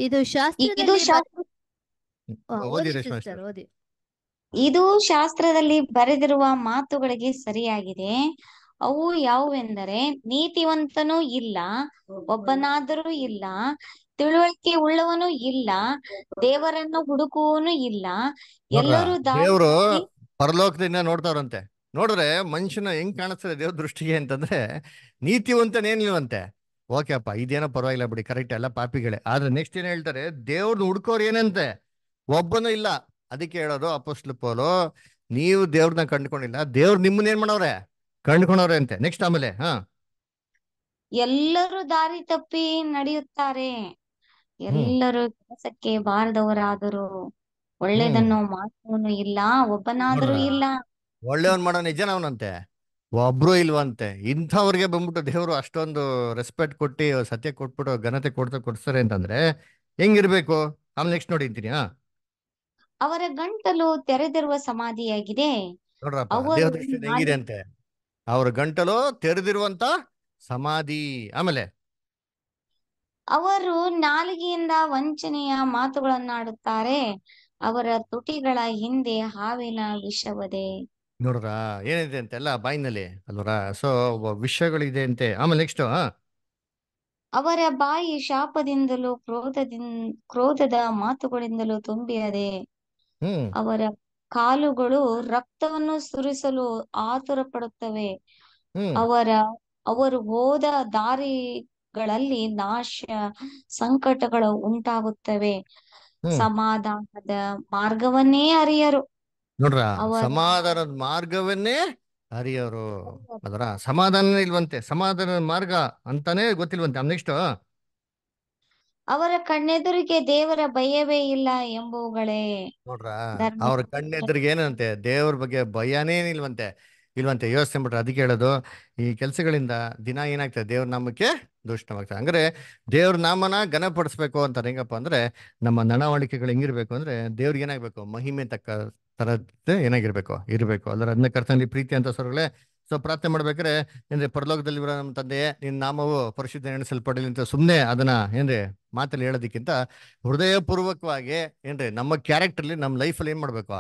ಇದು ಶಾಸ್ತ್ರ ಇದು ಶಾಸ್ತ್ರದಲ್ಲಿ ಬರೆದಿರುವ ಮಾತುಗಳಿಗೆ ಸರಿಯಾಗಿದೆ ಅವು ಯಾವುವೆಂದರೆ ನೀತಿವಂತನೂ ಇಲ್ಲ ಒಬ್ಬನಾದರೂ ಇಲ್ಲ ತಿಳುವಳಿಕೆ ಉಳ್ಳವನು ಇಲ್ಲ ದೇವರನ್ನು ಹುಡುಕುವನು ಇಲ್ಲ ಎಲ್ಲರೂ ದೇವರು ಪರಲೋಕದಿಂದ ನೋಡ್ತಾರಂತೆ ನೋಡ್ರೆ ಮನುಷ್ಯನ ಹೆಂಗ್ ಕಾಣಿಸ್ತದೆ ದೇವ್ರ ದೃಷ್ಟಿಗೆ ಅಂತಂದ್ರೆ ನೀತಿವಂತನೇನಿಲ್ವಂತೆ ಓಕೆ ಅಪ್ಪ ಇದೇನೋ ಪರವಾಗಿಲ್ಲ ಬಿಡಿ ಕರೆಕ್ಟ್ ಎಲ್ಲ ಪಾಪಿಗಳೇ ಆದ್ರೆ ನೆಕ್ಸ್ಟ್ ಏನ್ ಹೇಳ್ತಾರೆ ದೇವ್ರನ್ನ ಹುಡ್ಕೋರ್ ಏನಂತೆ ಒಬ್ಬನು ಇಲ್ಲ ಅದಕ್ಕೆ ಹೇಳೋದು ಅಪೋಸ್ಲು ಪೋಲು ನೀವು ದೇವ್ರನ್ನ ಕಂಡ್ಕೊಂಡಿಲ್ಲ ದೇವ್ರು ನಿಮ್ಮನ್ನ ಏನ್ ಮಾಡೋರೆ ಕಂಡ್ಕೊಂಡವ್ರೆ ಅಂತೆ ನೆಕ್ಸ್ಟ್ ಆಮೇಲೆ ಹಾ ಎಲ್ಲರೂ ದಾರಿ ತಪ್ಪಿ ನಡೆಯುತ್ತಾರೆ ಎಲ್ಲರೂ ಕೆಲಸಕ್ಕೆ ಬಾರದವರಾದರು ಒಳ್ಳೇದನ್ನು ಮಾಡುವವನು ಇಲ್ಲ ಒಬ್ಬನಾದರೂ ಇಲ್ಲ ಒಳ್ಳೆಯವನ್ ಮಾಡೋ ನಿಜನವನಂತೆ ಒಬ್ರು ಇಲ್ವಂತೆ ಇಂಥವ್ರಿಗೆ ಬಂದ್ಬಿಟ್ಟು ದೇವರು ಅಷ್ಟೊಂದು ರೆಸ್ಪೆಕ್ಟ್ ಕೊಟ್ಟು ಸತ್ಯ ಕೊಟ್ಬಿಟ್ಟು ಘನತೆ ಕೊಡ್ತಾ ಕೊಡ್ತಾರೆ ಅಂತಂದ್ರೆ ಹೆಂಗಿರ್ಬೇಕು ಆಮೇಲೆ ನೆಕ್ಸ್ಟ್ ಅಂತೀನಿ ಹಾ ಅವರ ಗಂಟಲು ತೆರೆದಿರುವ ಸಮಾಧಿಯಾಗಿದೆ ನೋಡ್ರಪ್ಪ ಹೆಂಗಿದೆ ಅಂತೆ ಅವ್ರ ಗಂಟಲು ತೆರೆದಿರುವಂತ ಸಮಾಧಿ ಆಮೇಲೆ ಅವರು ನಾಲಿಗೆಯಿಂದ ವಂಚನೆಯ ಮಾತುಗಳನ್ನಾಡುತ್ತಾರೆ ಅವರ ತುಟಿಗಳ ಹಿಂದೆ ಹಾವಿನ ವಿಷವದೆ ನೋಡ್ರಾ ಏನಿದೆ ಅಂತೆ ಬಾಯಿನಲ್ಲಿ ಅಲ್ವರ ಸೊ ವಿಷಯಗಳಿದೆ ಅಂತೆ ಆಮೇಲೆ ನೆಕ್ಸ್ಟ್ ಅವರ ಬಾಯಿ ಶಾಪದಿಂದಲೂ ಕ್ರೋಧದಿಂದ ಕ್ರೋಧದ ಮಾತುಗಳಿಂದಲೂ ತುಂಬಿಯದೆ ಅವರ ಕಾಲುಗಳು ರಕ್ತವನ್ನು ಸುರಿಸಲು ಆತುರ ಪಡುತ್ತವೆ ಅವರ ಅವರು ಹೋದ ದಾರಿ ಗಳಲ್ಲಿ ನಾಶ ಸಂಕಟಗಳು ಉಂಟಾಗುತ್ತವೆ ಸಮಾಧಾನದ ಮಾರ್ಗವನ್ನೇ ಅರಿಯರು ನೋಡ್ರ ಸಮಾಧಾನದ ಮಾರ್ಗವನ್ನೇ ಅರಿಯರು ಅದರ ಸಮಾಧಾನ ಇಲ್ವಂತೆ ಸಮಾಧಾನದ ಮಾರ್ಗ ಅಂತಾನೆ ಗೊತ್ತಿಲ್ವಂತೆ ನೆಕ್ಸ್ಟ್ ಅವರ ಕಣ್ಣೆದುರಿಗೆ ದೇವರ ಭಯವೇ ಇಲ್ಲ ಎಂಬುವುಗಳೇ ನೋಡ್ರ ಅವ್ರ ಕಣ್ಣೆದುರಿಗೆ ಏನಂತೆ ದೇವರ ಬಗ್ಗೆ ಭಯನೇ ಇಲ್ವಂತೆ ಇಲ್ವಂತೆ ವ್ಯವಸ್ಥೆ ಬಿಟ್ರೆ ಅದಕ್ಕೆ ಹೇಳೋದು ಈ ಕೆಲಸಗಳಿಂದ ದಿನ ಏನಾಗ್ತದೆ ದೇವ್ರ ನಾಮಕ್ಕೆ ದೂಷಣವಾಗ್ತದೆ ಅಂದರೆ ದೇವ್ರ ನಾಮನ ಘನಪಡಿಸ್ಬೇಕು ಅಂತಾರೆ ಹೆಂಗಪ್ಪ ಅಂದರೆ ನಮ್ಮ ನಡವಳಿಕೆಗಳು ಹೆಂಗಿರ್ಬೇಕು ಅಂದರೆ ದೇವ್ರಿಗೆ ಏನಾಗಬೇಕು ಮಹಿಮೆ ತಕ್ಕ ಥರದ್ದು ಏನಾಗಿರ್ಬೇಕು ಇರಬೇಕು ಅಂದ್ರೆ ಅದನ್ನ ಕರ್ತನಲ್ಲಿ ಪ್ರೀತಿ ಅಂತ ಸರ್ಗಳೇ ಸೊ ಪ್ರಾರ್ಥನೆ ಮಾಡ್ಬೇಕಾದ್ರೆ ಏನ್ರಿ ಪರಲೋಕದಲ್ಲಿರೋ ನಮ್ಮ ತಂದೆಯೇ ನಿನ್ನ ನಾಮವು ಪರಿಶುದ್ಧ ಎಣಿಸಲ್ಪಡಲಿ ಅಂತ ಸುಮ್ಮನೆ ಅದನ್ನ ಏನ್ರಿ ಮಾತಲ್ಲಿ ಹೇಳೋದಕ್ಕಿಂತ ಹೃದಯಪೂರ್ವಕವಾಗಿ ಏನ್ರಿ ನಮ್ಮ ಕ್ಯಾರೆಕ್ಟರ್ಲಿ ನಮ್ಮ ಲೈಫಲ್ಲಿ ಏನ್ ಮಾಡ್ಬೇಕು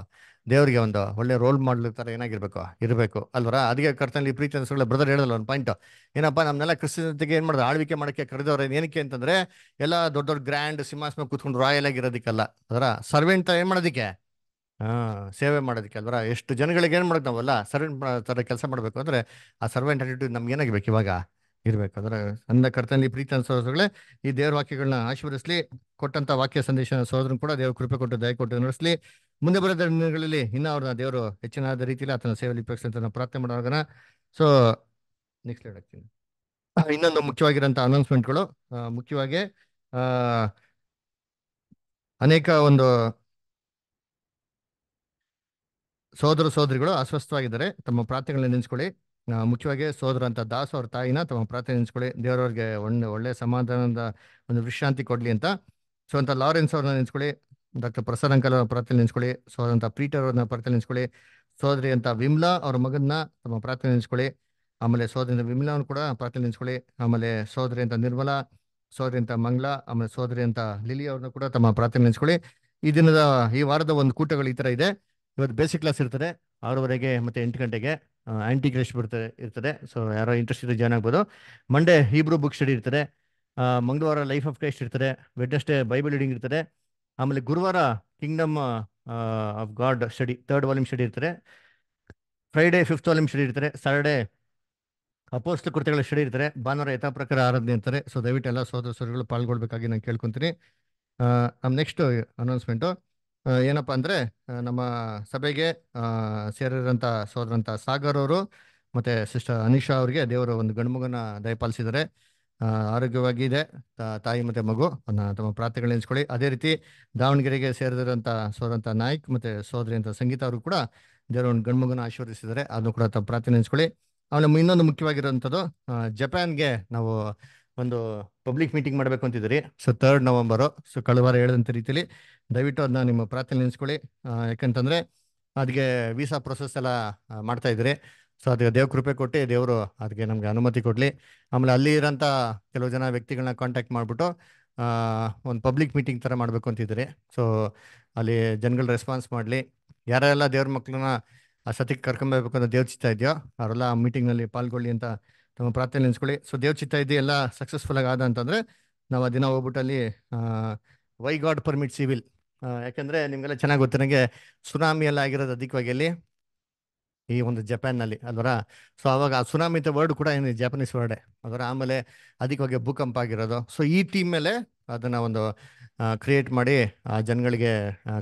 ದೇವರಿಗೆ ಒಂದು ಒಳ್ಳೆ ರೋಲ್ ಮಾಡಲ್ ಥರ ಏನಾಗಿರ್ಬೇಕು ಇರಬೇಕು ಅಲ್ವರ ಅದಕ್ಕೆ ಕರ್ತನಲ್ಲಿ ಪ್ರೀತಿ ಅನಿಸ್ಕೊಳ್ಳೆ ಬ್ರದರ್ ಹೇಳಿದಲ್ಲ ಒಂದು ಪಾಯಿಂಟ್ ಏನಪ್ಪ ನಮ್ಮನ್ನೆಲ್ಲ ಕ್ರಿಶ್ಚಿಯನ್ಗೆ ಏನು ಮಾಡೋದು ಆಳ್ವಿಕೆ ಮಾಡೋಕ್ಕೆ ಕರೆದವ್ರೆ ಏನಕ್ಕೆ ಅಂತಂದರೆ ಎಲ್ಲ ದೊಡ್ಡ ದೊಡ್ಡ ಗ್ರ್ಯಾಂಡ್ ಸಿಂಹಾಸನ ಕೂತ್ಕೊಂಡು ರಾಯಲ್ ಆಗಿರೋದಕ್ಕೆಲ್ಲ ಅದರ ಸರ್ವೆಂಟ್ ಏನು ಮಾಡೋದಕ್ಕೆ ಹಾಂ ಸೇವೆ ಮಾಡೋದಕ್ಕೆ ಅಲ್ವರ ಎಷ್ಟು ಜನಗಳಿಗೆ ಏನು ಮಾಡೋದು ನಾವಲ್ಲ ಸರ್ವೆಂಟ್ ಥರ ಕೆಲಸ ಮಾಡಬೇಕು ಅಂದರೆ ಆ ಸರ್ವೆಂಟ್ ಅಟಿಟ್ಯೂಡ್ ನಮ್ಗೆ ಏನಾಗಬೇಕು ಇವಾಗ ಇರಬೇಕು ಅದರ ಅಂದ ಕರ್ತನಲ್ಲಿ ಪ್ರೀತಿ ಅನಿಸೋದ್ರಗಳೇ ಈ ದೇವ್ರ ವಾಕ್ಯಗಳನ್ನ ಆಶೀರ್ವದಿಸಲಿ ಕೊಟ್ಟಂತ ವಾಕ್ಯ ಸಂದೇಶ ಸೋದರನ್ನು ಕೂಡ ದೇವ್ರ ಕೃಪೆ ಕೊಟ್ಟು ದಯ ಕೊಟ್ಟು ನಡೆಸಲಿ ಮುಂದೆ ಬರೋ ದಿನಗಳಲ್ಲಿ ಇನ್ನೂ ಅವ್ರನ್ನ ದೇವರು ಹೆಚ್ಚಿನ ರೀತಿಯಲ್ಲಿ ಆತನ ಸೇವೆಯಲ್ಲಿ ಅಂತ ಪ್ರಾರ್ಥನೆ ಮಾಡುವಾಗ ಸೊ ನೆಕ್ಸ್ಟ್ ಲೈಡ್ ಇನ್ನೊಂದು ಮುಖ್ಯವಾಗಿರೋಂಥ ಅನೌನ್ಸ್ಮೆಂಟ್ಗಳು ಮುಖ್ಯವಾಗಿ ಅನೇಕ ಒಂದು ಸೋದರ ಸೋದರಿಗಳು ಅಸ್ವಸ್ಥವಾಗಿದ್ದಾರೆ ತಮ್ಮ ಪ್ರಾರ್ಥನೆಗಳನ್ನ ನೆನೆಸ್ಕೊಳ್ಳಿ ಮುಖ್ಯವಾಗಿ ಸೋದರ ಅಂತ ದಾಸ್ ಅವ್ರ ತಾಯಿನ ತಮ್ಮ ಪ್ರಾರ್ಥನೆ ನೆನೆಸ್ಕೊಳ್ಳಿ ದೇವರವ್ರಿಗೆ ಒಳ್ಳೆ ಒಳ್ಳೆ ಸಮಾಧಾನದ ಒಂದು ವಿಶ್ರಾಂತಿ ಕೊಡಲಿ ಅಂತ ಸೊ ಅಂತ ಲಾರೆನ್ಸ್ ಅವ್ರನ್ನ ನೆನೆಸ್ಕೊಳ್ಳಿ ಡಾಕ್ಟರ್ ಪ್ರಸಾದ್ ಅಂಕಲ್ ಅವರ ಪ್ರಾರ್ಥನೆ ನೆನೆಸ್ಕೊಳ್ಳಿ ಸೋದಂತ ಪ್ರೀಟರ್ ಅವ್ರನ್ನ ಪ್ರಾರ್ಥನೆ ನೆನೆಸ್ಕೊಳ್ಳಿ ಸೋದರಿ ಅಂತ ವಿಮ್ಲಾ ಅವ್ರ ಮಗನ್ನ ತಮ್ಮ ಪ್ರಾರ್ಥನೆ ನೆನೆಸ್ಕೊಳ್ಳಿ ಆಮೇಲೆ ಅಂತ ವಿಮ್ಲಾ ಅವ್ರು ಕೂಡ ಪ್ರಾರ್ಥನೆ ನೆನೆಸ್ಕೊಳ್ಳಿ ಆಮೇಲೆ ಸೋದರಿ ಅಂತ ನಿರ್ಮಲಾ ಸೋದರಿ ಅಂತ ಮಂಗ್ಲಾ ಆಮೇಲೆ ಸೋದರಿ ಅಂತ ಲಿಲಿ ಅವ್ರನ್ನ ಕೂಡ ತಮ್ಮ ಪ್ರಾರ್ಥನೆ ನೆನೆಸ್ಕೊಳ್ಳಿ ಈ ದಿನದ ಈ ವಾರದ ಒಂದು ಕೂಟಗಳು ಈ ತರ ಇದೆ ಇವತ್ತು ಬೇಸಿಕ್ ಕ್ಲಾಸ್ ಇರ್ತದೆ ಆರೂವರೆಗೆ ಮತ್ತೆ ಎಂಟು ಗಂಟೆಗೆ ಆಂಟಿ ಕ್ರೆಶ್ ಬರ್ತದೆ ಇರ್ತದೆ ಸೊ ಯಾರೋ ಇಂಟ್ರೆಸ್ಟ್ ಇದ್ರೆ ಜಾಯ್ನ್ ಆಗ್ಬೋದು ಮಂಡೇ ಹೀಬ್ರೂ ಬುಕ್ ಸ್ಟಡಿ ಇರ್ತದೆ ಮಂಗಳವಾರ ಲೈಫ್ ಆಫ್ ಕ್ರೈಸ್ಟ್ ಇರ್ತದೆ ವೆಡ್ನೆಸ್ಡೇ ಬೈಬಲ್ ರೀಡಿಂಗ್ ಇರ್ತದೆ ಆಮೇಲೆ ಗುರುವಾರ kingdom of God study third volume study ಇರ್ತಾರೆ ಫ್ರೈಡೇ ಫಿಫ್ತ್ ವಾಲ್ಯೂಮ್ ಸ್ಟಡಿ ಇರ್ತಾರೆ ಸ್ಯಾಟರ್ಡೇ ಅಪೋಸ್ತ ಕೃತಿಗಳ ಸ್ಟಡಿ ಇರ್ತಾರೆ ಭಾನುವಾರ ಯಥಾ ಪ್ರಕಾರ ಆರಾಧನೆ ಇರ್ತಾರೆ ಸೊ ದಯವಿಟ್ಟು ಎಲ್ಲ ಸೋದರ ಸೋದರಿಗಳು ಪಾಲ್ಗೊಳ್ಬೇಕಾಗಿ ನಾನು ಕೇಳ್ಕೊತೀನಿ ನಮ್ಮ ನೆಕ್ಸ್ಟ್ ಅನೌನ್ಸ್ಮೆಂಟು ಏನಪ್ಪ ಅಂದರೆ ನಮ್ಮ ಸಭೆಗೆ ಸೇರಿರಂಥ ಸೋದರಂಥ ಸಾಗರ್ ಅವರು ಮತ್ತು ಸಿಸ್ಟರ್ ಅನಿಷಾ ಅವರಿಗೆ ದೇವರು ಒಂದು ಗಂಡು ಮಗನ ದಯಪಾಲಿಸಿದ್ದಾರೆ ಆರೋಗ್ಯವಾಗಿದೆ ತಾಯಿ ಮತ್ತೆ ಮಗು ತಮ್ಮ ಪ್ರಾರ್ಥನೆಗಳು ನೆನೆಸ್ಕೊಳ್ಳಿ ಅದೇ ರೀತಿ ದಾವಣಗೆರೆಗೆ ಸೇರಿದಂತ ಸೋದಂತ ನಾಯ್ಕ್ ಮತ್ತೆ ಸೋದರಿ ಅಂತ ಸಂಗೀತ ಅವರು ಕೂಡ ಗಂಡು ಗಂಡ್ಮಗನ ಆಶೀರ್ವದಿಸಿದ್ದಾರೆ ಅದನ್ನು ಕೂಡ ತಮ್ಮ ಪ್ರಾರ್ಥನೆ ನೆನೆಸ್ಕೊಳ್ಳಿ ಆಮೇಲೆ ಇನ್ನೊಂದು ಮುಖ್ಯವಾಗಿರುವಂಥದ್ದು ಜಪಾನ್ಗೆ ನಾವು ಒಂದು ಪಬ್ಲಿಕ್ ಮೀಟಿಂಗ್ ಮಾಡಬೇಕು ಅಂತಿದ್ದೀರಿ ಸೊ ತರ್ಡ್ ನವೆಂಬರು ಸೊ ಕಳೆದ ವಾರ ಹೇಳಿದಂಥ ರೀತಿಯಲ್ಲಿ ದಯವಿಟ್ಟು ಅದನ್ನ ನಿಮ್ಮ ಪ್ರಾರ್ಥನೆ ನೆನೆಸ್ಕೊಳ್ಳಿ ಯಾಕಂತಂದ್ರೆ ಅದಕ್ಕೆ ವೀಸಾ ಪ್ರೊಸೆಸ್ ಎಲ್ಲ ಮಾಡ್ತಾ ಇದ್ದೀರಿ ಸೊ ಅದಕ್ಕೆ ದೇವ್ರ ಕೃಪೆ ಕೊಟ್ಟು ದೇವರು ಅದಕ್ಕೆ ನಮಗೆ ಅನುಮತಿ ಕೊಡಲಿ ಆಮೇಲೆ ಅಲ್ಲಿ ಇರೋಂಥ ಕೆಲವು ಜನ ವ್ಯಕ್ತಿಗಳನ್ನ ಕಾಂಟ್ಯಾಕ್ಟ್ ಮಾಡಿಬಿಟ್ಟು ಒಂದು ಪಬ್ಲಿಕ್ ಮೀಟಿಂಗ್ ಥರ ಮಾಡಬೇಕು ಅಂತಿದ್ದೀರಿ ಸೊ ಅಲ್ಲಿ ಜನಗಳ ರೆಸ್ಪಾನ್ಸ್ ಮಾಡಲಿ ಯಾರೆಲ್ಲ ದೇವ್ರ ಮಕ್ಕಳನ್ನ ಆ ಸತಿಗೆ ಕರ್ಕೊಂಬರ್ಬೇಕು ಅಂತ ದೇವ್ರ ಚಿತ್ತ ಇದೆಯೋ ಅವರೆಲ್ಲ ಆ ಮೀಟಿಂಗ್ನಲ್ಲಿ ಪಾಲ್ಗೊಳ್ಳಿ ಅಂತ ತಮ್ಮ ಪ್ರಾರ್ಥನೆ ನೆನೆಸ್ಕೊಳ್ಳಿ ಸೊ ದೇವ್ರು ಚಿತ್ತ ಎಲ್ಲ ಸಕ್ಸಸ್ಫುಲ್ ಆದ ಅಂತಂದರೆ ನಾವು ಆ ದಿನ ಹೋಗ್ಬಿಟ್ಟು ಅಲ್ಲಿ ವೈ ಗಾಡ್ ಪರ್ಮಿಟ್ ಸಿವಿಲ್ ಯಾಕೆಂದರೆ ನಿಮಗೆಲ್ಲ ಚೆನ್ನಾಗಿ ಗೊತ್ತು ನನಗೆ ಸುನಾಮಿ ಎಲ್ಲ ಆಗಿರೋದು ಅಧಿಕವಾಗಿ ಅಲ್ಲಿ ಈ ಒಂದು ಜಪಾನ್ನಲ್ಲಿ ಅದರ ಸೊ ಅವಾಗ ಸುನಾಮಿ ಅಂತ ವರ್ಡ್ ಕೂಡ ಏನಿದೆ ಜಪಾನೀಸ್ ವರ್ಡೆ ಅದರ ಆಮೇಲೆ ಅದಕ್ಕೆ ಹೋಗಿ ಭೂಕಂಪ ಆಗಿರೋದು ಸೊ ಈ ಥೀಮ್ ಮೇಲೆ ಅದನ್ನು ಒಂದು ಕ್ರಿಯೇಟ್ ಮಾಡಿ ಆ ಜನಗಳಿಗೆ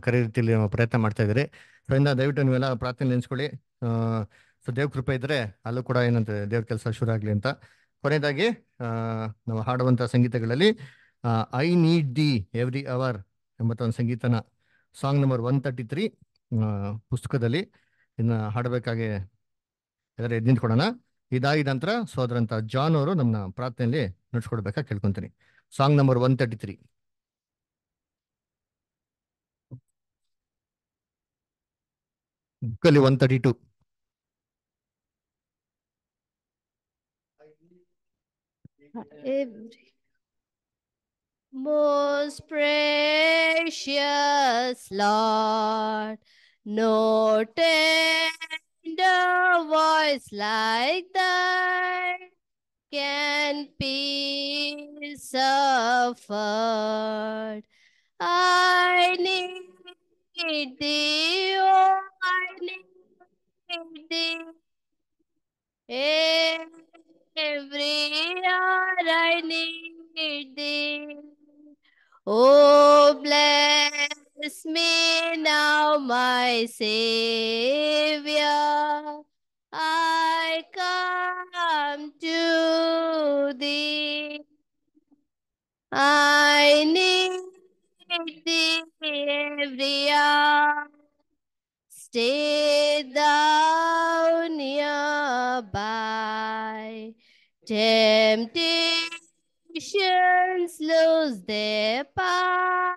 ಕರೆ ರೀತಿಯಲ್ಲಿ ಪ್ರಯತ್ನ ಮಾಡ್ತಾ ಇದ್ದೀರಿ ಸೊ ಇಂದ ದಯವಿಟ್ಟು ನೀವೆಲ್ಲ ಪ್ರಾರ್ಥನೆ ನೆನೆಸ್ಕೊಳ್ಳಿ ಸೊ ದೇವ್ರ ಕೃಪೆ ಇದ್ರೆ ಅಲ್ಲೂ ಕೂಡ ಏನಂತ ದೇವ್ರ ಕೆಲಸ ಶುರು ಆಗಲಿ ಅಂತ ಕೊನೆಯದಾಗಿ ನಾವು ಹಾಡುವಂಥ ಸಂಗೀತಗಳಲ್ಲಿ I need thee every hour ಎಂಬತ್ತ ಒಂದು ಸಂಗೀತನ song number one thirty three ಪುಸ್ತಕದಲ್ಲಿ ಇನ್ನು ಹಾಡಬೇಕಾಗಿ ಎಲ್ಲರೂ ಎದ್ದು ನಿಂತ್ಕೊಡೋಣ ಇದಾಗಿ ನಂತರ ಸೋದರಂತ ಜಾನ್ ಅವರು ನಮ್ಮ ಪ್ರಾರ್ಥನೆಯಲ್ಲಿ ನಡೆಸ್ಕೊಡ್ಬೇಕಾ ಕೇಳ್ಕೊಂತೀನಿ song number one thirty three ಬುಕ್ಕಲ್ಲಿ one thirty two Most precious Lord, No tender voice like thine can be suffered. I need thee, oh, I need thee. Every hour I need thee. Oh, bless Bless me now, my Savior. I come to thee. I need thee every hour. Stay thou nearby. Temptations lose their power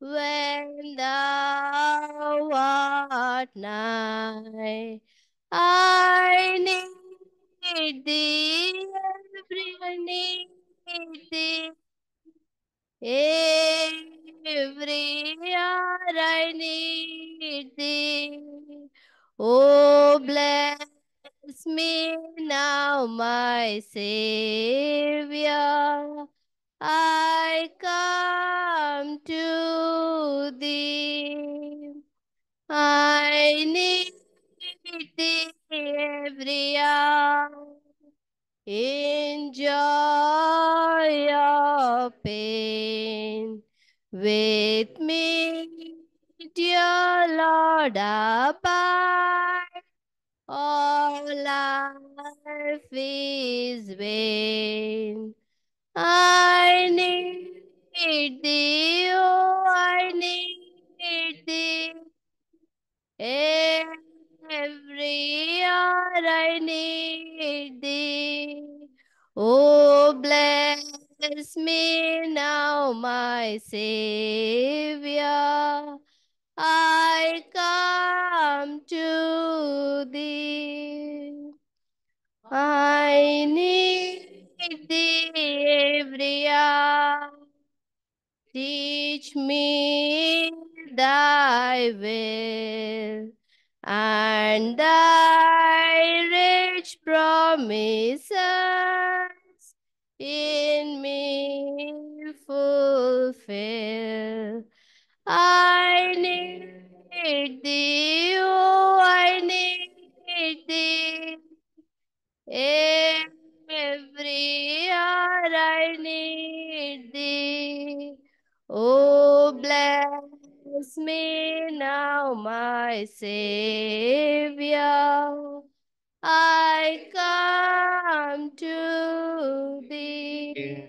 when thou art nigh. I need thee, every need thee. Every hour I need thee. Oh, bless me now, my Savior. I come to thee. I need thee every hour. In joy or pain, with me, dear Lord, abide. All life is vain. I need thee, oh, I need thee. Every hour I need thee. Oh, bless me now, my Savior. I come to thee. I need Divriya, teach me thy will and thy rich promises in me fulfill. I need thee, oh, I need thee. Every need thee. Oh, bless me now, my Savior. I come to thee.